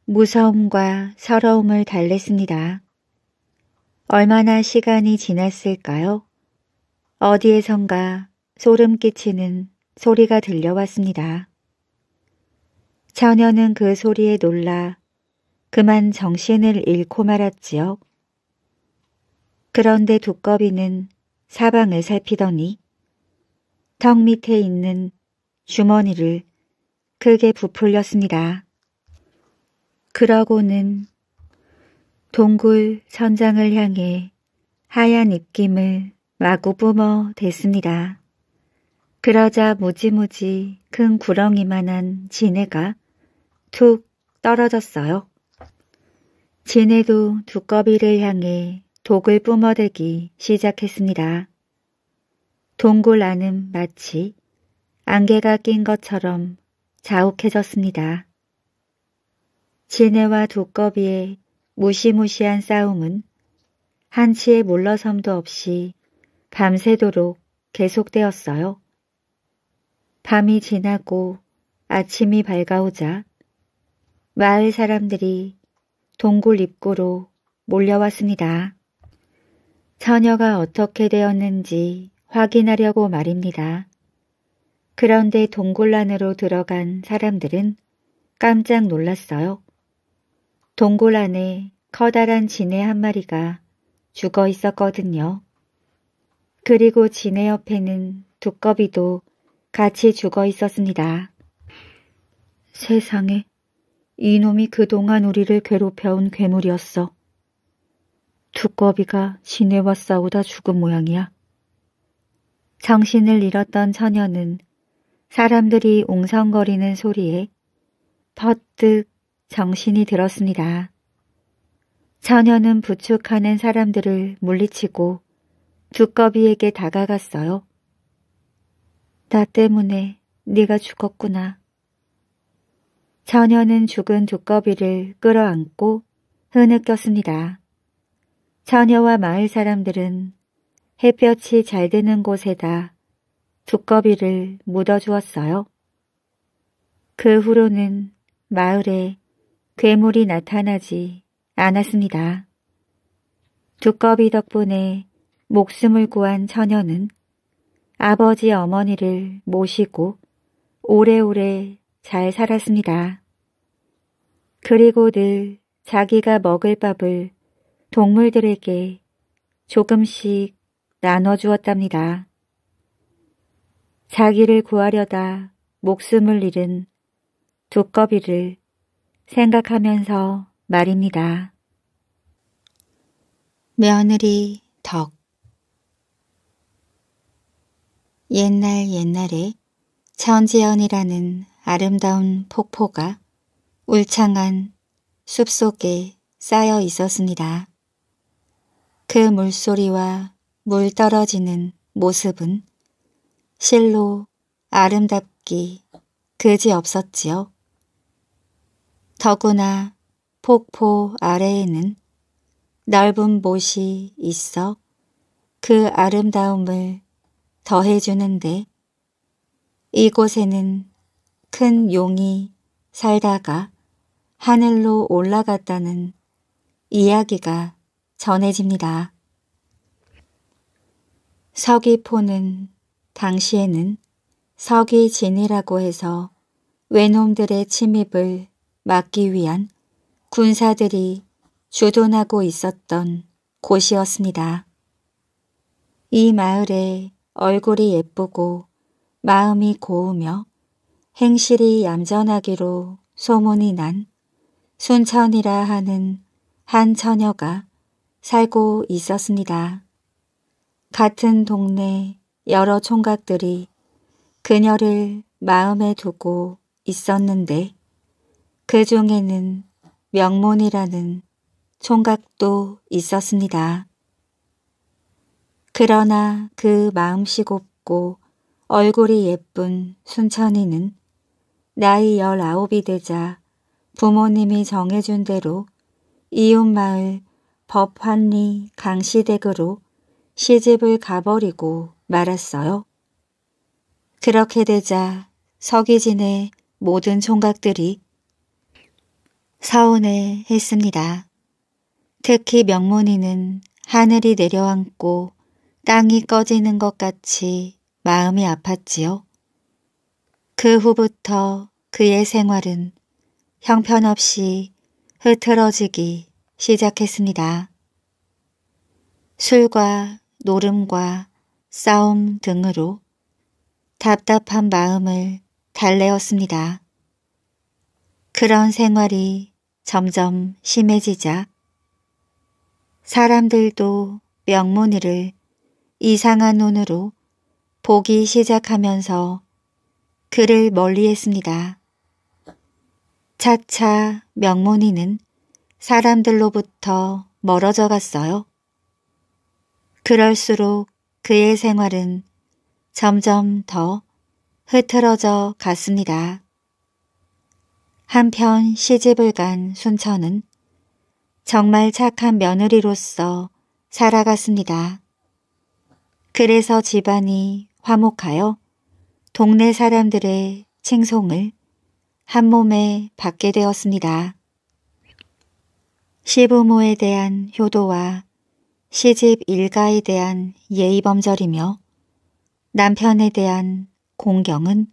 무서움과 서러움을 달랬습니다. 얼마나 시간이 지났을까요? 어디에선가 소름 끼치는 소리가 들려왔습니다. 처녀는 그 소리에 놀라 그만 정신을 잃고 말았지요. 그런데 두꺼비는 사방을 살피더니 턱 밑에 있는 주머니를 크게 부풀렸습니다. 그러고는 동굴 천장을 향해 하얀 입김을 마구 뿜어 댔습니다. 그러자 무지무지 큰 구렁이만한 지네가 툭 떨어졌어요. 진해도 두꺼비를 향해 독을 뿜어대기 시작했습니다. 동굴 안은 마치 안개가 낀 것처럼 자욱해졌습니다. 진해와 두꺼비의 무시무시한 싸움은 한치의 물러섬도 없이 밤새도록 계속되었어요. 밤이 지나고 아침이 밝아오자 마을 사람들이 동굴 입구로 몰려왔습니다. 처녀가 어떻게 되었는지 확인하려고 말입니다. 그런데 동굴 안으로 들어간 사람들은 깜짝 놀랐어요. 동굴 안에 커다란 진네한 마리가 죽어 있었거든요. 그리고 진네 옆에는 두꺼비도 같이 죽어 있었습니다. 세상에 이놈이 그동안 우리를 괴롭혀온 괴물이었어. 두꺼비가 시내와 싸우다 죽은 모양이야. 정신을 잃었던 처녀는 사람들이 웅성거리는 소리에 퍼뜩 정신이 들었습니다. 처녀는 부축하는 사람들을 물리치고 두꺼비에게 다가갔어요. 나 때문에 네가 죽었구나. 처녀는 죽은 두꺼비를 끌어안고 흐느꼈습니다. 처녀와 마을 사람들은 햇볕이 잘 드는 곳에다 두꺼비를 묻어주었어요. 그 후로는 마을에 괴물이 나타나지 않았습니다. 두꺼비 덕분에 목숨을 구한 처녀는 아버지 어머니를 모시고 오래오래 잘 살았습니다. 그리고 늘 자기가 먹을 밥을 동물들에게 조금씩 나눠주었답니다. 자기를 구하려다 목숨을 잃은 두꺼비를 생각하면서 말입니다. 며느리 덕 옛날 옛날에 전지현이라는 아름다운 폭포가 울창한 숲속에 쌓여 있었습니다. 그 물소리와 물 떨어지는 모습은 실로 아름답기 그지없었지요. 더구나 폭포 아래에는 넓은 못이 있어 그 아름다움을 더해주는데 이곳에는 큰 용이 살다가 하늘로 올라갔다는 이야기가 전해집니다. 서귀포는 당시에는 서귀진이라고 해서 외놈들의 침입을 막기 위한 군사들이 주둔하고 있었던 곳이었습니다. 이 마을에 얼굴이 예쁘고 마음이 고우며 행실이 얌전하기로 소문이 난 순천이라 하는 한 처녀가 살고 있었습니다. 같은 동네 여러 총각들이 그녀를 마음에 두고 있었는데 그 중에는 명문이라는 총각도 있었습니다. 그러나 그 마음씨 곱고 얼굴이 예쁜 순천이는 나이 열아홉이 되자 부모님이 정해준 대로 이웃마을 법환리 강시댁으로 시집을 가버리고 말았어요. 그렇게 되자 서기진의 모든 총각들이 서운을 했습니다. 특히 명문이는 하늘이 내려앉고 땅이 꺼지는 것 같이 마음이 아팠지요. 그 후부터 그의 생활은 형편없이 흐트러지기 시작했습니다. 술과 노름과 싸움 등으로 답답한 마음을 달래었습니다. 그런 생활이 점점 심해지자 사람들도 명문이를 이상한 눈으로 보기 시작하면서 그를 멀리했습니다. 차차 명문이는 사람들로부터 멀어져 갔어요. 그럴수록 그의 생활은 점점 더 흐트러져 갔습니다. 한편 시집을 간 순천은 정말 착한 며느리로서 살아갔습니다. 그래서 집안이 화목하여 동네 사람들의 칭송을 한몸에 받게 되었습니다. 시부모에 대한 효도와 시집 일가에 대한 예의범절이며 남편에 대한 공경은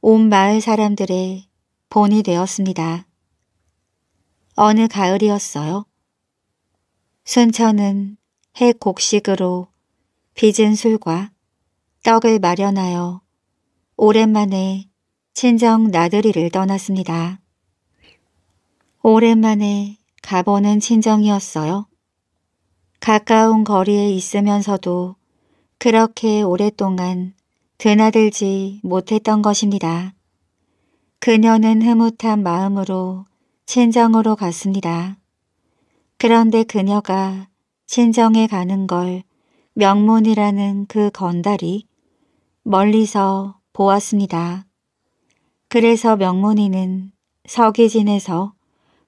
온 마을 사람들의 본이 되었습니다. 어느 가을이었어요. 순천은 해 곡식으로 빚은 술과 떡을 마련하여 오랜만에 친정 나들이를 떠났습니다. 오랜만에 가보는 친정이었어요. 가까운 거리에 있으면서도 그렇게 오랫동안 드나들지 못했던 것입니다. 그녀는 흐뭇한 마음으로 친정으로 갔습니다. 그런데 그녀가 친정에 가는 걸 명문이라는 그 건달이 멀리서 보았습니다. 그래서 명문이는 서기진에서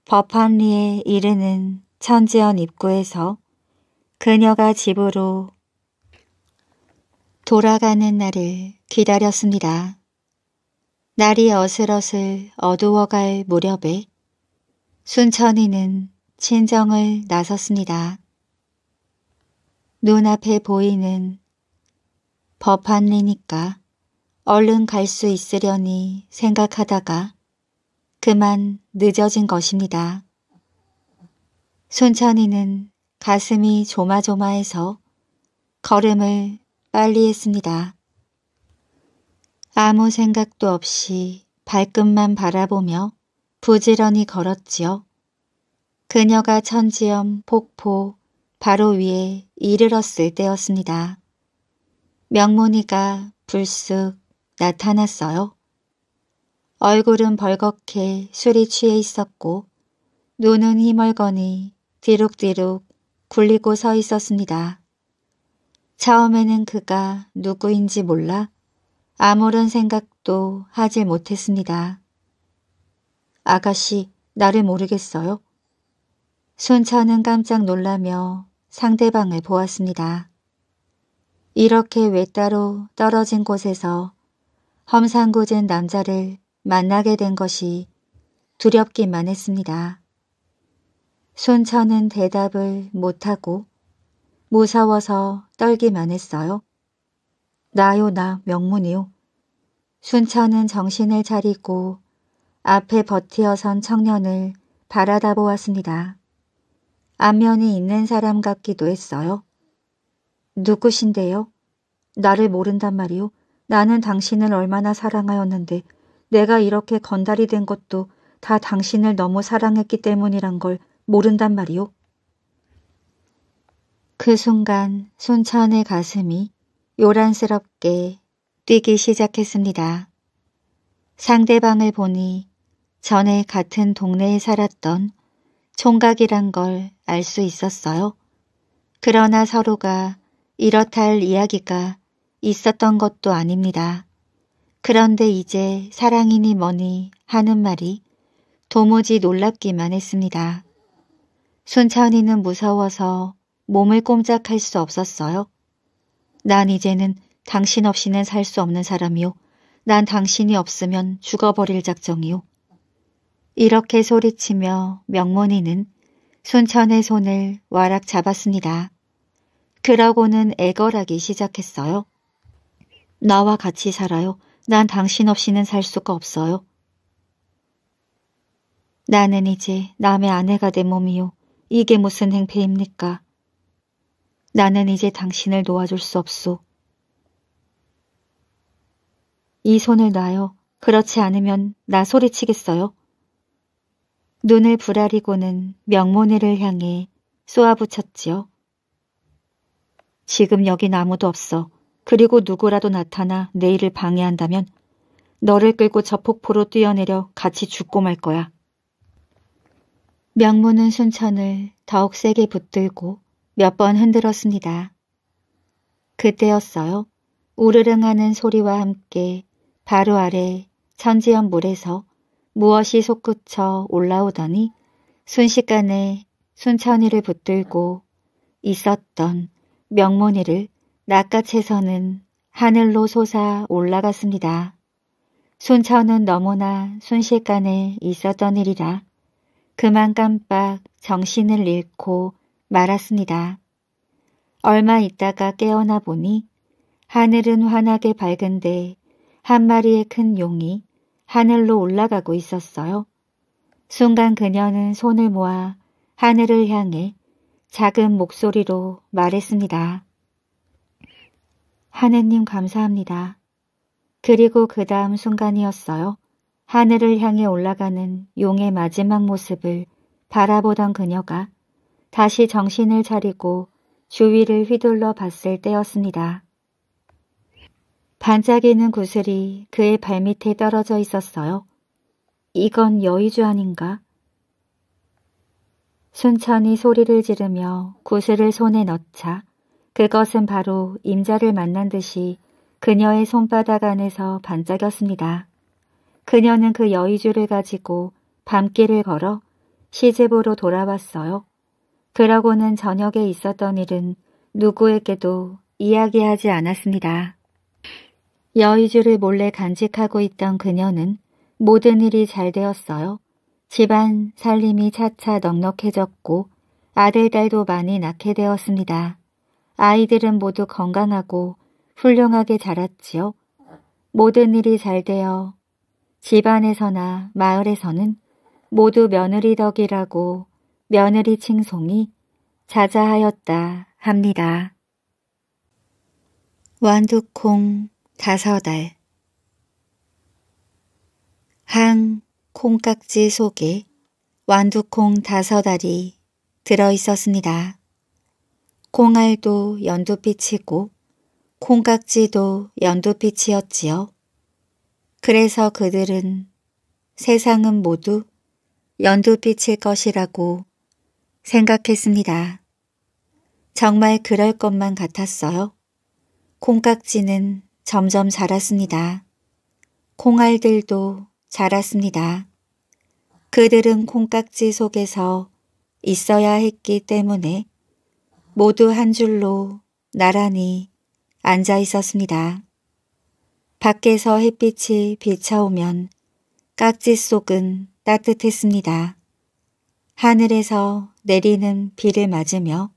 법한리에 이르는 천지연 입구에서 그녀가 집으로 돌아가는 날을 기다렸습니다. 날이 어슬어슬 어두워갈 무렵에 순천이는 친정을 나섰습니다. 눈앞에 보이는 법한리니까 얼른 갈 수 있으려니 생각하다가 그만 늦어진 것입니다. 순천이는 가슴이 조마조마해서 걸음을 빨리 했습니다. 아무 생각도 없이 발끝만 바라보며 부지런히 걸었지요. 그녀가 천지염 폭포 바로 위에 이르렀을 때였습니다. 명문이가 불쑥 나타났어요. 얼굴은 벌겋게 술이 취해 있었고 눈은 희멀거니 뒤룩뒤룩 굴리고 서 있었습니다. 처음에는 그가 누구인지 몰라 아무런 생각도 하질 못했습니다. 아가씨, 나를 모르겠어요? 순천은 깜짝 놀라며 상대방을 보았습니다. 이렇게 외따로 떨어진 곳에서 험상궂은 남자를 만나게 된 것이 두렵기만 했습니다. 순천은 대답을 못하고 무서워서 떨기만 했어요. 나요 나 명문이요. 순천은 정신을 차리고 앞에 버티어선 청년을 바라다 보았습니다. 안면이 있는 사람 같기도 했어요. 누구신데요? 나를 모른단 말이요. 나는 당신을 얼마나 사랑하였는데 내가 이렇게 건달이 된 것도 다 당신을 너무 사랑했기 때문이란 걸 모른단 말이오. 그 순간 손천의 가슴이 요란스럽게 뛰기 시작했습니다. 상대방을 보니 전에 같은 동네에 살았던 총각이란 걸 알 수 있었어요. 그러나 서로가 이렇다 할 이야기가 있었던 것도 아닙니다. 그런데 이제 사랑이니 뭐니 하는 말이 도무지 놀랍기만 했습니다. 순천이는 무서워서 몸을 꼼짝할 수 없었어요. 난 이제는 당신 없이는 살 수 없는 사람이요. 난 당신이 없으면 죽어버릴 작정이요. 이렇게 소리치며 명문이는 순천의 손을 와락 잡았습니다. 그러고는 애걸하기 시작했어요. 나와 같이 살아요. 난 당신 없이는 살 수가 없어요. 나는 이제 남의 아내가 된 몸이요. 이게 무슨 행패입니까? 나는 이제 당신을 놓아줄 수 없소. 이 손을 놔요. 그렇지 않으면 나 소리치겠어요. 눈을 부라리고는 명모네를 향해 쏘아붙였지요. 지금 여긴 아무도 없어. 그리고 누구라도 나타나 내 일을 방해한다면 너를 끌고 저 폭포로 뛰어내려 같이 죽고 말 거야. 명문은 순천을 더욱 세게 붙들고 몇 번 흔들었습니다. 그때였어요. 우르릉 하는 소리와 함께 바로 아래 천지연 물에서 무엇이 솟구쳐 올라오더니 순식간에 순천이를 붙들고 있었던 명문이를 낚아채서는 하늘로 솟아 올라갔습니다. 순천은 너무나 순식간에 있었던 일이라 그만 깜빡 정신을 잃고 말았습니다. 얼마 있다가 깨어나 보니 하늘은 환하게 밝은데 한 마리의 큰 용이 하늘로 올라가고 있었어요. 순간 그녀는 손을 모아 하늘을 향해 작은 목소리로 말했습니다. 하느님 감사합니다. 그리고 그 다음 순간이었어요. 하늘을 향해 올라가는 용의 마지막 모습을 바라보던 그녀가 다시 정신을 차리고 주위를 휘둘러 봤을 때였습니다. 반짝이는 구슬이 그의 발밑에 떨어져 있었어요. 이건 여의주 아닌가? 순천이 소리를 지르며 구슬을 손에 넣자 그것은 바로 임자를 만난 듯이 그녀의 손바닥 안에서 반짝였습니다. 그녀는 그 여의주를 가지고 밤길을 걸어 시집으로 돌아왔어요. 그러고는 저녁에 있었던 일은 누구에게도 이야기하지 않았습니다. 여의주를 몰래 간직하고 있던 그녀는 모든 일이 잘 되었어요. 집안 살림이 차차 넉넉해졌고 아들, 딸도 많이 낳게 되었습니다. 아이들은 모두 건강하고 훌륭하게 자랐지요. 모든 일이 잘 되어 집안에서나 마을에서는 모두 며느리 덕이라고 며느리 칭송이 자자하였다 합니다. 완두콩 다섯알 항 콩깍지 속에 완두콩 다섯알이 들어있었습니다. 콩알도 연두빛이고 콩깍지도 연두빛이었지요. 그래서 그들은 세상은 모두 연두빛일 것이라고 생각했습니다. 정말 그럴 것만 같았어요. 콩깍지는 점점 자랐습니다. 콩알들도 자랐습니다. 그들은 콩깍지 속에서 있어야 했기 때문에 모두 한 줄로 나란히 앉아 있었습니다. 밖에서 햇빛이 비쳐오면 깍지 속은 따뜻했습니다. 하늘에서 내리는 비를 맞으며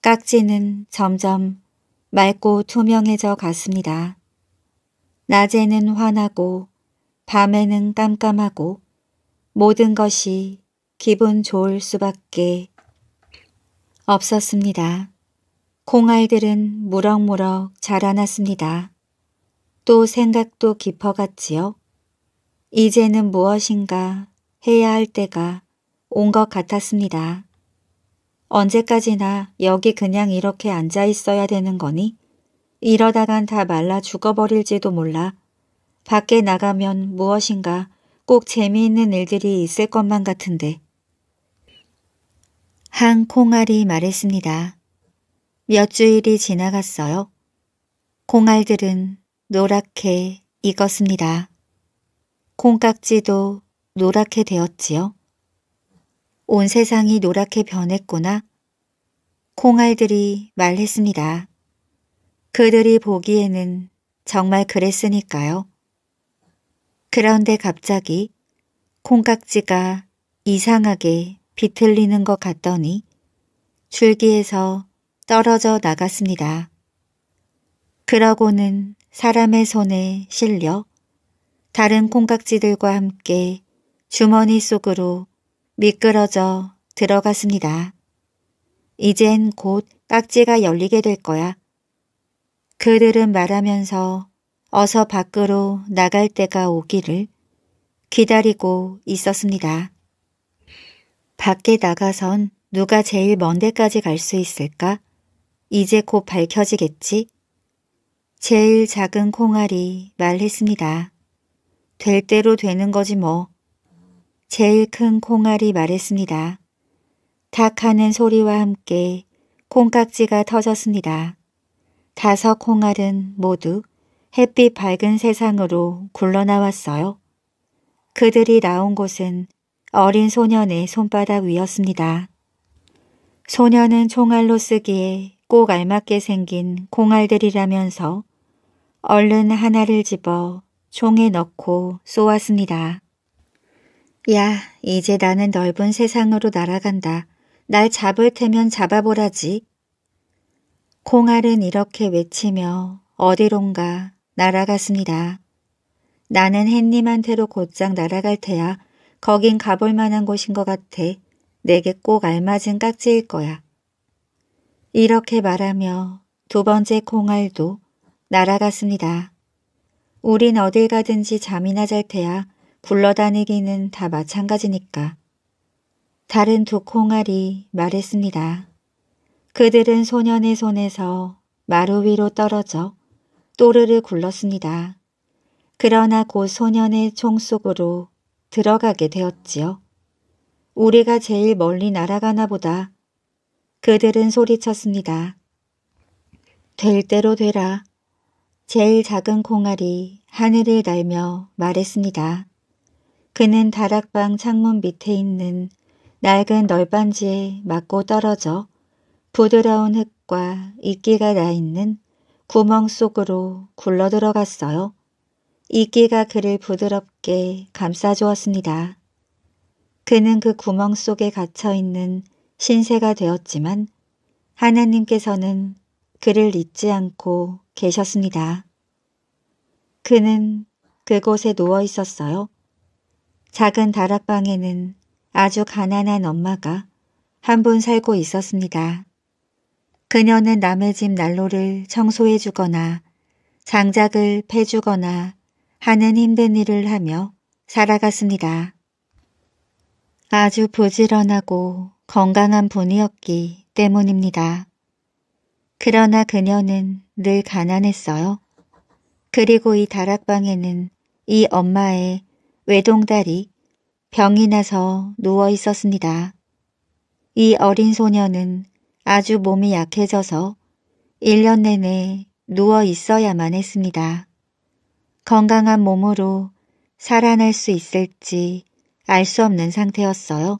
깍지는 점점 맑고 투명해져 갔습니다. 낮에는 환하고 밤에는 깜깜하고 모든 것이 기분 좋을 수밖에 없었습니다. 콩알들은 무럭무럭 자라났습니다. 또 생각도 깊어갔지요. 이제는 무엇인가 해야 할 때가 온 것 같았습니다. 언제까지나 여기 그냥 이렇게 앉아 있어야 되는 거니? 이러다간 다 말라 죽어버릴지도 몰라. 밖에 나가면 무엇인가 꼭 재미있는 일들이 있을 것만 같은데 한 콩알이 말했습니다. 몇 주일이 지나갔어요. 콩알들은 노랗게 익었습니다. 콩깍지도 노랗게 되었지요. 온 세상이 노랗게 변했구나. 콩알들이 말했습니다. 그들이 보기에는 정말 그랬으니까요. 그런데 갑자기 콩깍지가 이상하게 비틀리는 것 같더니 줄기에서 떨어져 나갔습니다. 그러고는 사람의 손에 실려 다른 콩깍지들과 함께 주머니 속으로 미끄러져 들어갔습니다. 이젠 곧 깍지가 열리게 될 거야. 그들은 말하면서 어서 밖으로 나갈 때가 오기를 기다리고 있었습니다. 밖에 나가선 누가 제일 먼 데까지 갈 수 있을까? 이제 곧 밝혀지겠지? 제일 작은 콩알이 말했습니다. 될 대로 되는 거지 뭐. 제일 큰 콩알이 말했습니다. 탁 하는 소리와 함께 콩깍지가 터졌습니다. 다섯 콩알은 모두 햇빛 밝은 세상으로 굴러나왔어요. 그들이 나온 곳은 어린 소년의 손바닥 위였습니다. 소년은 총알로 쓰기에 꼭 알맞게 생긴 콩알들이라면서 얼른 하나를 집어 총에 넣고 쏘았습니다. 야, 이제 나는 넓은 세상으로 날아간다. 날 잡을 테면 잡아보라지. 콩알은 이렇게 외치며 어디론가 날아갔습니다. 나는 헨님한테로 곧장 날아갈 테야. 거긴 가볼 만한 곳인 것 같아. 내게 꼭 알맞은 깍지일 거야. 이렇게 말하며 두 번째 콩알도 날아갔습니다. 우린 어딜 가든지 잠이나 잘 테야 굴러다니기는 다 마찬가지니까. 다른 두 콩알이 말했습니다. 그들은 소년의 손에서 마루 위로 떨어져 또르르 굴렀습니다. 그러나 곧 그 소년의 총 속으로 들어가게 되었지요. 우리가 제일 멀리 날아가나 보다. 그들은 소리쳤습니다. 될 대로 되라. 제일 작은 콩알이 하늘을 날며 말했습니다. 그는 다락방 창문 밑에 있는 낡은 널빤지에 맞고 떨어져 부드러운 흙과 이끼가 나 있는 구멍 속으로 굴러 들어갔어요. 이끼가 그를 부드럽게 감싸주었습니다. 그는 그 구멍 속에 갇혀있는 신세가 되었지만 하나님께서는 그를 잊지 않고 계셨습니다. 그는 그곳에 누워 있었어요. 작은 다락방에는 아주 가난한 엄마가 한 분 살고 있었습니다. 그녀는 남의 집 난로를 청소해 주거나 장작을 패 주거나 하는 힘든 일을 하며 살아갔습니다. 아주 부지런하고 건강한 분이었기 때문입니다. 그러나 그녀는 늘 가난했어요. 그리고 이 다락방에는 이 엄마의 외동딸이 병이 나서 누워 있었습니다. 이 어린 소녀는 아주 몸이 약해져서 1년 내내 누워 있어야만 했습니다. 건강한 몸으로 살아날 수 있을지 알 수 없는 상태였어요.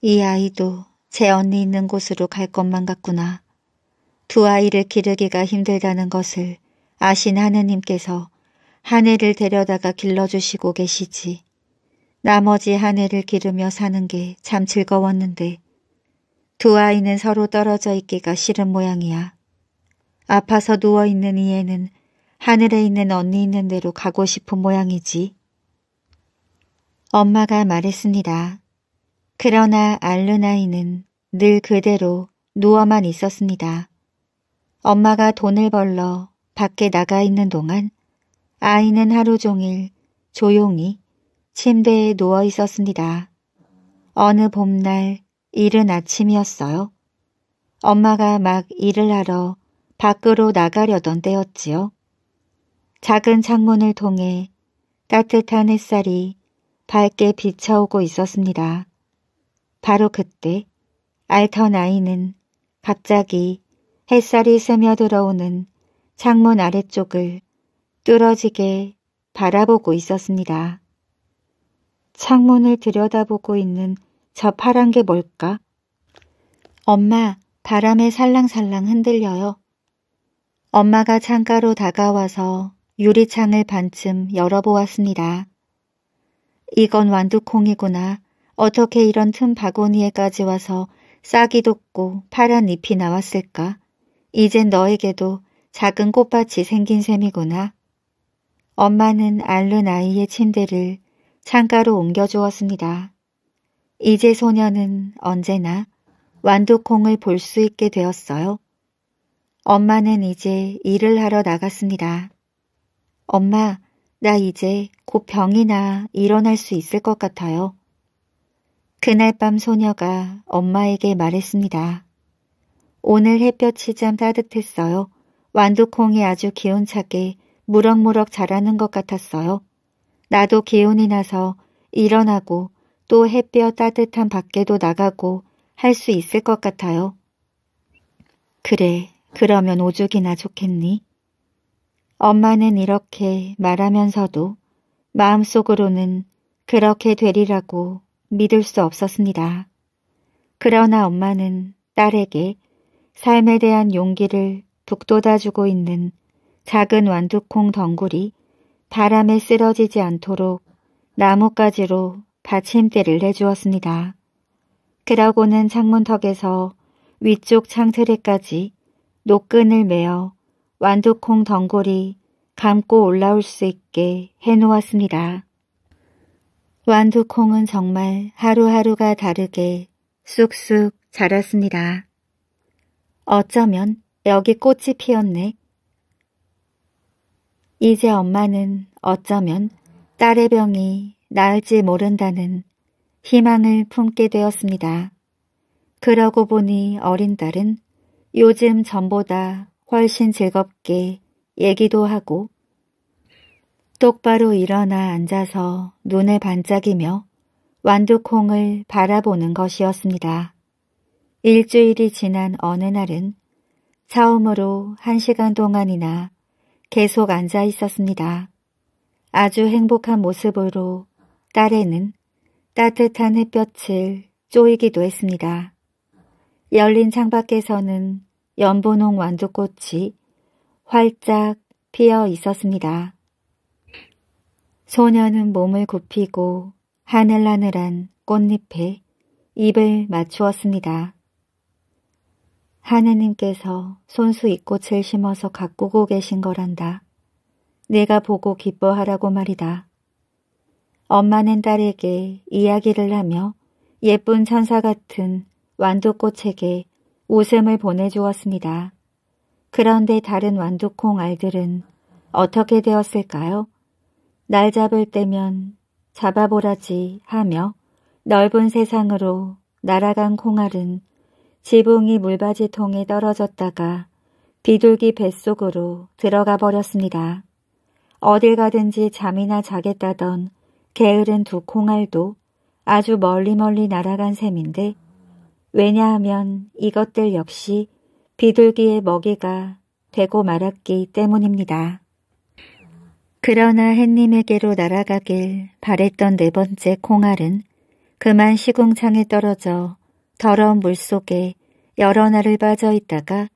이 아이도 제 언니 있는 곳으로 갈 것만 같구나. 두 아이를 기르기가 힘들다는 것을 아신 하느님께서 한 해를 데려다가 길러주시고 계시지. 나머지 한 해를 기르며 사는 게 참 즐거웠는데 두 아이는 서로 떨어져 있기가 싫은 모양이야. 아파서 누워있는 이에는 하늘에 있는 언니 있는 대로 가고 싶은 모양이지. 엄마가 말했습니다. 그러나 알르나이는 늘 그대로 누워만 있었습니다. 엄마가 돈을 벌러 밖에 나가 있는 동안 아이는 하루 종일 조용히 침대에 누워 있었습니다. 어느 봄날 이른 아침이었어요. 엄마가 막 일을 하러 밖으로 나가려던 때였지요. 작은 창문을 통해 따뜻한 햇살이 밝게 비쳐오고 있었습니다. 바로 그때 알턴 아이는 갑자기 햇살이 스며들어오는 창문 아래쪽을 뚫어지게 바라보고 있었습니다. 창문을 들여다보고 있는 저 파란 게 뭘까? 엄마, 바람에 살랑살랑 흔들려요. 엄마가 창가로 다가와서 유리창을 반쯤 열어보았습니다. 이건 완두콩이구나. 어떻게 이런 틈 바구니에까지 와서 싹이 돋고 파란 잎이 나왔을까? 이젠 너에게도 작은 꽃밭이 생긴 셈이구나. 엄마는 앓는 아이의 침대를 창가로 옮겨주었습니다. 이제 소녀는 언제나 완두콩을 볼 수 있게 되었어요. 엄마는 이제 일을 하러 나갔습니다. 엄마, 나 이제 곧 병이나 일어날 수 있을 것 같아요. 그날 밤 소녀가 엄마에게 말했습니다. 오늘 햇볕이 참 따뜻했어요. 완두콩이 아주 기운차게 무럭무럭 자라는 것 같았어요. 나도 기운이 나서 일어나고 또 햇볕 따뜻한 밖에도 나가고 할 수 있을 것 같아요. 그래, 그러면 오죽이나 좋겠니? 엄마는 이렇게 말하면서도 마음속으로는 그렇게 되리라고 믿을 수 없었습니다. 그러나 엄마는 딸에게 삶에 대한 용기를 북돋아주고 있는 작은 완두콩 덩굴이 바람에 쓰러지지 않도록 나뭇가지로 받침대를 내주었습니다. 그러고는 창문턱에서 위쪽 창틀에까지 노끈을 매어 완두콩 덩굴이 감고 올라올 수 있게 해놓았습니다. 완두콩은 정말 하루하루가 다르게 쑥쑥 자랐습니다. 어쩌면 여기 꽃이 피었네. 이제 엄마는 어쩌면 딸의 병이 나을지 모른다는 희망을 품게 되었습니다. 그러고 보니 어린 딸은 요즘 전보다 훨씬 즐겁게 얘기도 하고 똑바로 일어나 앉아서 눈을 반짝이며 완두콩을 바라보는 것이었습니다. 일주일이 지난 어느 날은 처음으로 한 시간 동안이나 계속 앉아 있었습니다. 아주 행복한 모습으로 딸에는 따뜻한 햇볕을 쪼이기도 했습니다. 열린 창밖에서는 연분홍 완두꽃이 활짝 피어 있었습니다. 소녀는 몸을 굽히고 하늘하늘한 꽃잎에 입을 맞추었습니다. 하느님께서 손수 잎꽃을 심어서 가꾸고 계신 거란다. 내가 보고 기뻐하라고 말이다. 엄마는 딸에게 이야기를 하며 예쁜 천사 같은 완두꽃에게 웃음을 보내주었습니다. 그런데 다른 완두콩 알들은 어떻게 되었을까요? 날 잡을 때면 잡아보라지 하며 넓은 세상으로 날아간 콩알은 지붕이 물바지통에 떨어졌다가 비둘기 뱃속으로 들어가 버렸습니다. 어딜 가든지 잠이나 자겠다던 게으른 두 콩알도 아주 멀리 멀리 날아간 셈인데 왜냐하면 이것들 역시 비둘기의 먹이가 되고 말았기 때문입니다. 그러나 햇님에게로 날아가길 바랬던 네 번째 콩알은 그만 시궁창에 떨어져 더러운 물속에 여러 날을 빠져 있다가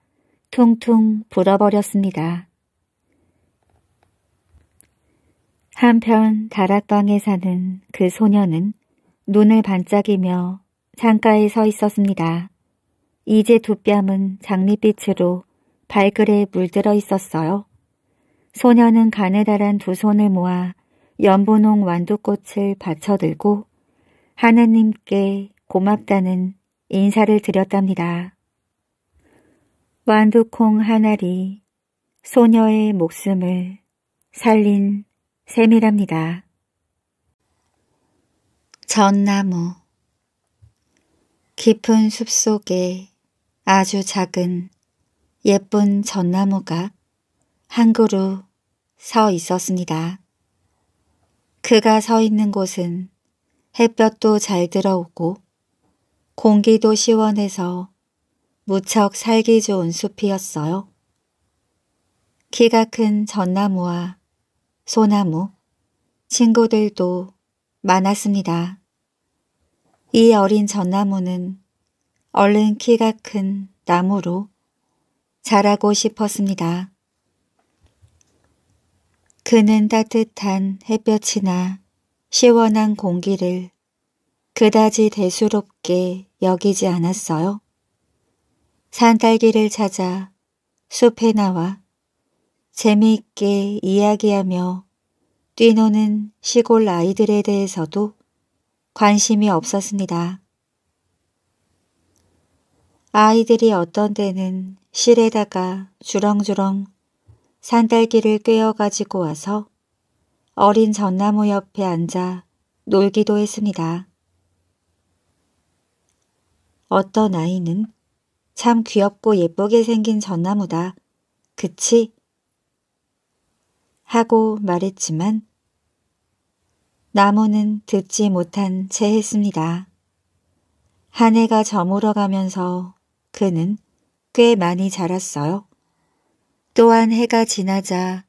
퉁퉁 불어버렸습니다. 한편 다락방에 사는 그 소녀는 눈을 반짝이며 창가에 서 있었습니다. 이제 두 뺨은 장밋빛으로 발그레에 물들어 있었어요. 소녀는 가느다란 두 손을 모아 연분홍 완두꽃을 받쳐들고 하느님께 고맙다는 인사를 드렸답니다. 완두콩 하나리 소녀의 목숨을 살린 셈이랍니다. 전나무 깊은 숲속에 아주 작은 예쁜 전나무가 한 그루 서 있었습니다. 그가 서 있는 곳은 햇볕도 잘 들어오고 공기도 시원해서 무척 살기 좋은 숲이었어요. 키가 큰 전나무와 소나무, 친구들도 많았습니다. 이 어린 전나무는 얼른 키가 큰 나무로 자라고 싶었습니다. 그는 따뜻한 햇볕이나 시원한 공기를 그다지 대수롭게 여기지 않았어요. 산딸기를 찾아 숲에 나와 재미있게 이야기하며 뛰노는 시골 아이들에 대해서도 관심이 없었습니다. 아이들이 어떤 때는 실에다가 주렁주렁 산딸기를 꿰어 가지고 와서 어린 전나무 옆에 앉아 놀기도 했습니다. 어떤 아이는 참 귀엽고 예쁘게 생긴 전나무다. 그치? 하고 말했지만 나무는 듣지 못한 채 했습니다. 한 해가 저물어가면서 그는 꽤 많이 자랐어요. 또한 해가 지나자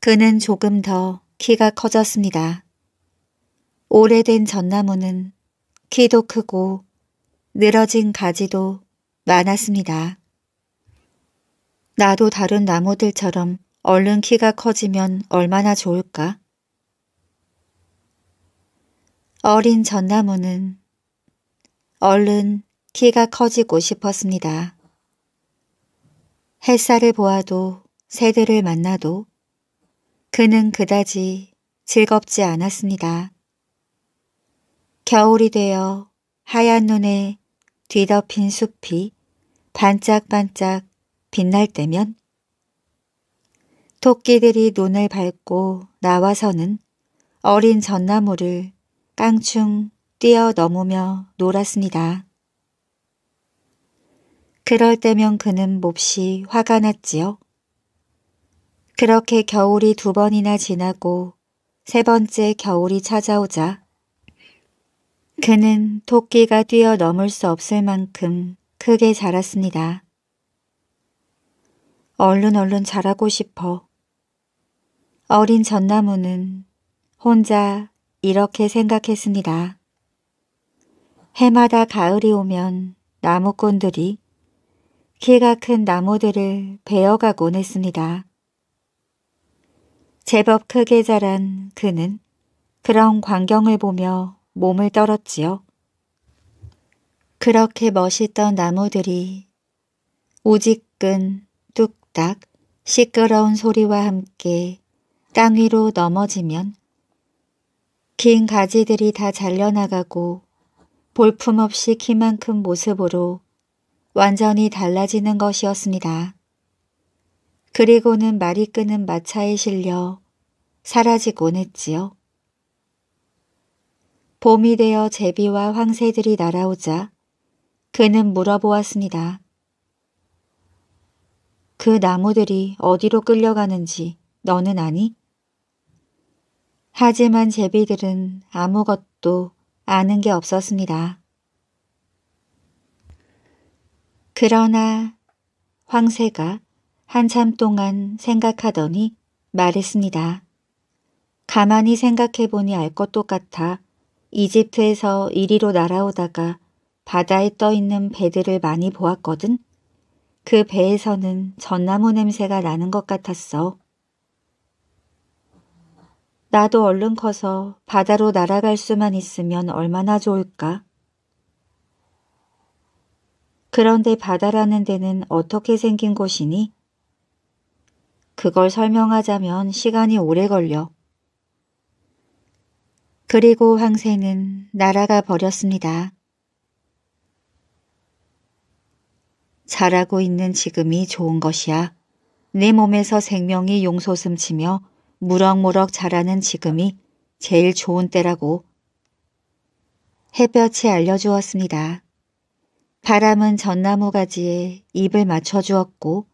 그는 조금 더 키가 커졌습니다. 오래된 전나무는 키도 크고 늘어진 가지도 많았습니다. 나도 다른 나무들처럼 얼른 키가 커지면 얼마나 좋을까? 어린 전나무는 얼른 키가 커지고 싶었습니다. 햇살을 보아도 새들을 만나도 그는 그다지 즐겁지 않았습니다. 겨울이 되어 하얀 눈에 뒤덮인 숲이 반짝반짝 빛날 때면 토끼들이 눈을 밟고 나와서는 어린 전나무를 깡충 뛰어넘으며 놀았습니다. 그럴 때면 그는 몹시 화가 났지요. 그렇게 겨울이 두 번이나 지나고 세 번째 겨울이 찾아오자 그는 토끼가 뛰어넘을 수 없을 만큼 크게 자랐습니다. 얼른 얼른 자라고 싶어. 어린 전나무는 혼자 이렇게 생각했습니다. 해마다 가을이 오면 나무꾼들이 키가 큰 나무들을 베어가곤 했습니다. 제법 크게 자란 그는 그런 광경을 보며 몸을 떨었지요. 그렇게 멋있던 나무들이 우직근 뚝딱 시끄러운 소리와 함께 땅 위로 넘어지면 긴 가지들이 다 잘려나가고 볼품없이 키만 큼 모습으로 완전히 달라지는 것이었습니다. 그리고는 말이 끄는 마차에 실려 사라지곤 했지요. 봄이 되어 제비와 황새들이 날아오자 그는 물어보았습니다. 그 나무들이 어디로 끌려가는지 너는 아니? 하지만 제비들은 아무것도 아는 게 없었습니다. 그러나 황새가 한참 동안 생각하더니 말했습니다. 가만히 생각해보니 알 것도 같아 이집트에서 이리로 날아오다가 바다에 떠있는 배들을 많이 보았거든. 그 배에서는 전나무 냄새가 나는 것 같았어. 나도 얼른 커서 바다로 날아갈 수만 있으면 얼마나 좋을까. 그런데 바다라는 데는 어떻게 생긴 곳이니? 그걸 설명하자면 시간이 오래 걸려. 그리고 황새는 날아가 버렸습니다. 자라고 있는 지금이 좋은 것이야. 내 몸에서 생명이 용솟음치며 무럭무럭 자라는 지금이 제일 좋은 때라고 햇볕이 알려주었습니다. 바람은 전나무 가지에 입을 맞춰 주었고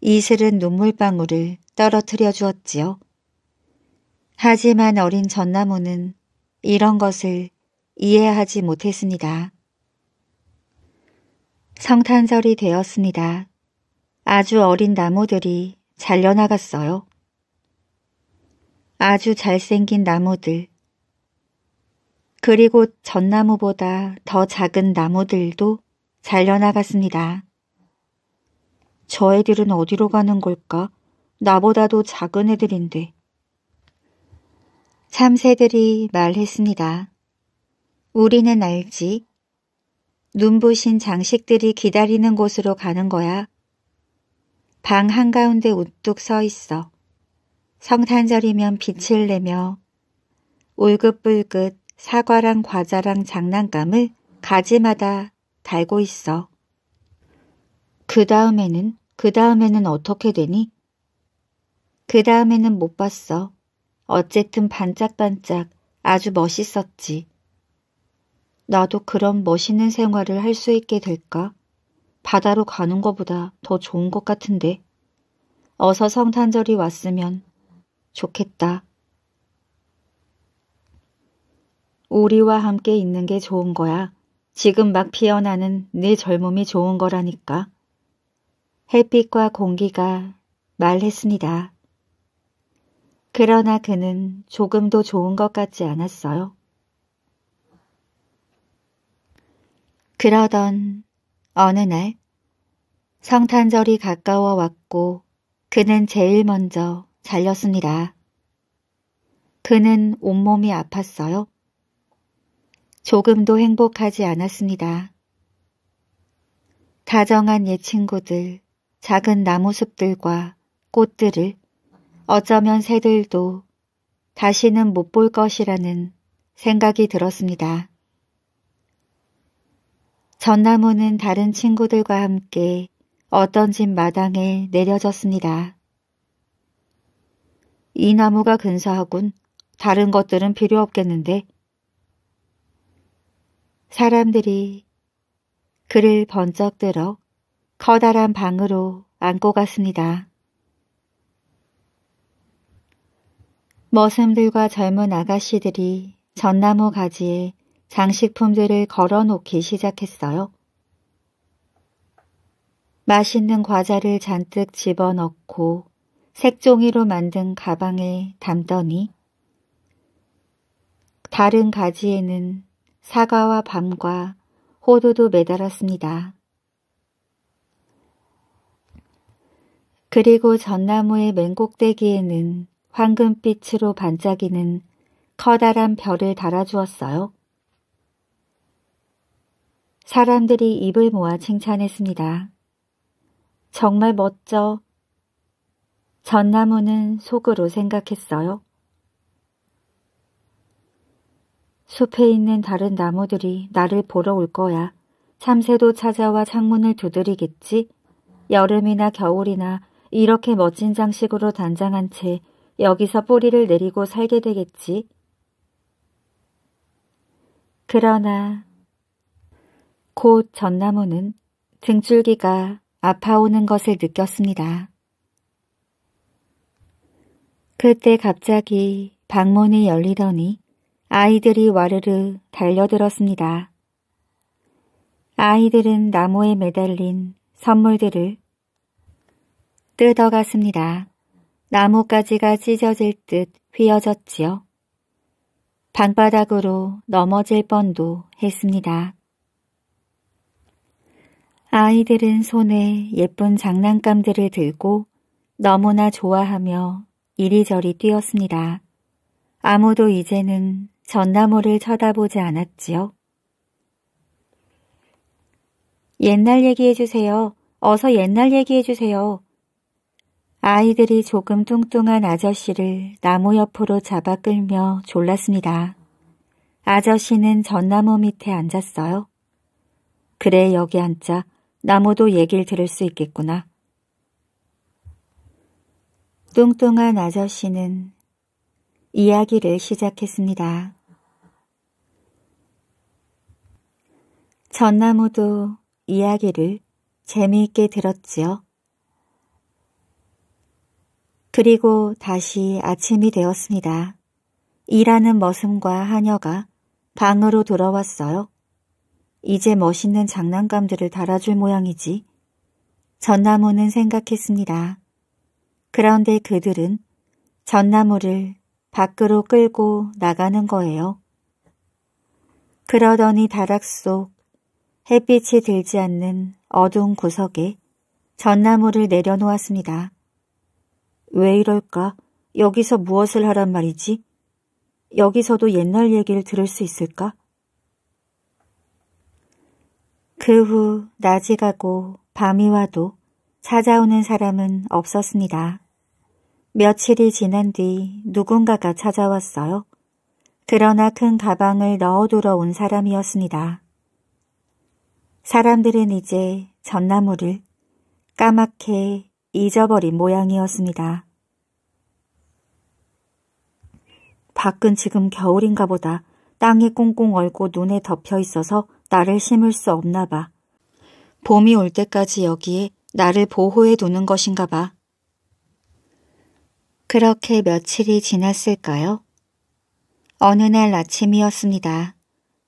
이슬은 눈물방울을 떨어뜨려 주었지요. 하지만 어린 전나무는 이런 것을 이해하지 못했습니다. 성탄절이 되었습니다. 아주 어린 나무들이 잘려나갔어요. 아주 잘생긴 나무들 그리고 전나무보다 더 작은 나무들도 잘려나갔습니다. 저 애들은 어디로 가는 걸까? 나보다도 작은 애들인데. 참새들이 말했습니다. 우리는 알지. 눈부신 장식들이 기다리는 곳으로 가는 거야. 방 한가운데 우뚝 서 있어. 성탄절이면 빛을 내며 울긋불긋 사과랑 과자랑 장난감을 가지마다 달고 있어. 그 다음에는 그 다음에는 어떻게 되니? 그 다음에는 못 봤어. 어쨌든 반짝반짝 아주 멋있었지. 나도 그런 멋있는 생활을 할 수 있게 될까? 바다로 가는 것보다 더 좋은 것 같은데. 어서 성탄절이 왔으면 좋겠다. 우리와 함께 있는 게 좋은 거야. 지금 막 피어나는 네 젊음이 좋은 거라니까. 햇빛과 공기가 말했습니다. 그러나 그는 조금도 좋은 것 같지 않았어요. 그러던 어느 날 성탄절이 가까워 왔고 그는 제일 먼저 잘렸습니다. 그는 온몸이 아팠어요. 조금도 행복하지 않았습니다. 다정한 옛 친구들, 작은 나무숲들과 꽃들을 어쩌면 새들도 다시는 못 볼 것이라는 생각이 들었습니다. 전나무는 다른 친구들과 함께 어떤 집 마당에 내려졌습니다. 이 나무가 근사하군. 다른 것들은 필요 없겠는데. 사람들이 그를 번쩍 들어 커다란 방으로 안고 갔습니다. 머슴들과 젊은 아가씨들이 전나무 가지에 장식품들을 걸어놓기 시작했어요. 맛있는 과자를 잔뜩 집어넣고 색종이로 만든 가방에 담더니 다른 가지에는 사과와 밤과 호두도 매달았습니다. 그리고 전나무의 맹곡대기에는 황금빛으로 반짝이는 커다란 별을 달아주었어요. 사람들이 입을 모아 칭찬했습니다. 정말 멋져 전나무는 속으로 생각했어요. 숲에 있는 다른 나무들이 나를 보러 올 거야. 참새도 찾아와 창문을 두드리겠지. 여름이나 겨울이나 이렇게 멋진 장식으로 단장한 채 여기서 뿌리를 내리고 살게 되겠지. 그러나 곧 전나무는 등줄기가 아파오는 것을 느꼈습니다. 그때 갑자기 방문이 열리더니 아이들이 와르르 달려들었습니다. 아이들은 나무에 매달린 선물들을 뜯어갔습니다. 나뭇가지가 찢어질 듯 휘어졌지요. 방바닥으로 넘어질 뻔도 했습니다. 아이들은 손에 예쁜 장난감들을 들고 너무나 좋아하며 이리저리 뛰었습니다. 아무도 이제는 전나무를 쳐다보지 않았지요. 옛날 얘기해주세요. 어서 옛날 얘기해주세요. 아이들이 조금 뚱뚱한 아저씨를 나무 옆으로 잡아 끌며 졸랐습니다. 아저씨는 전나무 밑에 앉았어요. 그래 여기 앉자 나무도 얘기를 들을 수 있겠구나. 뚱뚱한 아저씨는 이야기를 시작했습니다. 전나무도 이야기를 재미있게 들었지요. 그리고 다시 아침이 되었습니다. 일하는 머슴과 하녀가 방으로 돌아왔어요. 이제 멋있는 장난감들을 달아줄 모양이지. 전나무는 생각했습니다. 그런데 그들은 전나무를 밖으로 끌고 나가는 거예요. 그러더니 다락 속 햇빛이 들지 않는 어두운 구석에 전나무를 내려놓았습니다. 왜 이럴까? 여기서 무엇을 하란 말이지? 여기서도 옛날 얘기를 들을 수 있을까? 그 후 낮이 가고 밤이 와도 찾아오는 사람은 없었습니다. 며칠이 지난 뒤 누군가가 찾아왔어요. 그러나 큰 가방을 넣어두러 온 사람이었습니다. 사람들은 이제 전나무를 까맣게 잊어버린 모양이었습니다. 밖은 지금 겨울인가 보다 땅이 꽁꽁 얼고 눈에 덮여 있어서 나를 심을 수 없나 봐. 봄이 올 때까지 여기에 나를 보호해 두는 것인가 봐. 그렇게 며칠이 지났을까요? 어느 날 아침이었습니다.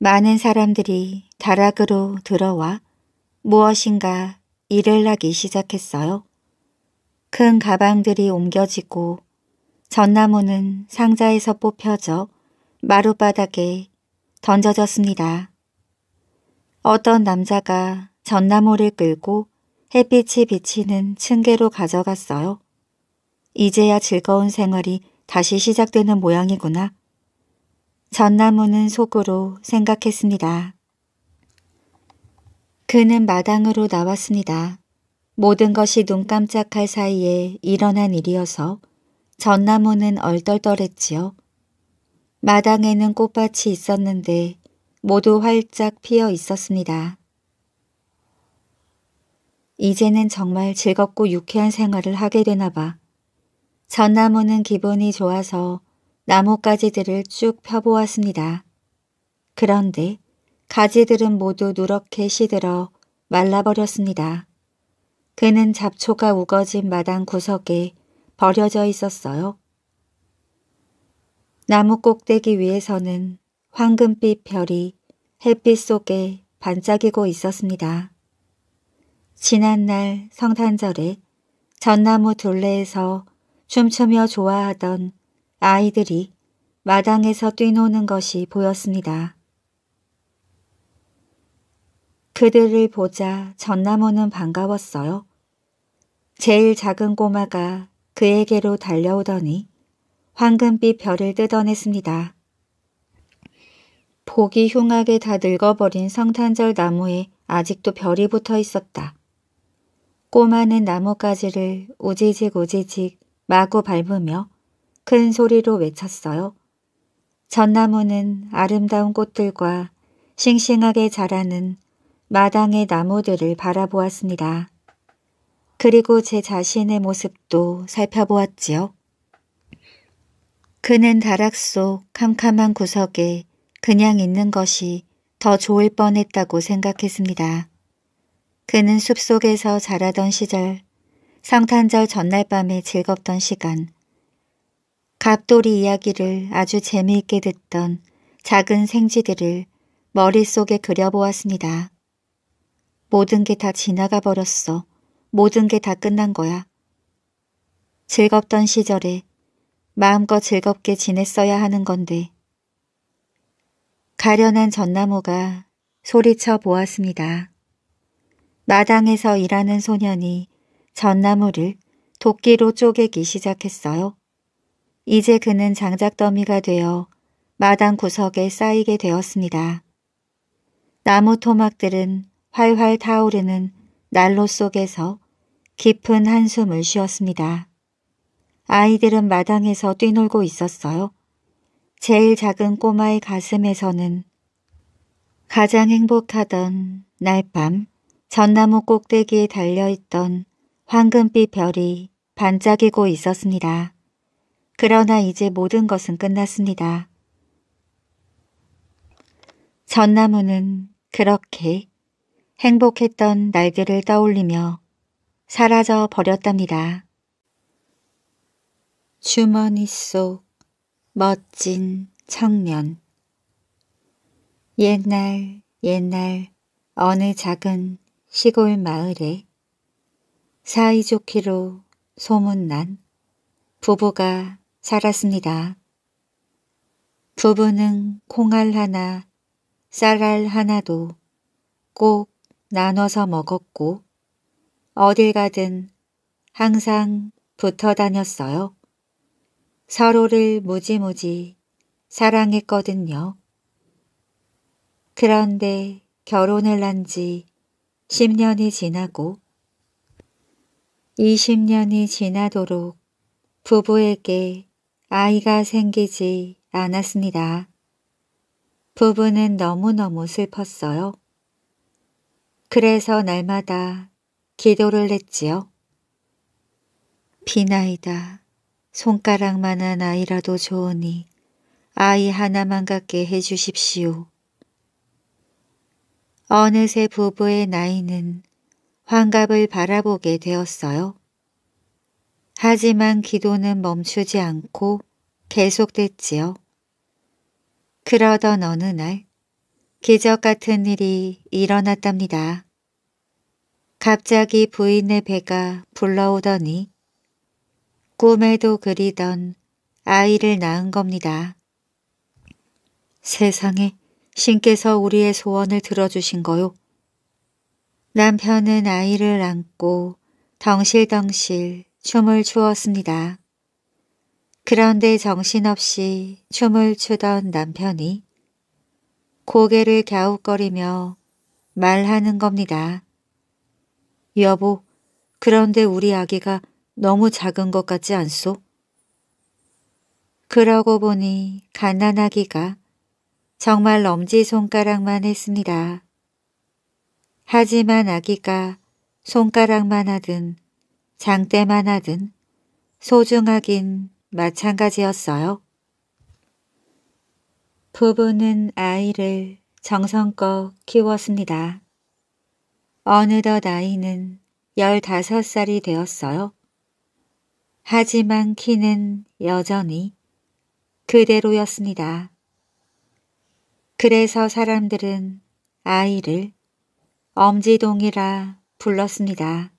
많은 사람들이 다락으로 들어와 무엇인가 일을 하기 시작했어요. 큰 가방들이 옮겨지고 전나무는 상자에서 뽑혀져 마룻바닥에 던져졌습니다. 어떤 남자가 전나무를 끌고 햇빛이 비치는 층계로 가져갔어요. 이제야 즐거운 생활이 다시 시작되는 모양이구나. 전나무는 속으로 생각했습니다. 그는 마당으로 나왔습니다. 모든 것이 눈 깜짝할 사이에 일어난 일이어서 전나무는 얼떨떨했지요. 마당에는 꽃밭이 있었는데 모두 활짝 피어 있었습니다. 이제는 정말 즐겁고 유쾌한 생활을 하게 되나 봐. 전나무는 기분이 좋아서 나뭇가지들을 쭉 펴보았습니다. 그런데 가지들은 모두 누렇게 시들어 말라버렸습니다. 그는 잡초가 우거진 마당 구석에 버려져 있었어요. 나무 꼭대기 위에서는 황금빛 별이 햇빛 속에 반짝이고 있었습니다. 지난날 성탄절에 전나무 둘레에서 춤추며 좋아하던 아이들이 마당에서 뛰노는 것이 보였습니다. 그들을 보자 전나무는 반가웠어요. 제일 작은 꼬마가 그에게로 달려오더니 황금빛 별을 뜯어냈습니다. 보기 흉하게 다 늙어버린 성탄절 나무에 아직도 별이 붙어 있었다. 꼬마는 나뭇가지를 우지직 우지직 마구 밟으며 큰 소리로 외쳤어요. 전나무는 아름다운 꽃들과 싱싱하게 자라는 마당의 나무들을 바라보았습니다. 그리고 제 자신의 모습도 살펴보았지요. 그는 다락 속 캄캄한 구석에 그냥 있는 것이 더 좋을 뻔했다고 생각했습니다. 그는 숲속에서 자라던 시절 성탄절 전날 밤에 즐겁던 시간. 갑돌이 이야기를 아주 재미있게 듣던 작은 생쥐들을 머릿속에 그려보았습니다. 모든 게 다 지나가 버렸어. 모든 게 다 끝난 거야. 즐겁던 시절에 마음껏 즐겁게 지냈어야 하는 건데. 가련한 전나무가 소리쳐 보았습니다. 마당에서 일하는 소년이 전나무를 도끼로 쪼개기 시작했어요. 이제 그는 장작더미가 되어 마당 구석에 쌓이게 되었습니다. 나무 토막들은 활활 타오르는 난로 속에서 깊은 한숨을 쉬었습니다. 아이들은 마당에서 뛰놀고 있었어요. 제일 작은 꼬마의 가슴에서는 가장 행복하던 날 밤 전나무 꼭대기에 달려있던 황금빛 별이 반짝이고 있었습니다. 그러나 이제 모든 것은 끝났습니다. 전나무는 그렇게 행복했던 날들을 떠올리며 사라져 버렸답니다. 주머니 속 멋진 청년 옛날 옛날 어느 작은 시골 마을에 사이좋기로 소문난 부부가 살았습니다. 부부는 콩알 하나, 쌀알 하나도 꼭 나눠서 먹었고 어딜 가든 항상 붙어 다녔어요. 서로를 무지무지 사랑했거든요. 그런데 결혼을 한 지 10년이 지나고 20년이 지나도록 부부에게 아이가 생기지 않았습니다. 부부는 너무너무 슬펐어요. 그래서 날마다 기도를 했지요. 비나이다. 손가락만한 아이라도 좋으니 아이 하나만 갖게 해주십시오. 어느새 부부의 나이는 환갑을 바라보게 되었어요. 하지만 기도는 멈추지 않고 계속됐지요. 그러던 어느 날 기적 같은 일이 일어났답니다. 갑자기 부인의 배가 불러오더니 꿈에도 그리던 아이를 낳은 겁니다. 세상에 신께서 우리의 소원을 들어주신 거요. 남편은 아이를 안고 덩실덩실 춤을 추었습니다. 그런데 정신없이 춤을 추던 남편이 고개를 갸웃거리며 말하는 겁니다. 여보, 그런데 우리 아기가 너무 작은 것 같지 않소? 그러고 보니 갓난아기가 정말 엄지손가락만 했습니다. 하지만 아기가 손가락만 하든 장대만 하든 소중하긴 마찬가지였어요. 부부는 아이를 정성껏 키웠습니다. 어느덧 아이는 15살이 되었어요. 하지만 키는 여전히 그대로였습니다. 그래서 사람들은 아이를 엄지동이라 불렀습니다.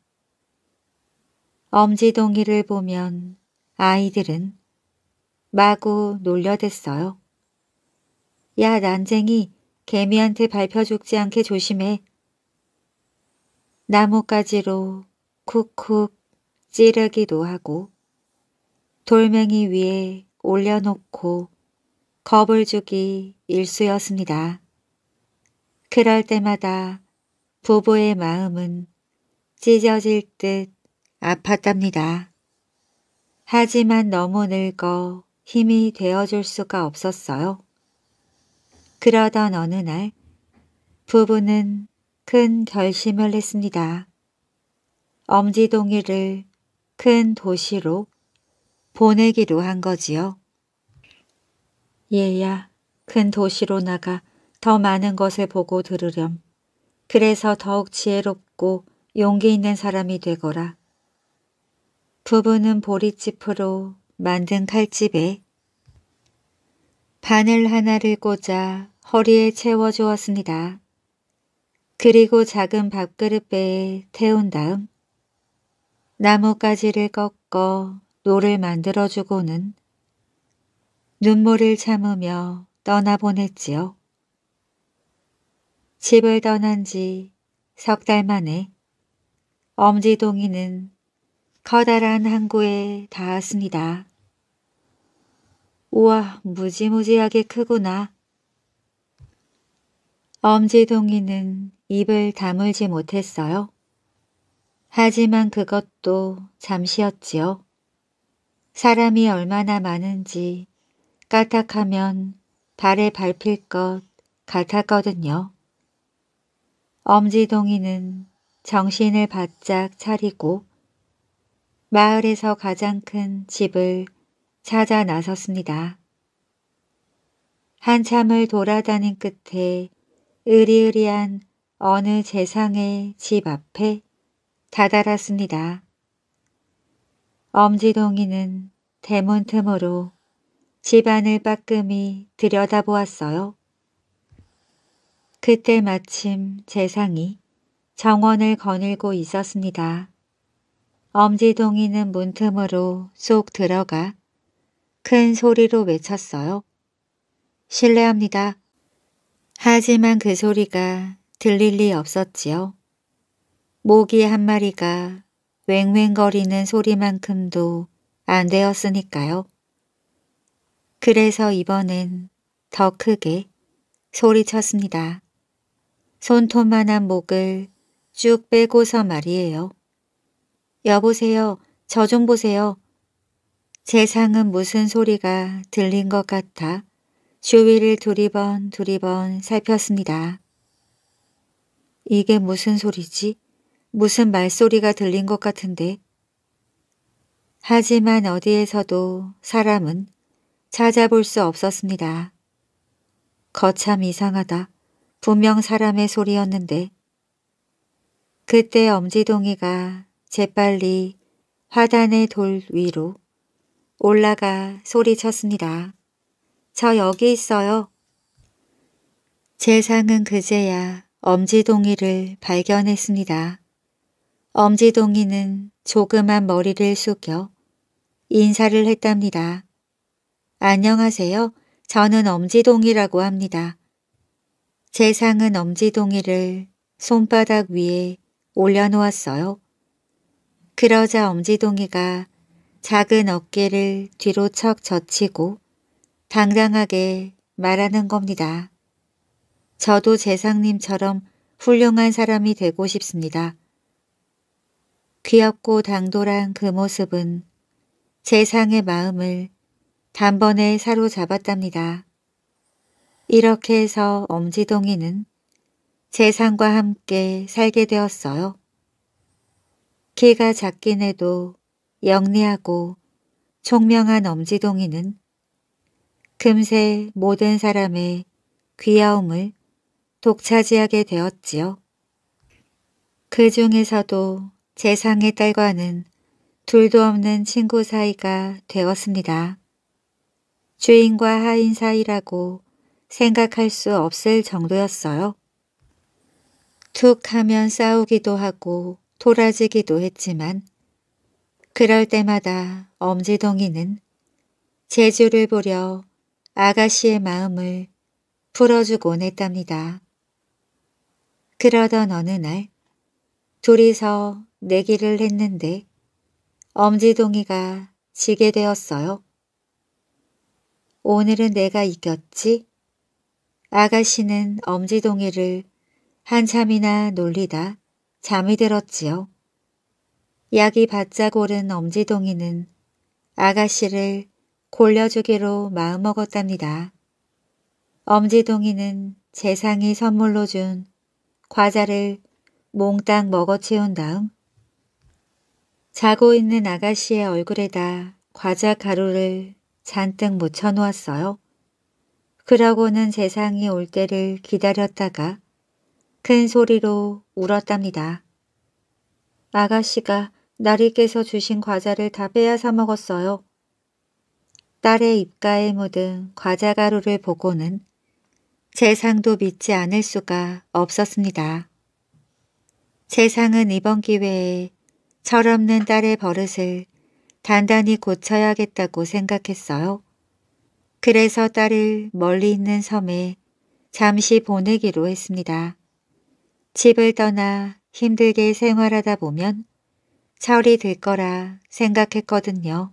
엄지동이를 보면 아이들은 마구 놀려댔어요. 야 난쟁이 개미한테 밟혀 죽지 않게 조심해. 나뭇가지로 쿡쿡 찌르기도 하고 돌멩이 위에 올려놓고 겁을 주기 일쑤였습니다. 그럴 때마다 부부의 마음은 찢어질 듯 아팠답니다. 하지만 너무 늙어 힘이 되어줄 수가 없었어요. 그러던 어느 날 부부는 큰 결심을 했습니다. 엄지동이를 큰 도시로 보내기로 한 거지요. 얘야, 큰 도시로 나가 더 많은 것을 보고 들으렴. 그래서 더욱 지혜롭고 용기 있는 사람이 되거라. 부부는 보리집으로 만든 칼집에 바늘 하나를 꽂아 허리에 채워주었습니다. 그리고 작은 밥그릇배에 태운 다음 나뭇가지를 꺾어 노를 만들어주고는 눈물을 참으며 떠나보냈지요. 집을 떠난 지 석 달 만에 엄지동이는 커다란 항구에 닿았습니다. 우와 무지무지하게 크구나. 엄지동이는 입을 다물지 못했어요. 하지만 그것도 잠시였지요. 사람이 얼마나 많은지 까딱하면 발에 밟힐 것 같았거든요. 엄지동이는 정신을 바짝 차리고 마을에서 가장 큰 집을 찾아 나섰습니다. 한참을 돌아다닌 끝에 으리으리한 어느 재상의 집 앞에 다다랐습니다. 엄지동이는 대문 틈으로 집안을 빠끔히 들여다보았어요. 그때 마침 재상이 정원을 거닐고 있었습니다. 엄지동이는 문틈으로 쏙 들어가 큰 소리로 외쳤어요. 실례합니다. 하지만 그 소리가 들릴 리 없었지요. 모기 한 마리가 웽웽거리는 소리만큼도 안 되었으니까요. 그래서 이번엔 더 크게 소리쳤습니다. 손톱만한 목을 쭉 빼고서 말이에요. 여보세요. 저 좀 보세요. 세상은 무슨 소리가 들린 것 같아 주위를 두리번 두리번 살폈습니다. 이게 무슨 소리지? 무슨 말소리가 들린 것 같은데. 하지만 어디에서도 사람은 찾아볼 수 없었습니다. 거참 이상하다. 분명 사람의 소리였는데 그때 엄지동이가 재빨리 화단의 돌 위로 올라가 소리쳤습니다. 저 여기 있어요. 재상은 그제야 엄지동이를 발견했습니다. 엄지동이는 조그만 머리를 숙여 인사를 했답니다. 안녕하세요. 저는 엄지동이라고 합니다. 재상은 엄지동이를 손바닥 위에 올려놓았어요. 그러자 엄지동이가 작은 어깨를 뒤로 척 젖히고 당당하게 말하는 겁니다. 저도 재상님처럼 훌륭한 사람이 되고 싶습니다. 귀엽고 당돌한 그 모습은 재상의 마음을 단번에 사로잡았답니다. 이렇게 해서 엄지동이는 재상과 함께 살게 되었어요. 키가 작긴 해도 영리하고 총명한 엄지동이는 금세 모든 사람의 귀여움을 독차지하게 되었지요. 그 중에서도 재상의 딸과는 둘도 없는 친구 사이가 되었습니다. 주인과 하인 사이라고 생각할 수 없을 정도였어요. 툭 하면 싸우기도 하고 토라지기도 했지만 그럴 때마다 엄지동이는 재주를 부려 아가씨의 마음을 풀어주곤 했답니다. 그러던 어느 날 둘이서 내기를 했는데 엄지동이가 지게 되었어요. 오늘은 내가 이겼지? 아가씨는 엄지동이를 한참이나 놀리다 잠이 들었지요. 약이 바짝 오른 엄지동이는 아가씨를 골려주기로 마음먹었답니다. 엄지동이는 재상이 선물로 준 과자를 몽땅 먹어치운 다음 자고 있는 아가씨의 얼굴에다 과자 가루를 잔뜩 묻혀놓았어요. 그러고는 세상이 올 때를 기다렸다가 큰 소리로 울었답니다. 아가씨가 나리께서 주신 과자를 다 빼앗아 먹었어요. 딸의 입가에 묻은 과자 가루를 보고는 재상도 믿지 않을 수가 없었습니다. 재상은 이번 기회에 철없는 딸의 버릇을 단단히 고쳐야겠다고 생각했어요. 그래서 딸을 멀리 있는 섬에 잠시 보내기로 했습니다. 집을 떠나 힘들게 생활하다 보면 철이 들 거라 생각했거든요.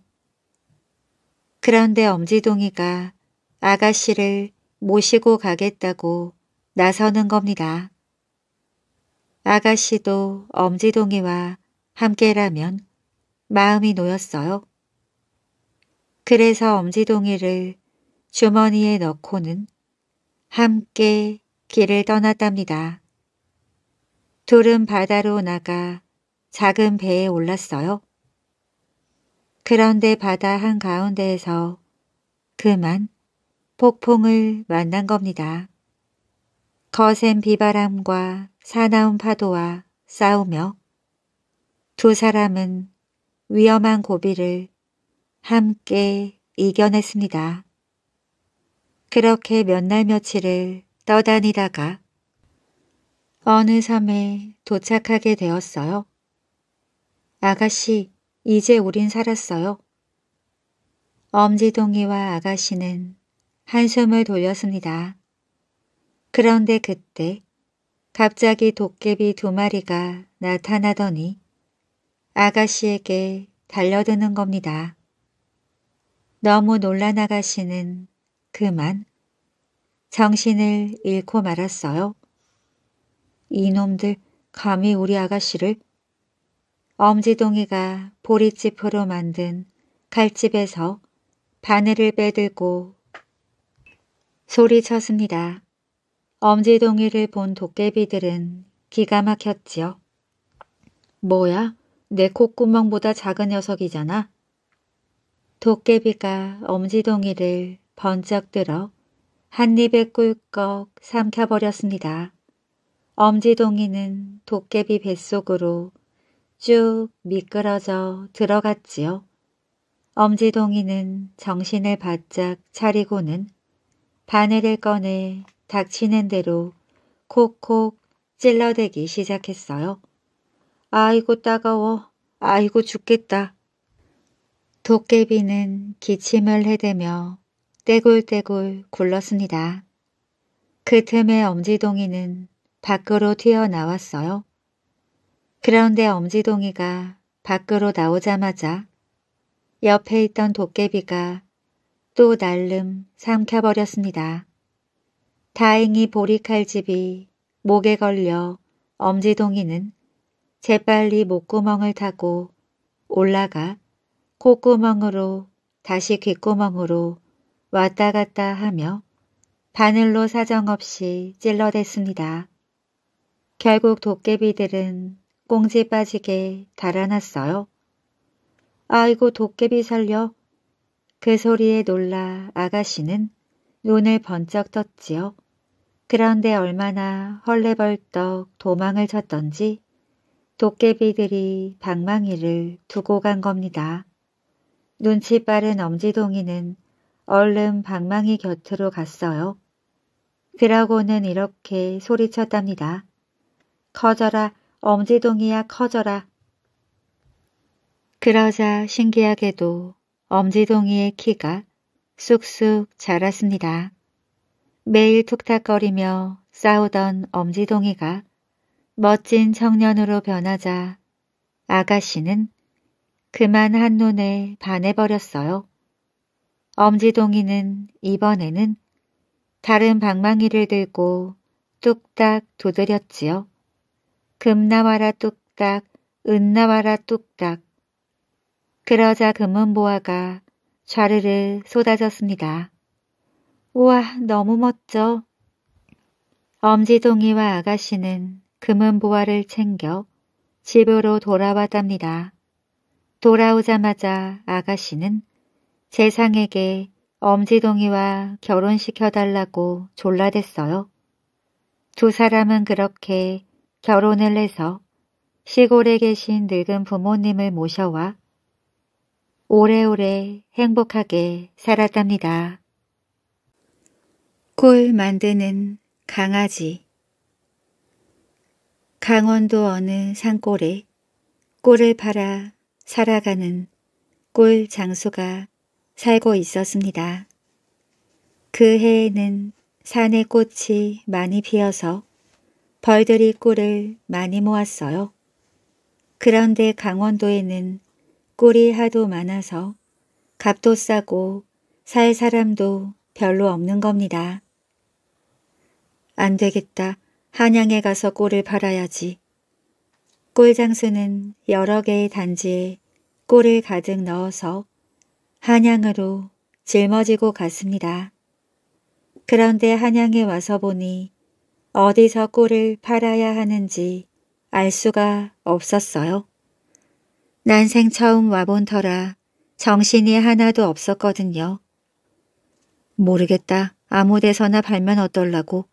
그런데 엄지동이가 아가씨를 모시고 가겠다고 나서는 겁니다. 아가씨도 엄지동이와 함께라면 마음이 놓였어요. 그래서 엄지동이를 주머니에 넣고는 함께 길을 떠났답니다. 둘은 바다로 나가 작은 배에 올랐어요. 그런데 바다 한가운데에서 그만 폭풍을 만난 겁니다. 거센 비바람과 사나운 파도와 싸우며 두 사람은 위험한 고비를 함께 이겨냈습니다. 그렇게 몇 날 며칠을 떠다니다가 어느 섬에 도착하게 되었어요. 아가씨, 이제 우린 살았어요. 엄지동이와 아가씨는 한숨을 돌렸습니다. 그런데 그때 갑자기 도깨비 두 마리가 나타나더니 아가씨에게 달려드는 겁니다. 너무 놀란 아가씨는 그만 정신을 잃고 말았어요. 이놈들 감히 우리 아가씨를 엄지동이가 보리집으로 만든 칼집에서 바늘을 빼들고 소리쳤습니다. 엄지동이를 본 도깨비들은 기가 막혔지요. 뭐야? 내 콧구멍보다 작은 녀석이잖아. 도깨비가 엄지동이를 번쩍 들어 한 입에 꿀꺽 삼켜버렸습니다. 엄지동이는 도깨비 뱃속으로 쭉 미끄러져 들어갔지요. 엄지동이는 정신을 바짝 차리고는 바늘을 꺼내 닥치는 대로 콕콕 찔러대기 시작했어요. 아이고 따가워. 아이고 죽겠다. 도깨비는 기침을 해대며 떼굴떼굴 굴렀습니다. 그 틈에 엄지동이는 밖으로 튀어나왔어요. 그런데 엄지동이가 밖으로 나오자마자 옆에 있던 도깨비가 또 날름 삼켜버렸습니다. 다행히 보리칼집이 목에 걸려 엄지동이는 재빨리 목구멍을 타고 올라가 콧구멍으로 다시 귓구멍으로 왔다 갔다 하며 바늘로 사정없이 찔러댔습니다. 결국 도깨비들은 꽁지 빠지게 달아났어요. 아이고 도깨비 살려. 그 소리에 놀라 아가씨는 눈을 번쩍 떴지요. 그런데 얼마나 헐레벌떡 도망을 쳤던지 도깨비들이 방망이를 두고 간 겁니다. 눈치 빠른 엄지동이는 얼른 방망이 곁으로 갔어요. 그라고는 이렇게 소리쳤답니다. 커져라 엄지동이야 커져라. 그러자 신기하게도 엄지동이의 키가 쑥쑥 자랐습니다. 매일 툭탁거리며 싸우던 엄지동이가 멋진 청년으로 변하자 아가씨는 그만 한눈에 반해버렸어요. 엄지동이는 이번에는 다른 방망이를 들고 뚝딱 두드렸지요. 금 나와라 뚝딱, 은 나와라 뚝딱. 그러자 금은보화가 좌르르 쏟아졌습니다. 우와, 너무 멋져. 엄지동이와 아가씨는 금은보화를 챙겨 집으로 돌아왔답니다. 돌아오자마자 아가씨는 재상에게 엄지동이와 결혼시켜달라고 졸라댔어요. 두 사람은 그렇게 결혼을 해서 시골에 계신 늙은 부모님을 모셔와 오래오래 행복하게 살았답니다. 꿀 만드는 강아지 강원도 어느 산골에 꿀을 팔아 살아가는 꿀 장수가 살고 있었습니다. 그 해에는 산에 꽃이 많이 피어서 벌들이 꿀을 많이 모았어요. 그런데 강원도에는 꿀이 하도 많아서 값도 싸고 살 사람도 별로 없는 겁니다. 안 되겠다. 한양에 가서 꿀을 팔아야지. 꿀 장수는 여러 개의 단지에 꿀을 가득 넣어서 한양으로 짊어지고 갔습니다. 그런데 한양에 와서 보니 어디서 꿀을 팔아야 하는지 알 수가 없었어요. 난생 처음 와본 터라 정신이 하나도 없었거든요. 모르겠다. 아무 데서나 발면 어떨라고.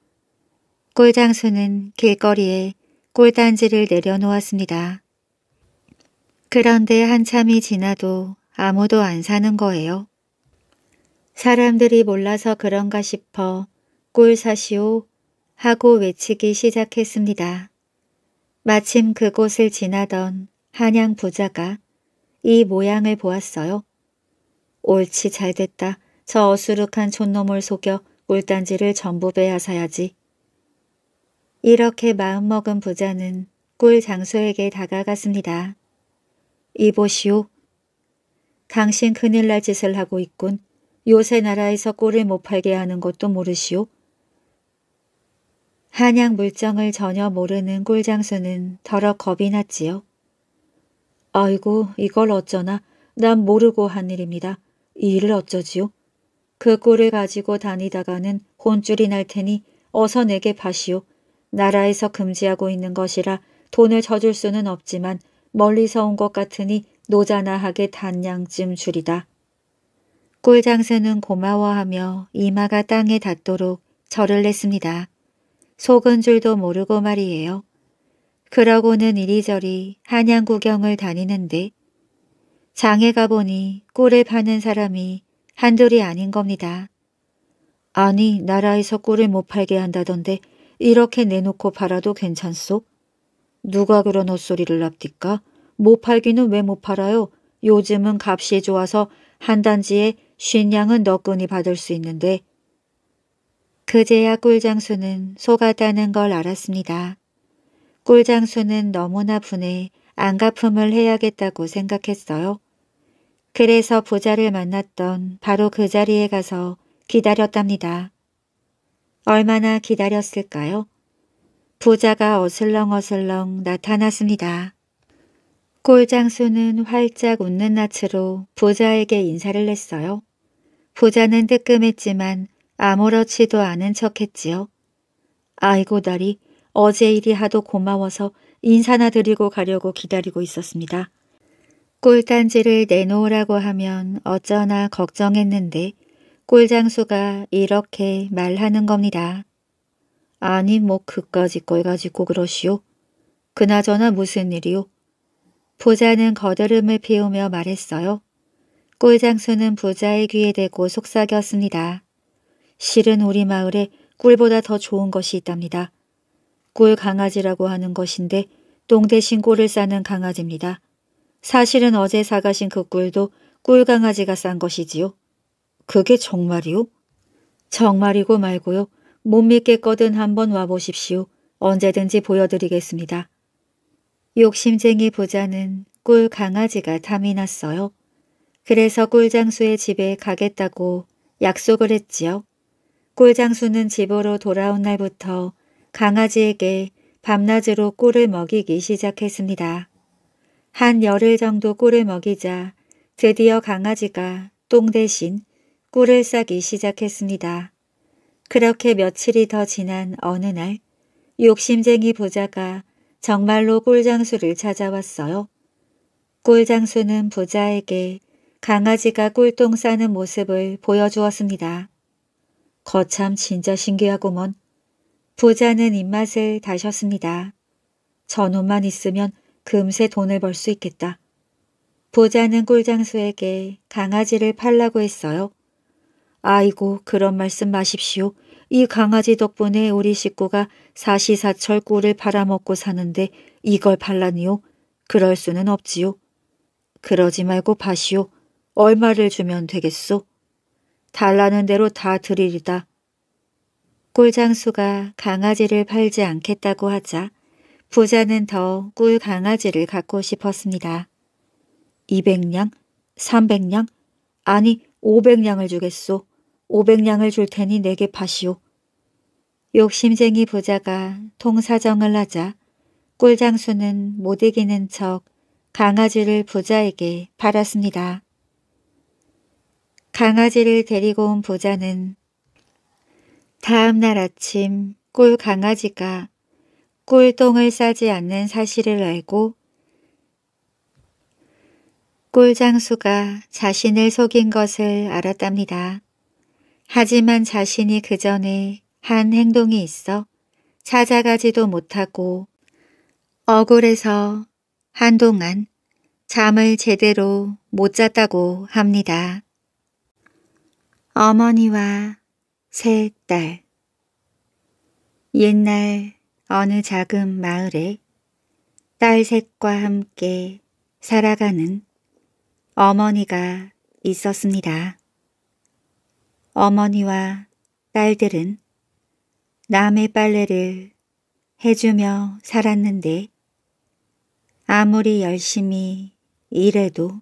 꿀장수는 길거리에 꿀단지를 내려놓았습니다. 그런데 한참이 지나도 아무도 안 사는 거예요. 사람들이 몰라서 그런가 싶어 꿀 사시오 하고 외치기 시작했습니다. 마침 그곳을 지나던 한양 부자가 이 모양을 보았어요. 옳지 잘됐다. 저 어수룩한 촌놈을 속여 꿀단지를 전부 빼앗아야지. 이렇게 마음먹은 부자는 꿀장소에게 다가갔습니다. 이보시오. 당신 큰일 날 짓을 하고 있군. 요새 나라에서 꿀을 못 팔게 하는 것도 모르시오. 한양 물정을 전혀 모르는 꿀장수는 더러 겁이 났지요. 아이고 이걸 어쩌나 난 모르고 한 일입니다. 이 일을 어쩌지요. 그 꿀을 가지고 다니다가는 혼쭐이 날 테니 어서 내게 파시오. 나라에서 금지하고 있는 것이라 돈을 져줄 수는 없지만 멀리서 온 것 같으니 노자나하게 단양쯤 줄이다. 꿀장새는 고마워하며 이마가 땅에 닿도록 절을 냈습니다. 속은 줄도 모르고 말이에요. 그러고는 이리저리 한양 구경을 다니는데 장에 가보니 꿀을 파는 사람이 한둘이 아닌 겁니다. 아니 나라에서 꿀을 못 팔게 한다던데 이렇게 내놓고 팔아도 괜찮소? 누가 그런 헛소리를 납디까 뭐 못 팔기는 왜 못 팔아요? 요즘은 값이 좋아서 한 단지에 쉰 양은 너끈히 받을 수 있는데. 그제야 꿀장수는 속았다는 걸 알았습니다. 꿀장수는 너무나 분해 안 갚음을 해야겠다고 생각했어요. 그래서 부자를 만났던 바로 그 자리에 가서 기다렸답니다. 얼마나 기다렸을까요? 부자가 어슬렁어슬렁 나타났습니다. 꼴장수는 활짝 웃는 낯으로 부자에게 인사를 했어요. 부자는 뜨끔했지만 아무렇지도 않은 척했지요. 아이고 다리, 어제 일이 하도 고마워서 인사나 드리고 가려고 기다리고 있었습니다. 꿀단지를 내놓으라고 하면 어쩌나 걱정했는데 꿀장수가 이렇게 말하는 겁니다. 아니 뭐그까짓걸 가지고 그러시오. 그나저나 무슨 일이오? 부자는 거드름을 피우며 말했어요. 꿀장수는 부자의 귀에 대고 속삭였습니다. 실은 우리 마을에 꿀보다 더 좋은 것이 있답니다. 꿀 강아지라고 하는 것인데 똥 대신 꿀을 싸는 강아지입니다. 사실은 어제 사가신 그 꿀도 꿀 강아지가 싼 것이지요. 그게 정말이요? 정말이고 말고요. 못 믿겠거든 한번 와보십시오. 언제든지 보여드리겠습니다. 욕심쟁이 부자는 꿀 강아지가 탐이 났어요. 그래서 꿀장수의 집에 가겠다고 약속을 했지요. 꿀장수는 집으로 돌아온 날부터 강아지에게 밤낮으로 꿀을 먹이기 시작했습니다. 한 열흘 정도 꿀을 먹이자 드디어 강아지가 똥 대신 꿀을 싸기 시작했습니다. 그렇게 며칠이 더 지난 어느 날 욕심쟁이 부자가 정말로 꿀장수를 찾아왔어요. 꿀장수는 부자에게 강아지가 꿀똥 싸는 모습을 보여주었습니다. 거참 진짜 신기하구먼 부자는 입맛을 다셨습니다. 전원만 있으면 금세 돈을 벌 수 있겠다. 부자는 꿀장수에게 강아지를 팔라고 했어요. 아이고 그런 말씀 마십시오. 이 강아지 덕분에 우리 식구가 사시사철 꿀을 팔아먹고 사는데 이걸 팔라니요? 그럴 수는 없지요. 그러지 말고 파시오. 얼마를 주면 되겠소? 달라는 대로 다 드리리다. 꿀장수가 강아지를 팔지 않겠다고 하자 부자는 더 꿀 강아지를 갖고 싶었습니다. 200냥? 300냥? 아니 500냥을 주겠소. 500냥을 줄 테니 내게 파시오. 욕심쟁이 부자가 통사정을 하자 꿀장수는 못 이기는 척 강아지를 부자에게 팔았습니다. 강아지를 데리고 온 부자는 다음 날 아침 꿀 강아지가 꿀똥을 싸지 않는 사실을 알고 꿀장수가 자신을 속인 것을 알았답니다. 하지만 자신이 그 전에 한 행동이 있어 찾아가지도 못하고 억울해서 한동안 잠을 제대로 못 잤다고 합니다. 어머니와 세딸 옛날 어느 작은 마을에 딸 셋과 함께 살아가는 어머니가 있었습니다. 어머니와 딸들은 남의 빨래를 해주며 살았는데 아무리 열심히 일해도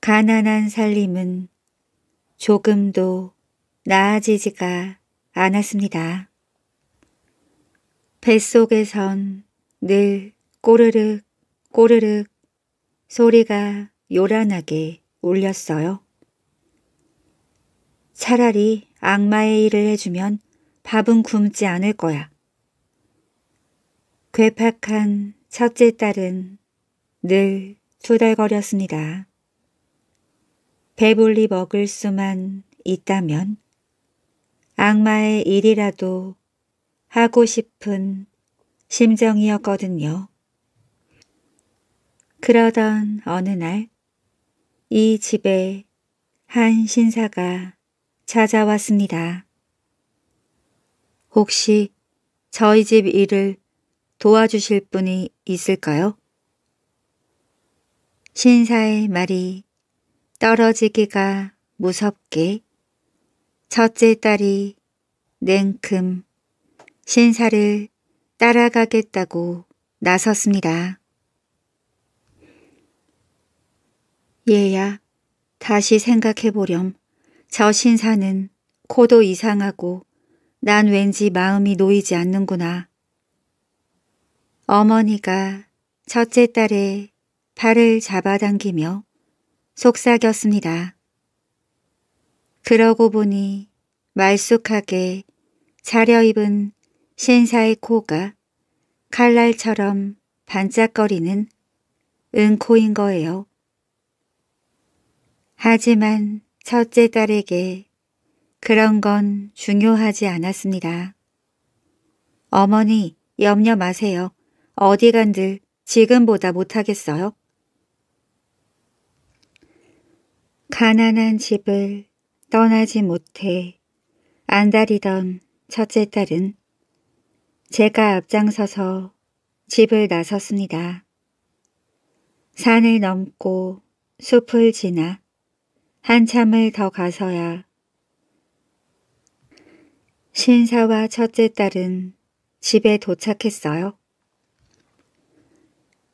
가난한 살림은 조금도 나아지지가 않았습니다. 뱃속에선 늘 꼬르륵 꼬르륵 소리가 요란하게 울렸어요. 차라리 악마의 일을 해주면 밥은 굶지 않을 거야. 괴팍한 첫째 딸은 늘 투덜거렸습니다. 배불리 먹을 수만 있다면 악마의 일이라도 하고 싶은 심정이었거든요. 그러던 어느 날 이 집에 한 신사가 찾아왔습니다. 혹시 저희 집 일을 도와주실 분이 있을까요? 신사의 말이 떨어지기가 무섭게 첫째 딸이 냉큼 신사를 따라가겠다고 나섰습니다. 얘야, 다시 생각해보렴. 저 신사는 코도 이상하고 난 왠지 마음이 놓이지 않는구나. 어머니가 첫째 딸의 팔을 잡아당기며 속삭였습니다. 그러고 보니 말쑥하게 차려입은 신사의 코가 칼날처럼 반짝거리는 은코인 거예요. 하지만 첫째 딸에게 그런 건 중요하지 않았습니다. 어머니, 염려 마세요. 어디 간들 지금보다 못하겠어요? 가난한 집을 떠나지 못해 안달이던 첫째 딸은 제가 앞장서서 집을 나섰습니다. 산을 넘고 숲을 지나 한참을 더 가서야 신사와 첫째 딸은 집에 도착했어요.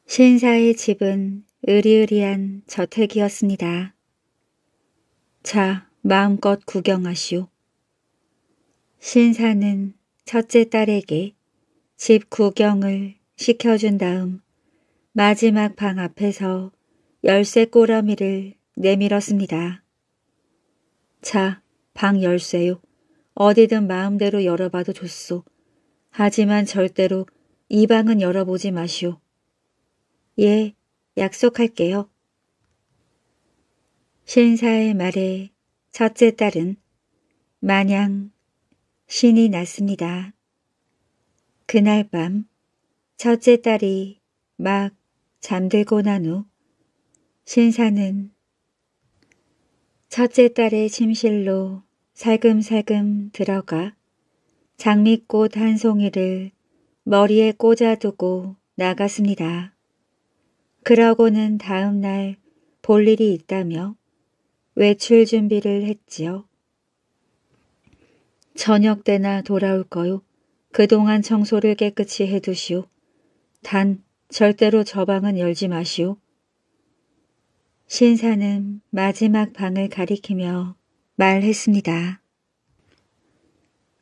신사의 집은 으리으리한 저택이었습니다. 자, 마음껏 구경하시오. 신사는 첫째 딸에게 집 구경을 시켜준 다음 마지막 방 앞에서 열쇠 꼬러미를 내밀었습니다. 자, 방 열쇠요. 어디든 마음대로 열어봐도 좋소. 하지만 절대로 이 방은 열어보지 마시오. 예, 약속할게요. 신사의 말에 첫째 딸은 마냥 신이 났습니다. 그날 밤 첫째 딸이 막 잠들고 난 후 신사는 첫째 딸의 침실로 살금살금 들어가 장미꽃 한 송이를 머리에 꽂아두고 나갔습니다. 그러고는 다음 날 볼 일이 있다며 외출 준비를 했지요. 저녁 때나 돌아올 거요. 그동안 청소를 깨끗이 해두시오. 단 절대로 저 방은 열지 마시오. 신사는 마지막 방을 가리키며 말했습니다.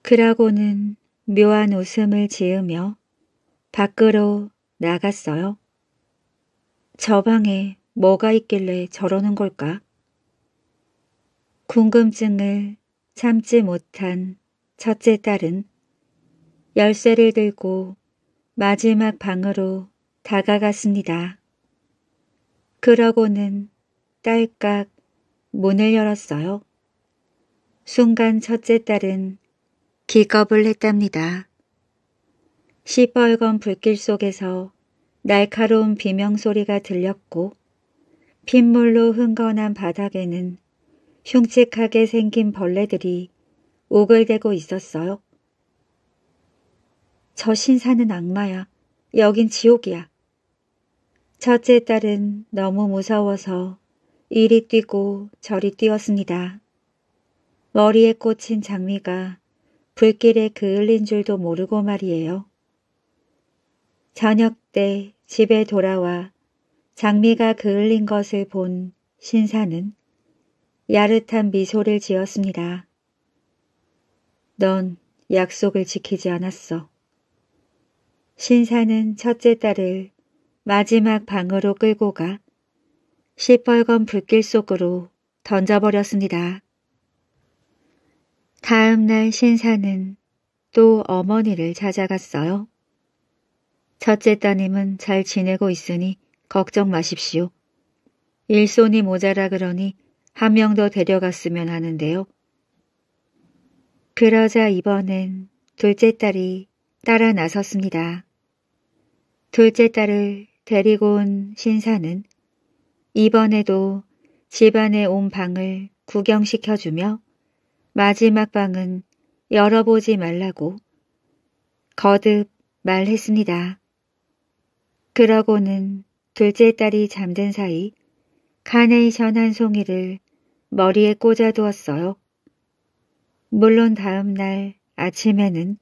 그라고는 묘한 웃음을 지으며 밖으로 나갔어요. 저 방에 뭐가 있길래 저러는 걸까? 궁금증을 참지 못한 첫째 딸은 열쇠를 들고 마지막 방으로 다가갔습니다. 그러고는 딸깍 문을 열었어요. 순간 첫째 딸은 기겁을 했답니다. 시뻘건 불길 속에서 날카로운 비명소리가 들렸고 핏물로 흥건한 바닥에는 흉측하게 생긴 벌레들이 오글대고 있었어요. 저 신사는 악마야. 여긴 지옥이야. 첫째 딸은 너무 무서워서 이리 뛰고 저리 뛰었습니다. 머리에 꽂힌 장미가 불길에 그을린 줄도 모르고 말이에요. 저녁 때 집에 돌아와 장미가 그을린 것을 본 신사는 야릇한 미소를 지었습니다. 넌 약속을 지키지 않았어. 신사는 첫째 딸을 마지막 방으로 끌고 가 시뻘건 불길 속으로 던져버렸습니다. 다음 날 신사는 또 어머니를 찾아갔어요. 첫째 따님은 잘 지내고 있으니 걱정 마십시오. 일손이 모자라 그러니 한 명 더 데려갔으면 하는데요. 그러자 이번엔 둘째 딸이 따라 나섰습니다. 둘째 딸을 데리고 온 신사는 이번에도 집안의 온 방을 구경시켜주며 마지막 방은 열어보지 말라고 거듭 말했습니다. 그러고는 둘째 딸이 잠든 사이 카네이션 한 송이를 머리에 꽂아두었어요. 물론 다음 날 아침에는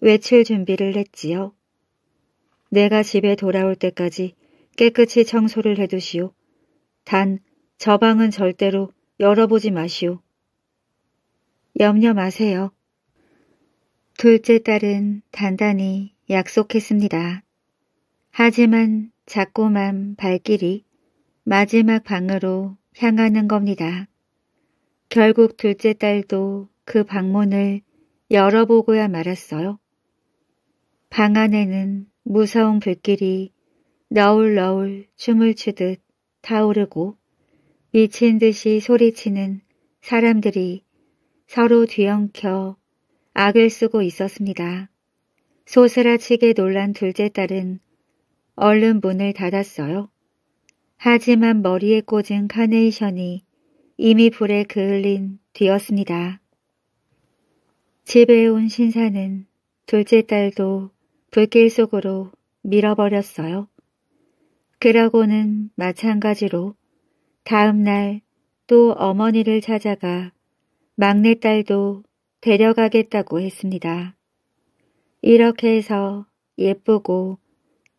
외출 준비를 했지요. 내가 집에 돌아올 때까지 깨끗이 청소를 해두시오. 단저 방은 절대로 열어보지 마시오. 염려 마세요. 둘째 딸은 단단히 약속했습니다. 하지만 자꾸만 발길이 마지막 방으로 향하는 겁니다. 결국 둘째 딸도 그 방문을 열어보고야 말았어요. 방 안에는 무서운 불길이 너울너울 춤을 추듯 타오르고 미친 듯이 소리치는 사람들이 서로 뒤엉켜 악을 쓰고 있었습니다. 소스라치게 놀란 둘째 딸은 얼른 문을 닫았어요. 하지만 머리에 꽂은 카네이션이 이미 불에 그을린 뒤였습니다. 집에 온 신사는 둘째 딸도 불길 속으로 밀어버렸어요. 그러고는 마찬가지로 다음 날 또 어머니를 찾아가 막내딸도 데려가겠다고 했습니다. 이렇게 해서 예쁘고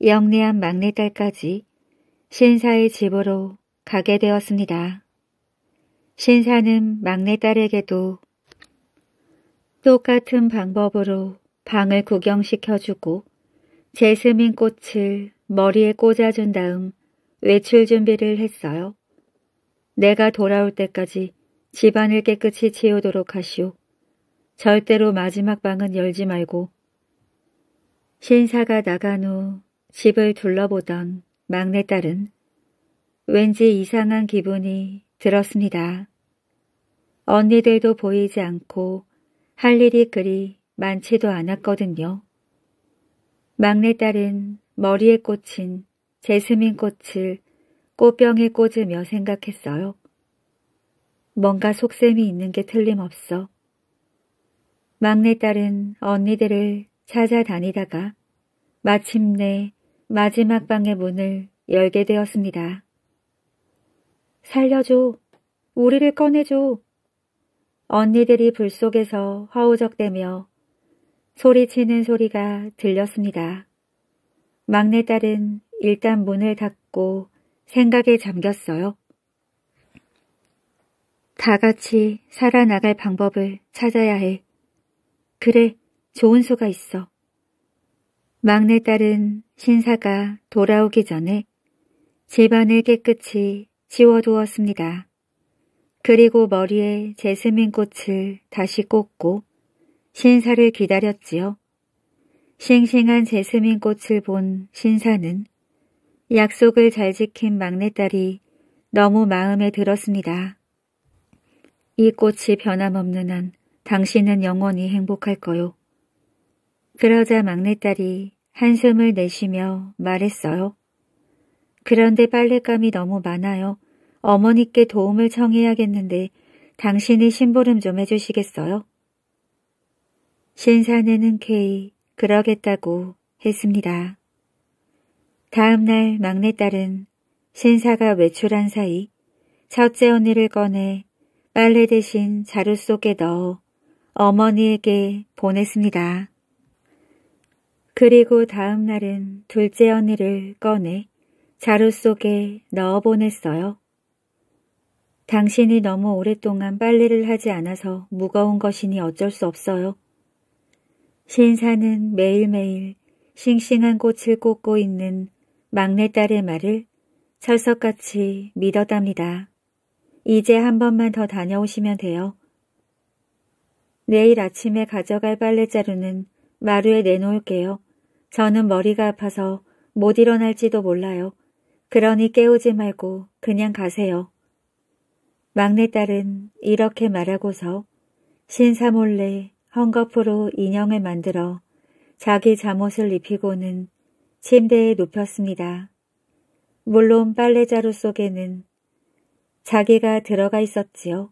영리한 막내딸까지 신사의 집으로 가게 되었습니다. 신사는 막내딸에게도 똑같은 방법으로 방을 구경시켜주고 제스민 꽃을 머리에 꽂아준 다음 외출 준비를 했어요. 내가 돌아올 때까지 집안을 깨끗이 치우도록 하시오. 절대로 마지막 방은 열지 말고. 신사가 나간 후 집을 둘러보던 막내딸은 왠지 이상한 기분이 들었습니다. 언니들도 보이지 않고 할 일이 그리 많지도 않았거든요. 막내딸은 머리에 꽂힌 제스민 꽃을 꽃병에 꽂으며 생각했어요. 뭔가 속셈이 있는 게 틀림없어. 막내딸은 언니들을 찾아다니다가 마침내 마지막 방의 문을 열게 되었습니다. 살려줘. 우리를 꺼내줘. 언니들이 불 속에서 허우적대며 소리치는 소리가 들렸습니다. 막내딸은 일단 문을 닫고 생각에 잠겼어요. 다 같이 살아나갈 방법을 찾아야 해. 그래, 좋은 수가 있어. 막내딸은 신사가 돌아오기 전에 집안을 깨끗이 치워두었습니다. 그리고 머리에 제스민 꽃을 다시 꽂고 신사를 기다렸지요. 싱싱한 제스민 꽃을 본 신사는 약속을 잘 지킨 막내딸이 너무 마음에 들었습니다. 이 꽃이 변함없는 한 당신은 영원히 행복할 거요. 그러자 막내딸이 한숨을 내쉬며 말했어요. 그런데 빨랫감이 너무 많아요. 어머니께 도움을 청해야겠는데 당신이 심부름 좀 해주시겠어요? 신사는 흔쾌히 그러겠다고 했습니다. 다음 날 막내딸은 신사가 외출한 사이 첫째 언니를 꺼내 빨래 대신 자루 속에 넣어 어머니에게 보냈습니다. 그리고 다음 날은 둘째 언니를 꺼내 자루 속에 넣어 보냈어요. 당신이 너무 오랫동안 빨래를 하지 않아서 무거운 것이니 어쩔 수 없어요. 신사는 매일매일 싱싱한 꽃을 꽂고 있는 막내딸의 말을 철석같이 믿었답니다. 이제 한 번만 더 다녀오시면 돼요. 내일 아침에 가져갈 빨래자루는 마루에 내놓을게요. 저는 머리가 아파서 못 일어날지도 몰라요. 그러니 깨우지 말고 그냥 가세요. 막내딸은 이렇게 말하고서 신사 몰래 헝겊으로 인형을 만들어 자기 잠옷을 입히고는 침대에 눕혔습니다. 물론 빨래자루 속에는 자기가 들어가 있었지요.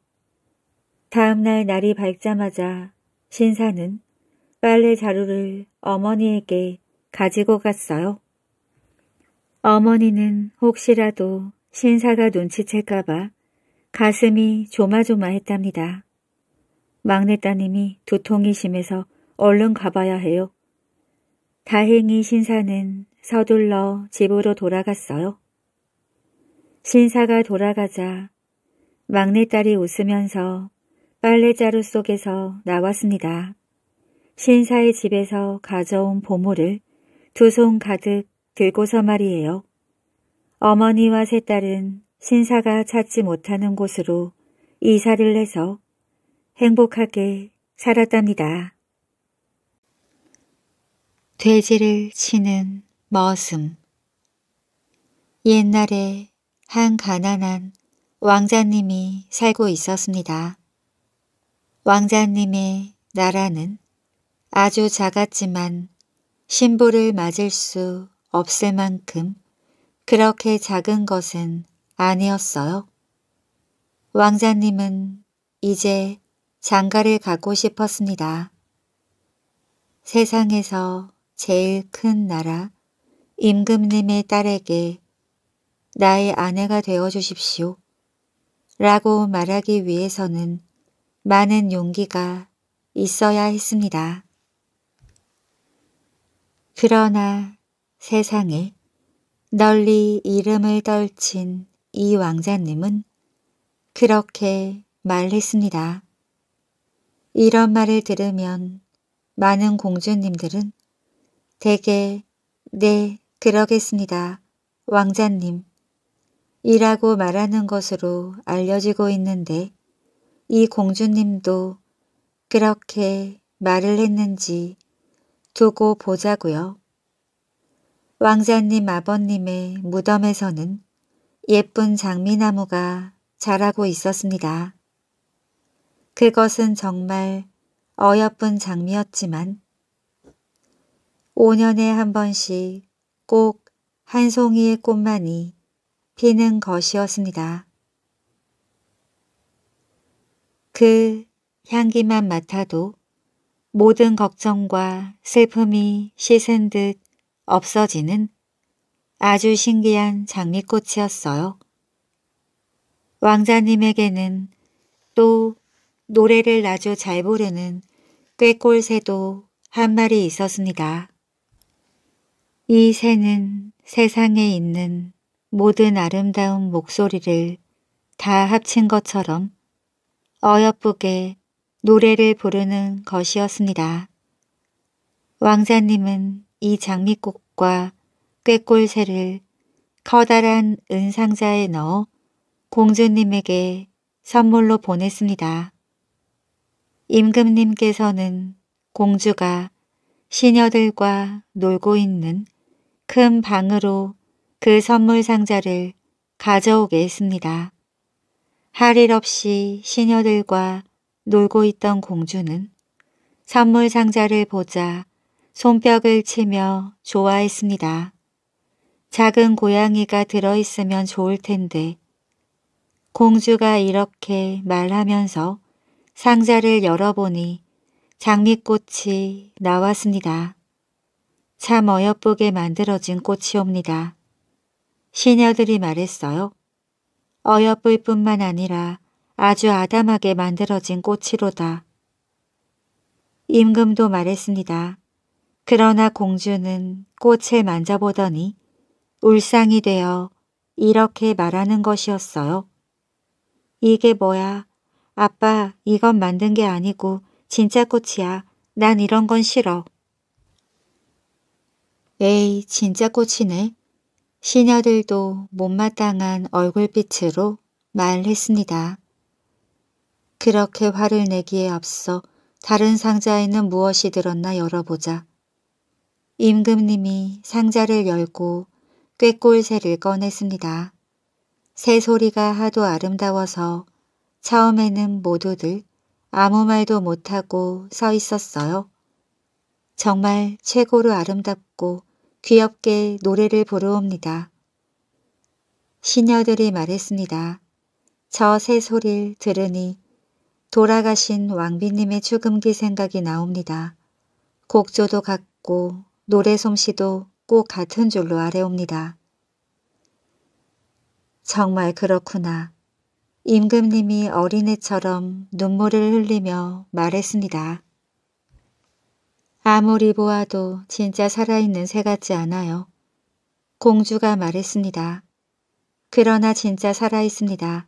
다음날 날이 밝자마자 신사는 빨래자루를 어머니에게 가지고 갔어요. 어머니는 혹시라도 신사가 눈치챌까봐 가슴이 조마조마했답니다. 막내 따님이 두통이 심해서 얼른 가봐야 해요. 다행히 신사는 서둘러 집으로 돌아갔어요. 신사가 돌아가자 막내딸이 웃으면서 빨래자루 속에서 나왔습니다. 신사의 집에서 가져온 보물을 두 손 가득 들고서 말이에요. 어머니와 세 딸은 신사가 찾지 못하는 곳으로 이사를 해서 행복하게 살았답니다. 돼지를 치는 머슴 옛날에 한 가난한 왕자님이 살고 있었습니다. 왕자님의 나라는 아주 작았지만 신부를 맞을 수 없을 만큼 그렇게 작은 것은 아니었어요. 왕자님은 이제 장가를 가고 싶었습니다. 세상에서 제일 큰 나라 임금님의 딸에게 나의 아내가 되어 주십시오. 라고 말하기 위해서는 많은 용기가 있어야 했습니다. 그러나 세상에 널리 이름을 떨친 이 왕자님은 그렇게 말했습니다. 이런 말을 들으면 많은 공주님들은 대개 네, 그러겠습니다. 왕자님. 이라고 말하는 것으로 알려지고 있는데 이 공주님도 그렇게 말을 했는지 두고 보자고요. 왕자님 아버님의 무덤에서는 예쁜 장미나무가 자라고 있었습니다. 그것은 정말 어여쁜 장미였지만 5년에 한 번씩 꼭 한 송이의 꽃만이 피는 것이었습니다. 그 향기만 맡아도 모든 걱정과 슬픔이 씻은 듯 없어지는 아주 신기한 장미꽃이었어요. 왕자님에게는 또 노래를 아주 잘 부르는 꾀꼴 새도 한 마리 있었습니다. 이 새는 세상에 있는 모든 아름다운 목소리를 다 합친 것처럼 어여쁘게 노래를 부르는 것이었습니다. 왕자님은 이 장미꽃과 꾀꼴새를 커다란 은상자에 넣어 공주님에게 선물로 보냈습니다. 임금님께서는 공주가 시녀들과 놀고 있는 큰 방으로 그 선물 상자를 가져오게 했습니다. 할 일 없이 시녀들과 놀고 있던 공주는 선물 상자를 보자 손뼉을 치며 좋아했습니다. 작은 고양이가 들어있으면 좋을 텐데 공주가 이렇게 말하면서 상자를 열어보니 장미꽃이 나왔습니다. 참 어여쁘게 만들어진 꽃이옵니다. 시녀들이 말했어요. 어여쁠 뿐만 아니라 아주 아담하게 만들어진 꽃이로다. 임금도 말했습니다. 그러나 공주는 꽃을 만져보더니 울상이 되어 이렇게 말하는 것이었어요. 이게 뭐야? 아빠 이건 만든 게 아니고 진짜 꽃이야. 난 이런 건 싫어. 에이 진짜 꽃이네. 시녀들도 못마땅한 얼굴빛으로 말했습니다. 그렇게 화를 내기에 앞서 다른 상자에는 무엇이 들었나 열어보자. 임금님이 상자를 열고 꾀꼴새를 꺼냈습니다. 새 소리가 하도 아름다워서 처음에는 모두들 아무 말도 못하고 서 있었어요. 정말 최고로 아름답고 귀엽게 노래를 부르옵니다. 시녀들이 말했습니다. 저 새 소리를 들으니 돌아가신 왕비님의 죽음기 생각이 나옵니다. 곡조도 같고 노래 솜씨도 꼭 같은 줄로 아래옵니다. 정말 그렇구나. 임금님이 어린애처럼 눈물을 흘리며 말했습니다. 아무리 보아도 진짜 살아있는 새 같지 않아요. 공주가 말했습니다. 그러나 진짜 살아있습니다.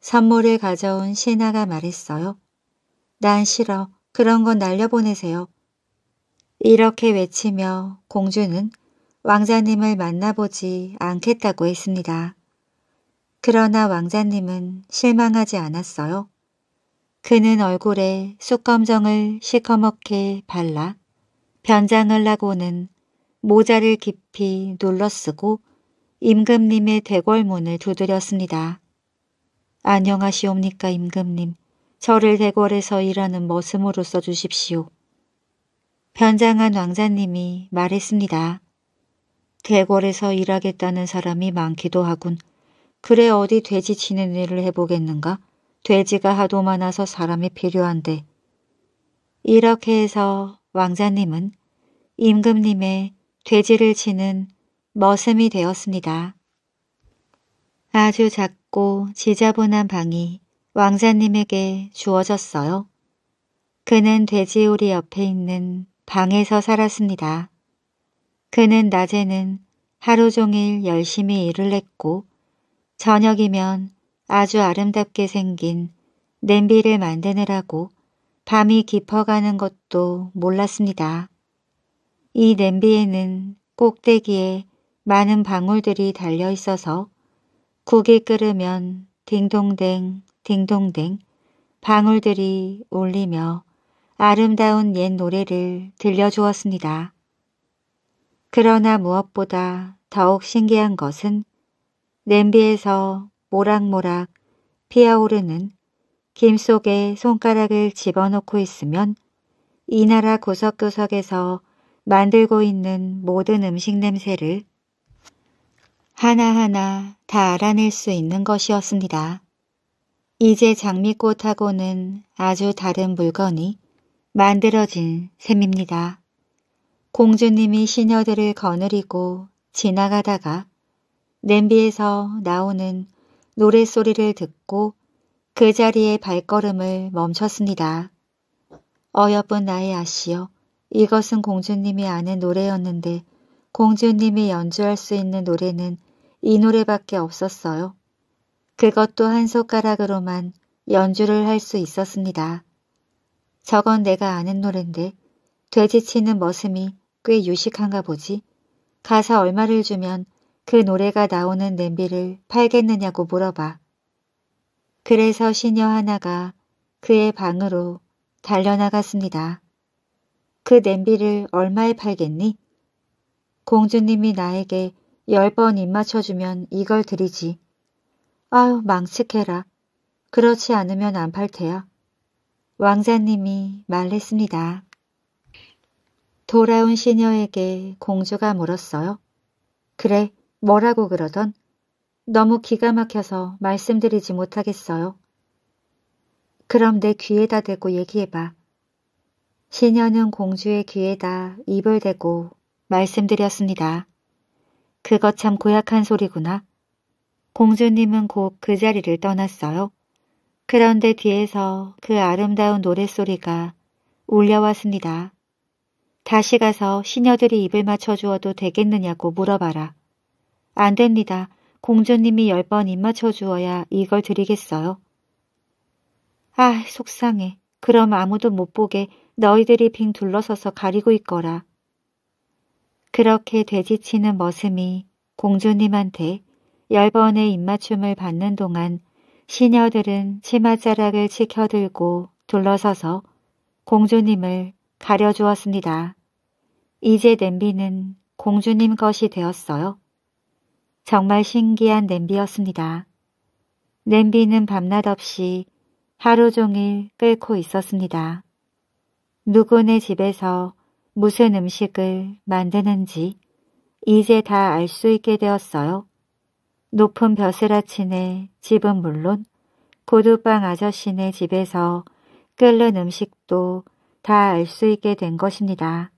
선물을 가져온 신하가 말했어요. 난 싫어. 그런 건 날려보내세요. 이렇게 외치며 공주는 왕자님을 만나보지 않겠다고 했습니다. 그러나 왕자님은 실망하지 않았어요. 그는 얼굴에 쑥검정을 시커멓게 발라 변장을 하고는 모자를 깊이 눌러쓰고 임금님의 대궐문을 두드렸습니다. 안녕하시옵니까 임금님. 저를 대궐에서 일하는 머슴으로 써주십시오. 변장한 왕자님이 말했습니다. 대궐에서 일하겠다는 사람이 많기도 하군. 그래 어디 돼지 치는 일을 해보겠는가? 돼지가 하도 많아서 사람이 필요한데. 이렇게 해서 왕자님은 임금님의 돼지를 치는 머슴이 되었습니다. 아주 작고 지저분한 방이 왕자님에게 주어졌어요. 그는 돼지우리 옆에 있는 방에서 살았습니다. 그는 낮에는 하루 종일 열심히 일을 했고 저녁이면 아주 아름답게 생긴 냄비를 만드느라고 밤이 깊어가는 것도 몰랐습니다. 이 냄비에는 꼭대기에 많은 방울들이 달려 있어서 국이 끓으면 딩동댕 딩동댕 방울들이 울리며 아름다운 옛 노래를 들려주었습니다. 그러나 무엇보다 더욱 신기한 것은 냄비에서 모락모락 피어오르는 김 속에 손가락을 집어넣고 있으면 이 나라 구석구석에서 만들고 있는 모든 음식 냄새를 하나하나 다 알아낼 수 있는 것이었습니다. 이제 장미꽃하고는 아주 다른 물건이 만들어진 셈입니다. 공주님이 시녀들을 거느리고 지나가다가 냄비에서 나오는 노랫소리를 듣고 그 자리에 발걸음을 멈췄습니다. 어여쁜 나의 아시여 이것은 공주님이 아는 노래였는데 공주님이 연주할 수 있는 노래는 이 노래밖에 없었어요. 그것도 한 손가락으로만 연주를 할 수 있었습니다. 저건 내가 아는 노랜데 돼지치는 머슴이 꽤 유식한가 보지. 가사 얼마를 주면 그 노래가 나오는 냄비를 팔겠느냐고 물어봐. 그래서 시녀 하나가 그의 방으로 달려나갔습니다. 그 냄비를 얼마에 팔겠니? 공주님이 나에게 열 번 입맞춰주면 이걸 드리지. 아유 망측해라. 그렇지 않으면 안팔 테야. 왕자님이 말했습니다. 돌아온 시녀에게 공주가 물었어요. 그래, 뭐라고 그러던 너무 기가 막혀서 말씀드리지 못하겠어요. 그럼 내 귀에다 대고 얘기해봐. 시녀는 공주의 귀에다 입을 대고 말씀드렸습니다. 그것 참 고약한 소리구나. 공주님은 곧 그 자리를 떠났어요. 그런데 뒤에서 그 아름다운 노랫소리가 울려왔습니다. 다시 가서 시녀들이 입을 맞춰주어도 되겠느냐고 물어봐라. 안 됩니다. 공주님이 열 번 입맞춰 주어야 이걸 드리겠어요. 아, 속상해. 그럼 아무도 못 보게 너희들이 빙 둘러서서 가리고 있거라. 그렇게 돼지치는 머슴이 공주님한테 열 번의 입맞춤을 받는 동안 시녀들은 치마자락을 치켜들고 둘러서서 공주님을 가려주었습니다. 이제 냄비는 공주님 것이 되었어요. 정말 신기한 냄비였습니다. 냄비는 밤낮 없이 하루 종일 끓고 있었습니다. 누구네 집에서 무슨 음식을 만드는지 이제 다 알 수 있게 되었어요. 높은 벼슬아치네 집은 물론 고두빵 아저씨네 집에서 끓는 음식도 다 알 수 있게 된 것입니다.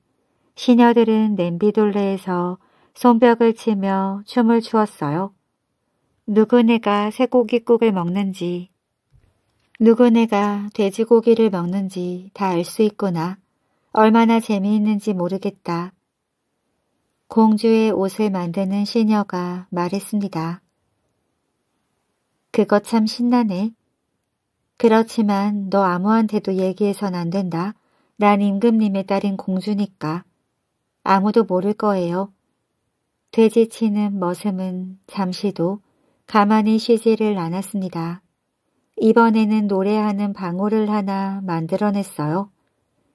시녀들은 냄비돌레에서 손뼉을 치며 춤을 추었어요. 누구네가 쇠고기국을 먹는지 누구네가 돼지고기를 먹는지 다 알 수 있구나. 얼마나 재미있는지 모르겠다. 공주의 옷을 만드는 시녀가 말했습니다. 그거 참 신나네. 그렇지만 너 아무한테도 얘기해선 안 된다. 난 임금님의 딸인 공주니까. 아무도 모를 거예요. 돼지치는 머슴은 잠시도 가만히 쉬지를 않았습니다. 이번에는 노래하는 방울을 하나 만들어냈어요.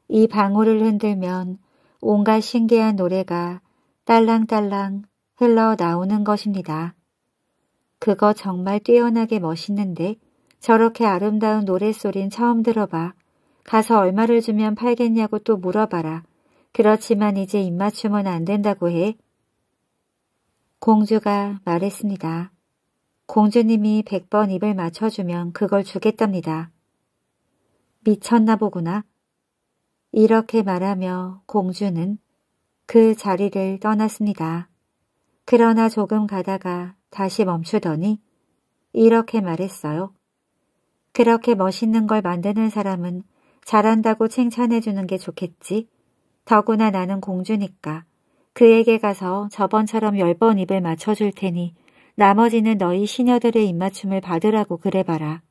이 방울을 흔들면 온갖 신기한 노래가 딸랑딸랑 흘러나오는 것입니다. 그거 정말 뛰어나게 멋있는데 저렇게 아름다운 노랫소린 처음 들어봐. 가서 얼마를 주면 팔겠냐고 또 물어봐라. 그렇지만 이제 입맞춤은 안 된다고 해. 공주가 말했습니다. 공주님이 백 번 입을 맞춰주면 그걸 주겠답니다. 미쳤나 보구나. 이렇게 말하며 공주는 그 자리를 떠났습니다. 그러나 조금 가다가 다시 멈추더니 이렇게 말했어요. 그렇게 멋있는 걸 만드는 사람은 잘한다고 칭찬해주는 게 좋겠지. 더구나 나는 공주니까. 그에게 가서 저번처럼 열 번 입을 맞춰줄 테니 나머지는 너희 시녀들의 입맞춤을 받으라고 그래봐라.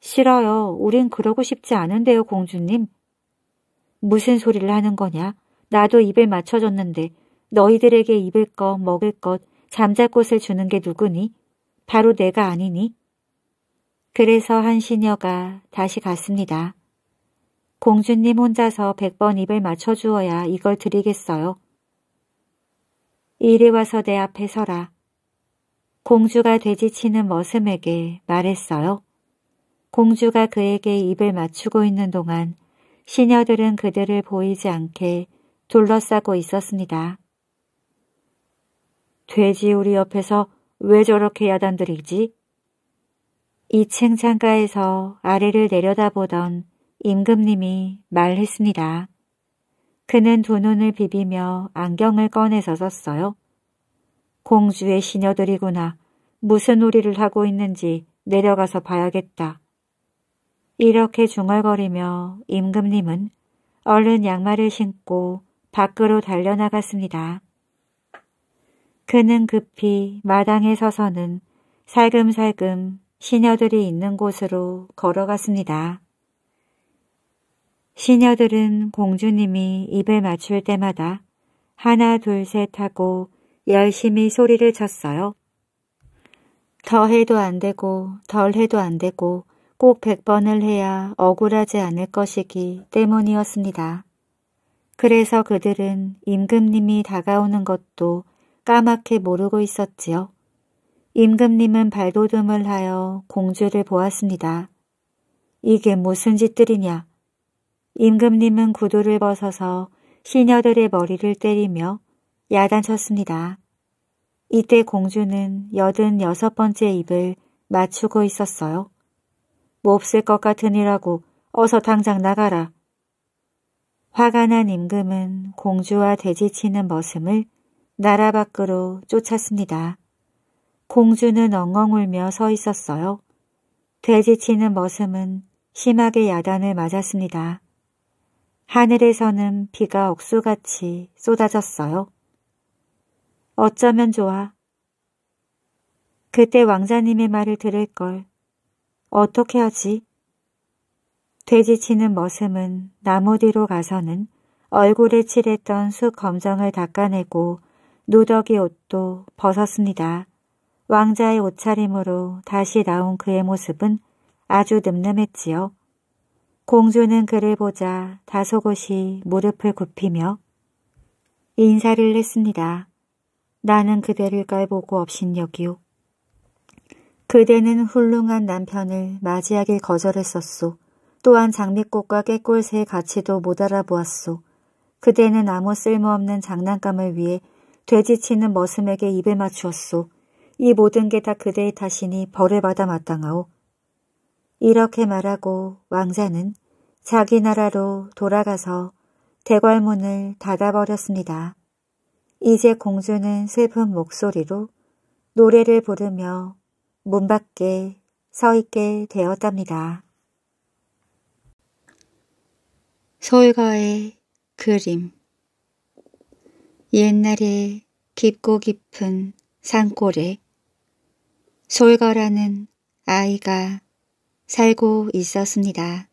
싫어요. 우린 그러고 싶지 않은데요, 공주님. 무슨 소리를 하는 거냐? 나도 입을 맞춰줬는데 너희들에게 입을 것, 먹을 것, 잠잘 곳을 주는 게 누구니? 바로 내가 아니니? 그래서 한 시녀가 다시 갔습니다. 공주님 혼자서 백 번 입을 맞춰주어야 이걸 드리겠어요. 이리 와서 내 앞에 서라. 공주가 되지치는 머슴에게 말했어요. 공주가 그에게 입을 맞추고 있는 동안 시녀들은 그들을 보이지 않게 둘러싸고 있었습니다. 돼지 우리 옆에서 왜 저렇게 야단들이지? 2층 창가에서 아래를 내려다보던 임금님이 말했습니다. 그는 두 눈을 비비며 안경을 꺼내서 썼어요. 공주의 시녀들이구나. 무슨 놀이를 하고 있는지 내려가서 봐야겠다. 이렇게 중얼거리며 임금님은 얼른 양말을 신고 밖으로 달려나갔습니다. 그는 급히 마당에 서서는 살금살금 시녀들이 있는 곳으로 걸어갔습니다. 시녀들은 공주님이 입을 맞출 때마다 하나 둘 셋 하고 열심히 소리를 쳤어요. 더 해도 안 되고 덜 해도 안 되고 꼭 100번을 해야 억울하지 않을 것이기 때문이었습니다. 그래서 그들은 임금님이 다가오는 것도 까맣게 모르고 있었지요. 임금님은 발돋움을 하여 공주를 보았습니다. 이게 무슨 짓들이냐. 임금님은 구두를 벗어서 시녀들의 머리를 때리며 야단쳤습니다. 이때 공주는 여든 여섯 번째 입을 맞추고 있었어요. 몹쓸 뭐 것 같으니라고 어서 당장 나가라. 화가 난 임금은 공주와 돼지치는 머슴을 나라 밖으로 쫓았습니다. 공주는 엉엉 울며 서 있었어요. 돼지치는 머슴은 심하게 야단을 맞았습니다. 하늘에서는 비가 억수같이 쏟아졌어요. 어쩌면 좋아. 그때 왕자님의 말을 들을 걸. 어떻게 하지? 돼지치는 머슴은 나무 뒤로 가서는 얼굴에 칠했던 숯 검정을 닦아내고 누더기 옷도 벗었습니다. 왕자의 옷차림으로 다시 나온 그의 모습은 아주 늠름했지요. 공주는 그를 보자 다소곳이 무릎을 굽히며 인사를 했습니다. 나는 그대를 깔보고 업신여기오. 그대는 훌륭한 남편을 맞이하길 거절했었소. 또한 장미꽃과 깨꿀새의 가치도 못 알아보았소. 그대는 아무 쓸모없는 장난감을 위해 돼지치는 머슴에게 입에 맞추었소. 이 모든 게 다 그대의 탓이니 벌을 받아 마땅하오. 이렇게 말하고 왕자는 자기 나라로 돌아가서 대궐문을 닫아버렸습니다. 이제 공주는 슬픈 목소리로 노래를 부르며 문 밖에 서 있게 되었답니다. 솔거의 그림 옛날에 깊고 깊은 산골에 솔거라는 아이가 살고 있었습니다.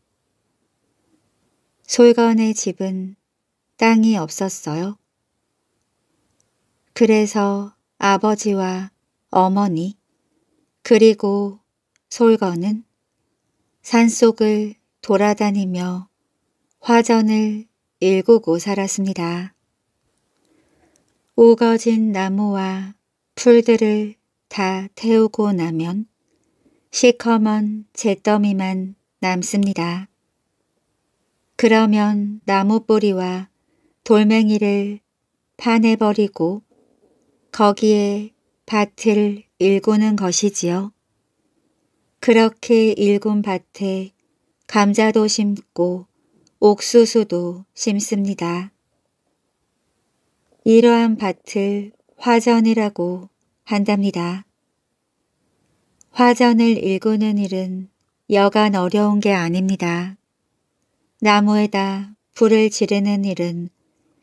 솔건의 집은 땅이 없었어요. 그래서 아버지와 어머니 그리고 솔건은 산속을 돌아다니며 화전을 일구고 살았습니다. 우거진 나무와 풀들을 다 태우고 나면 시커먼 잿더미만 남습니다. 그러면 나무뿌리와 돌멩이를 파내버리고 거기에 밭을 일구는 것이지요. 그렇게 일군 밭에 감자도 심고 옥수수도 심습니다. 이러한 밭을 화전이라고 한답니다. 화전을 일구는 일은 여간 어려운 게 아닙니다. 나무에다 불을 지르는 일은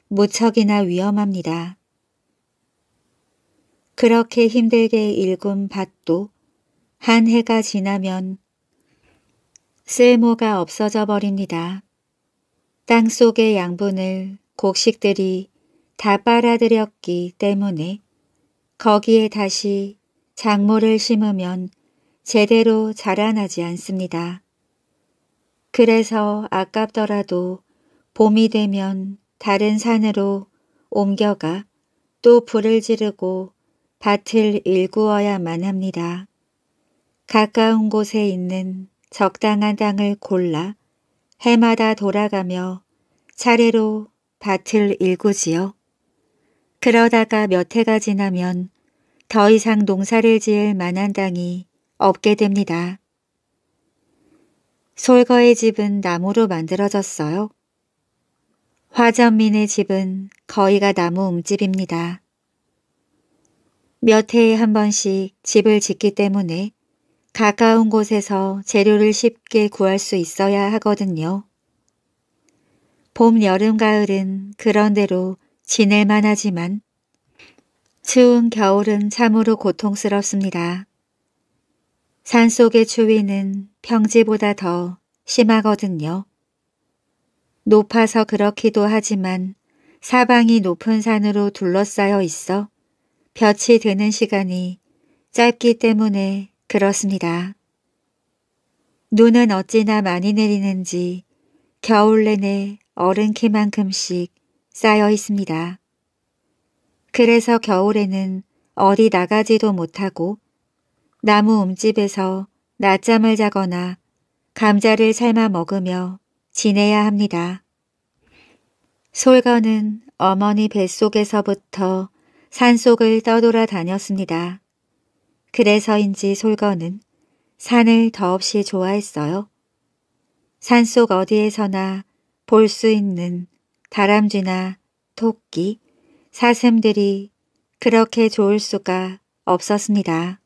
무척이나 위험합니다. 그렇게 힘들게 일군 밭도 한 해가 지나면 쓸모가 없어져 버립니다. 땅속의 양분을 곡식들이 다 빨아들였기 때문에 거기에 다시 작물을 심으면 제대로 자라나지 않습니다. 그래서 아깝더라도 봄이 되면 다른 산으로 옮겨가 또 불을 지르고 밭을 일구어야만 합니다. 가까운 곳에 있는 적당한 땅을 골라 해마다 돌아가며 차례로 밭을 일구지요. 그러다가 몇 해가 지나면 더 이상 농사를 지을 만한 땅이 없게 됩니다. 솔거의 집은 나무로 만들어졌어요. 화전민의 집은 거의가 나무 움집입니다. 몇 해에 한 번씩 집을 짓기 때문에 가까운 곳에서 재료를 쉽게 구할 수 있어야 하거든요. 봄, 여름, 가을은 그런대로 지낼 만하지만 추운 겨울은 참으로 고통스럽습니다. 산속의 추위는 평지보다 더 심하거든요. 높아서 그렇기도 하지만 사방이 높은 산으로 둘러싸여 있어 볕이 드는 시간이 짧기 때문에 그렇습니다. 눈은 어찌나 많이 내리는지 겨울 내내 어른키만큼씩 쌓여 있습니다. 그래서 겨울에는 어디 나가지도 못하고 나무 움집에서 낮잠을 자거나 감자를 삶아 먹으며 지내야 합니다. 솔거는 어머니 뱃속에서부터 산속을 떠돌아 다녔습니다. 그래서인지 솔거는 산을 더없이 좋아했어요. 산속 어디에서나 볼 수 있는 다람쥐나 토끼, 사슴들이 그렇게 좋을 수가 없었습니다.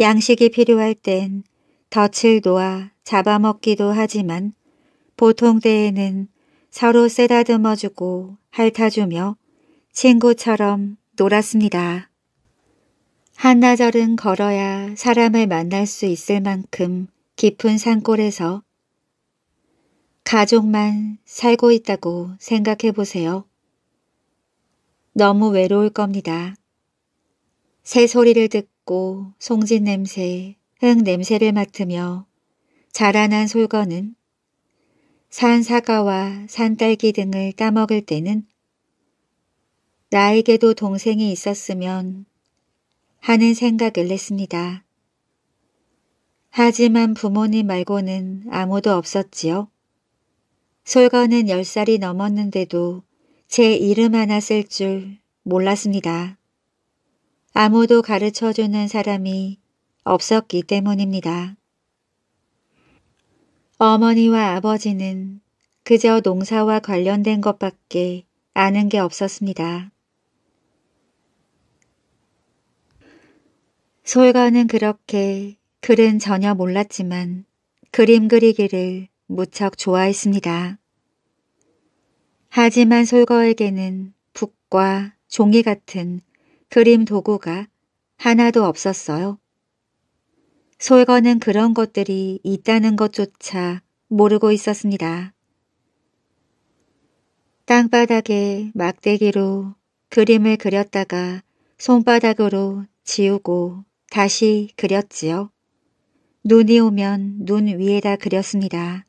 양식이 필요할 땐 덫을 놓아 잡아먹기도 하지만 보통 때에는 서로 쓰다듬어주고 핥아주며 친구처럼 놀았습니다. 한나절은 걸어야 사람을 만날 수 있을 만큼 깊은 산골에서 가족만 살고 있다고 생각해 보세요. 너무 외로울 겁니다. 새소리를 듣고 덥고 송진 냄새, 흙 냄새를 맡으며 자라난 솔거는산 사과와 산 딸기 등을 따먹을 때는 나에게도 동생이 있었으면 하는 생각을 했습니다. 하지만 부모님 말고는 아무도 없었지요. 솔거는 10살이 넘었는데도 제 이름 하나 쓸 줄 몰랐습니다. 아무도 가르쳐 주는 사람이 없었기 때문입니다. 어머니와 아버지는 그저 농사와 관련된 것밖에 아는 게 없었습니다. 솔가는 그렇게 글은 전혀 몰랐지만 그림 그리기를 무척 좋아했습니다. 하지만 솔거에게는 북과 종이 같은 그림 도구가 하나도 없었어요. 솔거는 그런 것들이 있다는 것조차 모르고 있었습니다. 땅바닥에 막대기로 그림을 그렸다가 손바닥으로 지우고 다시 그렸지요. 눈이 오면 눈 위에다 그렸습니다.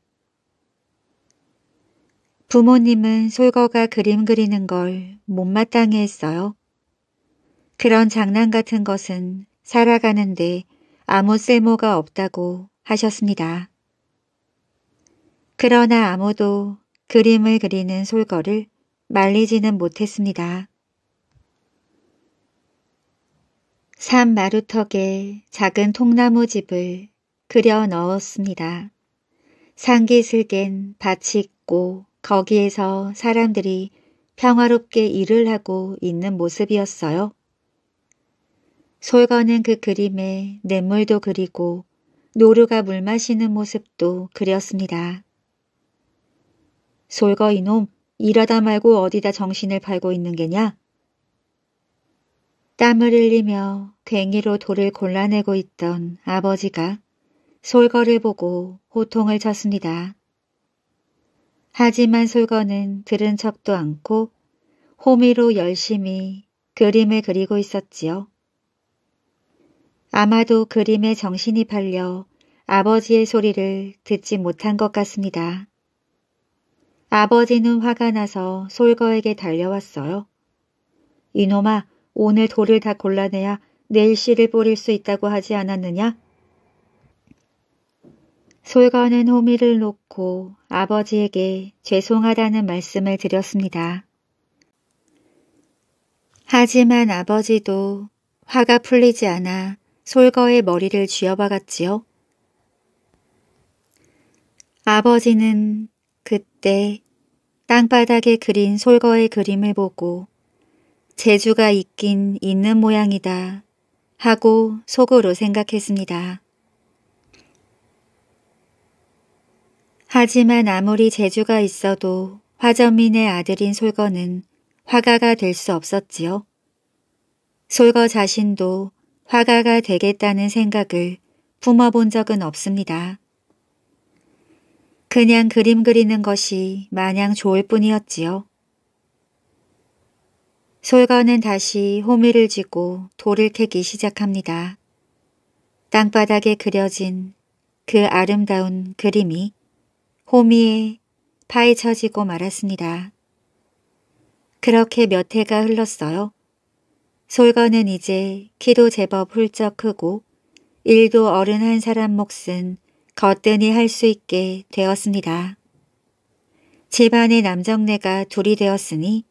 부모님은 솔거가 그림 그리는 걸 못마땅해 했어요. 그런 장난 같은 것은 살아가는데 아무 쓸모가 없다고 하셨습니다. 그러나 아무도 그림을 그리는 솔거를 말리지는 못했습니다. 산 마루턱에 작은 통나무 집을 그려 넣었습니다. 산기슬겐 밭이 있고 거기에서 사람들이 평화롭게 일을 하고 있는 모습이었어요. 솔거는 그 그림에 냇물도 그리고 노루가 물 마시는 모습도 그렸습니다. 솔거 이놈 이러다 말고 어디다 정신을 팔고 있는 게냐? 땀을 흘리며 괭이로 돌을 골라내고 있던 아버지가 솔거를 보고 호통을 쳤습니다. 하지만 솔거는 들은 척도 않고 호미로 열심히 그림을 그리고 있었지요. 아마도 그림에 정신이 팔려 아버지의 소리를 듣지 못한 것 같습니다. 아버지는 화가 나서 솔거에게 달려왔어요. 이놈아, 오늘 돌을 다 골라내야 내일 씨를 뿌릴 수 있다고 하지 않았느냐? 솔거는 호미를 놓고 아버지에게 죄송하다는 말씀을 드렸습니다. 하지만 아버지도 화가 풀리지 않아 솔거의 머리를 쥐어박았지요. 아버지는 그때 땅바닥에 그린 솔거의 그림을 보고 재주가 있긴 있는 모양이다 하고 속으로 생각했습니다. 하지만 아무리 재주가 있어도 화전민의 아들인 솔거는 화가가 될 수 없었지요. 솔거 자신도 화가가 되겠다는 생각을 품어본 적은 없습니다. 그냥 그림 그리는 것이 마냥 좋을 뿐이었지요. 솔거는 다시 호미를 쥐고 돌을 캐기 시작합니다. 땅바닥에 그려진 그 아름다운 그림이 호미에 파헤쳐지고 말았습니다. 그렇게 몇 해가 흘렀어요. 솔거는 이제 키도 제법 훌쩍 크고 일도 어른 한 사람 몫은 거뜬히 할 수 있게 되었습니다. 집안의 남정네가 둘이 되었으니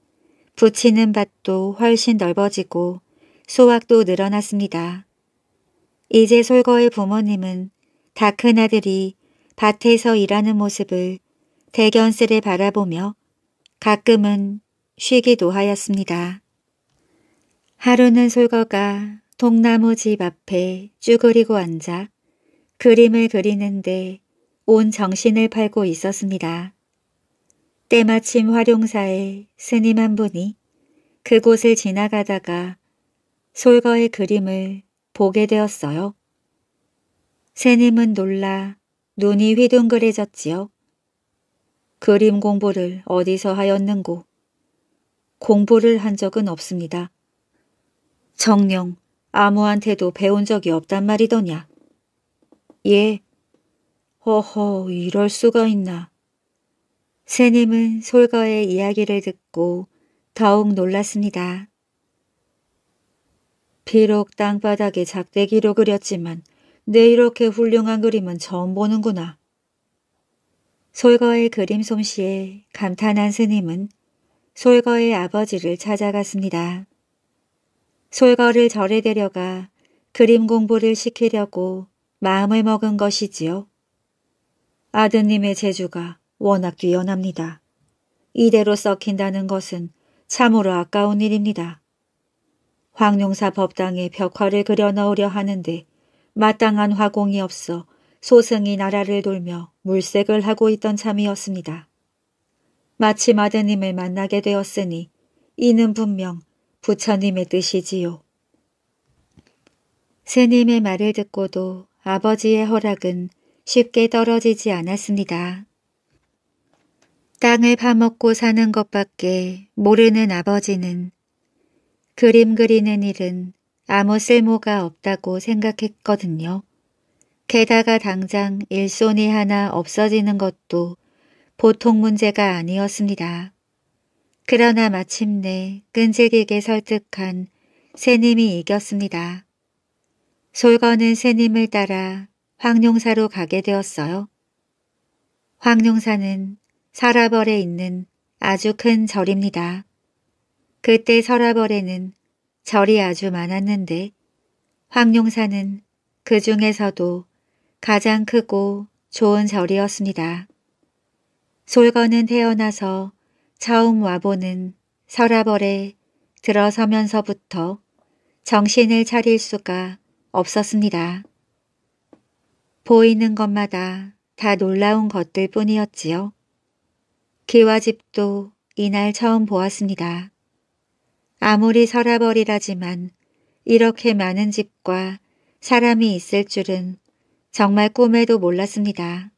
부치는 밭도 훨씬 넓어지고 소확도 늘어났습니다. 이제 솔거의 부모님은 다 큰 아들이 밭에서 일하는 모습을 대견스레 바라보며 가끔은 쉬기도 하였습니다. 하루는 솔거가 동나무집 앞에 쭈그리고 앉아 그림을 그리는데 온 정신을 팔고 있었습니다. 때마침 활용사의 스님 한 분이 그곳을 지나가다가 솔거의 그림을 보게 되었어요. 스님은 놀라 눈이 휘둥그레졌지요. 그림 공부를 어디서 하였는고. 공부를 한 적은 없습니다. 정녕 아무한테도 배운 적이 없단 말이더냐. 예. 허허 이럴 수가 있나. 새님은 솔거의 이야기를 듣고 더욱 놀랐습니다. 비록 땅바닥에 작대기로 그렸지만 내 이렇게 훌륭한 그림은 처음 보는구나. 솔거의 그림 솜씨에 감탄한 스님은 솔거의 아버지를 찾아갔습니다. 솔거를 절에 데려가 그림 공부를 시키려고 마음을 먹은 것이지요. 아드님의 재주가 워낙 뛰어납니다. 이대로 썩힌다는 것은 참으로 아까운 일입니다. 황룡사 법당에 벽화를 그려넣으려 하는데 마땅한 화공이 없어 소승이 나라를 돌며 물색을 하고 있던 참이었습니다. 마침 아드님을 만나게 되었으니 이는 분명 부처님의 뜻이지요. 스님의 말을 듣고도 아버지의 허락은 쉽게 떨어지지 않았습니다. 땅을 파먹고 사는 것밖에 모르는 아버지는 그림 그리는 일은 아무 쓸모가 없다고 생각했거든요. 게다가 당장 일손이 하나 없어지는 것도 보통 문제가 아니었습니다. 그러나 마침내 끈질기게 설득한 새님이 이겼습니다. 솔거는 새님을 따라 황룡사로 가게 되었어요. 황룡사는 설라벌에 있는 아주 큰 절입니다. 그때 설라벌에는 절이 아주 많았는데 황룡사는 그 중에서도 가장 크고 좋은 절이었습니다. 솔거는 태어나서 처음 와보는 서라벌에 들어서면서부터 정신을 차릴 수가 없었습니다. 보이는 것마다 다 놀라운 것들 뿐이었지요. 기와집도 이날 처음 보았습니다. 아무리 서라벌이라지만 이렇게 많은 집과 사람이 있을 줄은 정말 꿈에도 몰랐습니다.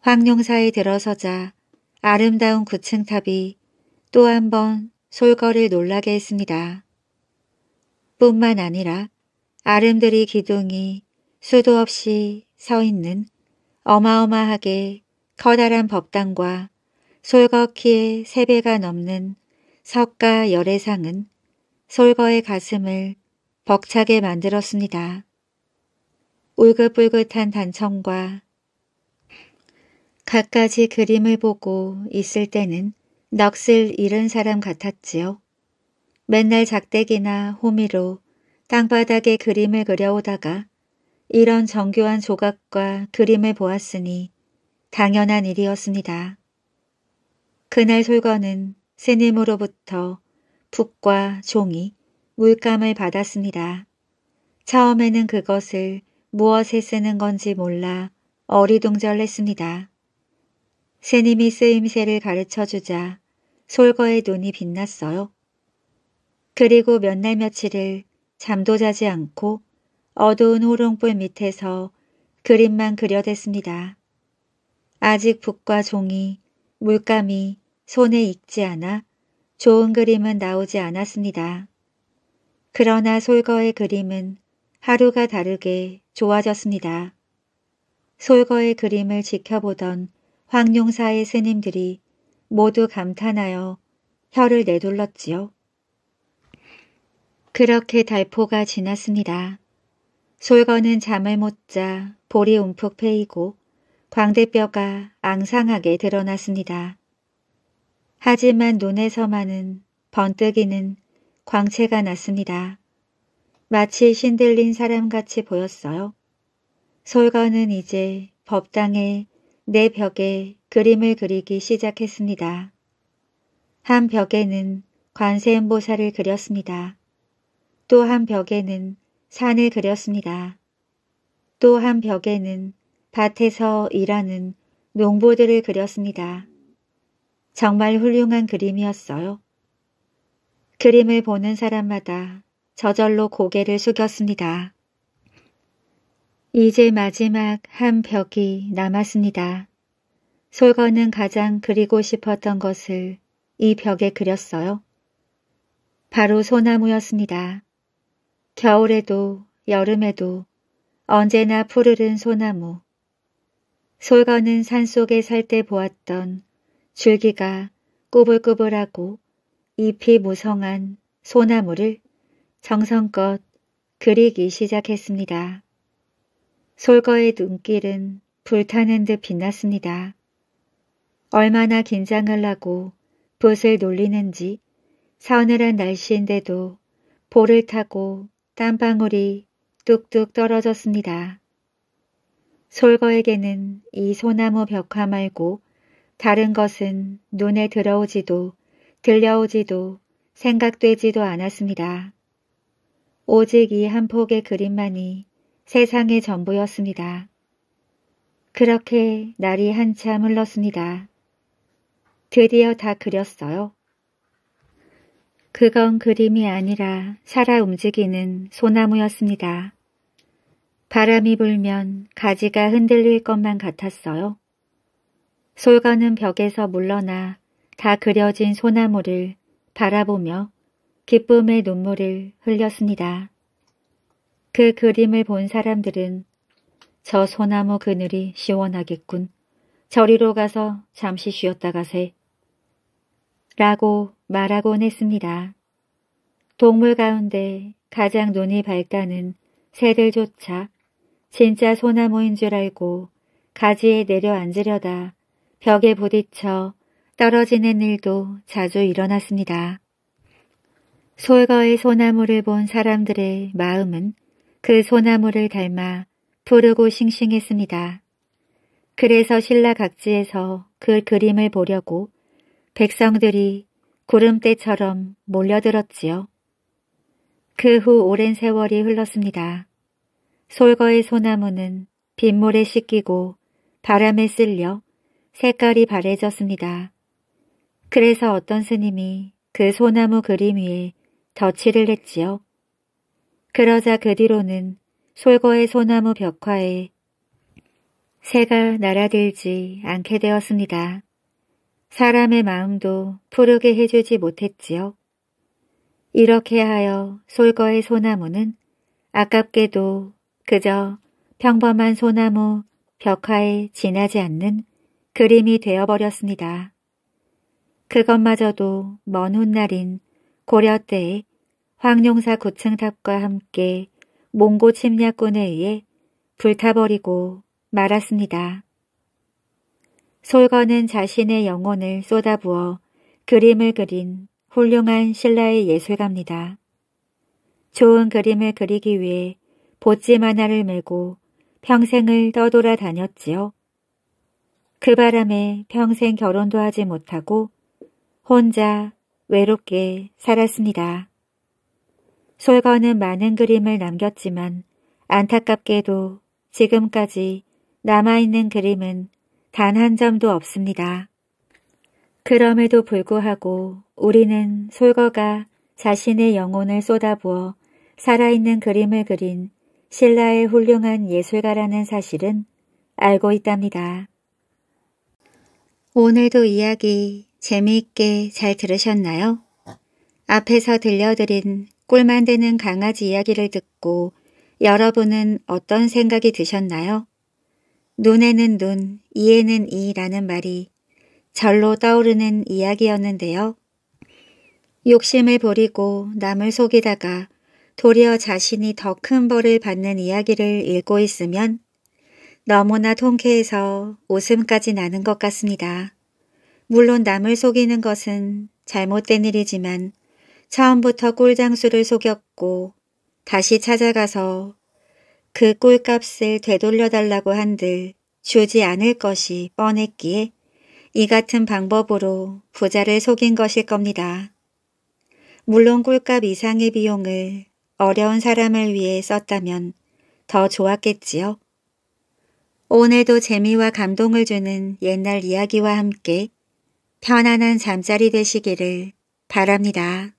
황룡사에 들어서자 아름다운 구층 탑이 또 한 번 솔거를 놀라게 했습니다. 뿐만 아니라 아름드리 기둥이 수도 없이 서 있는 어마어마하게 커다란 법당과 솔거키의 세배가 넘는 석가 열애상은 솔거의 가슴을 벅차게 만들었습니다. 울긋불긋한 단청과 갖가지 그림을 보고 있을 때는 넋을 잃은 사람 같았지요. 맨날 작대기나 호미로 땅바닥에 그림을 그려오다가 이런 정교한 조각과 그림을 보았으니 당연한 일이었습니다. 그날 솔거는 스님으로부터 북과 종이 물감을 받았습니다. 처음에는 그것을 무엇에 쓰는 건지 몰라 어리둥절했습니다. 새님이 쓰임새를 가르쳐 주자 솔거의 눈이 빛났어요. 그리고 몇 날 며칠을 잠도 자지 않고 어두운 호롱불 밑에서 그림만 그려댔습니다. 아직 붓과 종이, 물감이 손에 익지 않아 좋은 그림은 나오지 않았습니다. 그러나 솔거의 그림은 하루가 다르게 좋아졌습니다. 솔거의 그림을 지켜보던 황룡사의 스님들이 모두 감탄하여 혀를 내둘렀지요. 그렇게 달포가 지났습니다. 솔거는 잠을 못자 볼이 움푹 패이고 광대뼈가 앙상하게 드러났습니다. 하지만 눈에서만은 번뜩이는 광채가 났습니다. 마치 신들린 사람같이 보였어요. 솔거는 이제 법당에 내 벽에 그림을 그리기 시작했습니다. 한 벽에는 관세음보살을 그렸습니다. 또 한 벽에는 산을 그렸습니다. 또 한 벽에는 밭에서 일하는 농부들을 그렸습니다. 정말 훌륭한 그림이었어요. 그림을 보는 사람마다 저절로 고개를 숙였습니다. 이제 마지막 한 벽이 남았습니다. 솔건은 가장 그리고 싶었던 것을 이 벽에 그렸어요. 바로 소나무였습니다. 겨울에도 여름에도 언제나 푸르른 소나무. 솔건은 산속에 살 때 보았던 줄기가 꾸불꾸불하고 잎이 무성한 소나무를 정성껏 그리기 시작했습니다. 솔거의 눈길은 불타는 듯 빛났습니다. 얼마나 긴장을 하고 붓을 놀리는지 서늘한 날씨인데도 볼을 타고 땀방울이 뚝뚝 떨어졌습니다. 솔거에게는 이 소나무 벽화 말고 다른 것은 눈에 들어오지도 들려오지도 생각되지도 않았습니다. 오직 이 한 폭의 그림만이 세상의 전부였습니다. 그렇게 날이 한참 흘렀습니다. 드디어 다 그렸어요. 그건 그림이 아니라 살아 움직이는 소나무였습니다. 바람이 불면 가지가 흔들릴 것만 같았어요. 솔가는 벽에서 물러나 다 그려진 소나무를 바라보며 기쁨의 눈물을 흘렸습니다. 그 그림을 본 사람들은 저 소나무 그늘이 시원하겠군. 저리로 가서 잠시 쉬었다 가세. 라고 말하곤 했습니다. 동물 가운데 가장 눈이 밝다는 새들조차 진짜 소나무인 줄 알고 가지에 내려앉으려다 벽에 부딪혀 떨어지는 일도 자주 일어났습니다. 솔거의 소나무를 본 사람들의 마음은 그 소나무를 닮아 푸르고 싱싱했습니다. 그래서 신라 각지에서 그 그림을 보려고 백성들이 구름대처럼 몰려들었지요. 그 후 오랜 세월이 흘렀습니다. 솔거의 소나무는 빗물에 씻기고 바람에 쓸려 색깔이 바래졌습니다. 그래서 어떤 스님이 그 소나무 그림 위에 덧칠을 했지요. 그러자 그 뒤로는 솔거의 소나무 벽화에 새가 날아들지 않게 되었습니다. 사람의 마음도 푸르게 해주지 못했지요. 이렇게 하여 솔거의 소나무는 아깝게도 그저 평범한 소나무 벽화에 지나지 않는 그림이 되어버렸습니다. 그것마저도 먼 훗날인 고려 때에 황룡사 구층탑과 함께 몽고 침략군에 의해 불타버리고 말았습니다. 솔건은 자신의 영혼을 쏟아부어 그림을 그린 훌륭한 신라의 예술가입니다. 좋은 그림을 그리기 위해 보찌만화를 메고 평생을 떠돌아 다녔지요. 그 바람에 평생 결혼도 하지 못하고 혼자 외롭게 살았습니다. 솔거는 많은 그림을 남겼지만 안타깝게도 지금까지 남아있는 그림은 단 한 점도 없습니다. 그럼에도 불구하고 우리는 솔거가 자신의 영혼을 쏟아부어 살아있는 그림을 그린 신라의 훌륭한 예술가라는 사실은 알고 있답니다. 오늘도 이야기 재미있게 잘 들으셨나요? 앞에서 들려드린 꿀만되는 강아지 이야기를 듣고 여러분은 어떤 생각이 드셨나요? 눈에는 눈, 이에는 이라는 말이 절로 떠오르는 이야기였는데요. 욕심을 버리고 남을 속이다가 도리어 자신이 더 큰 벌을 받는 이야기를 읽고 있으면 너무나 통쾌해서 웃음까지 나는 것 같습니다. 물론 남을 속이는 것은 잘못된 일이지만 처음부터 꿀장수를 속였고 다시 찾아가서 그 꿀값을 되돌려달라고 한들 주지 않을 것이 뻔했기에 이 같은 방법으로 부자를 속인 것일 겁니다. 물론 꿀값 이상의 비용을 어려운 사람을 위해 썼다면 더 좋았겠지요. 오늘도 재미와 감동을 주는 옛날 이야기와 함께 편안한 잠자리 되시기를 바랍니다.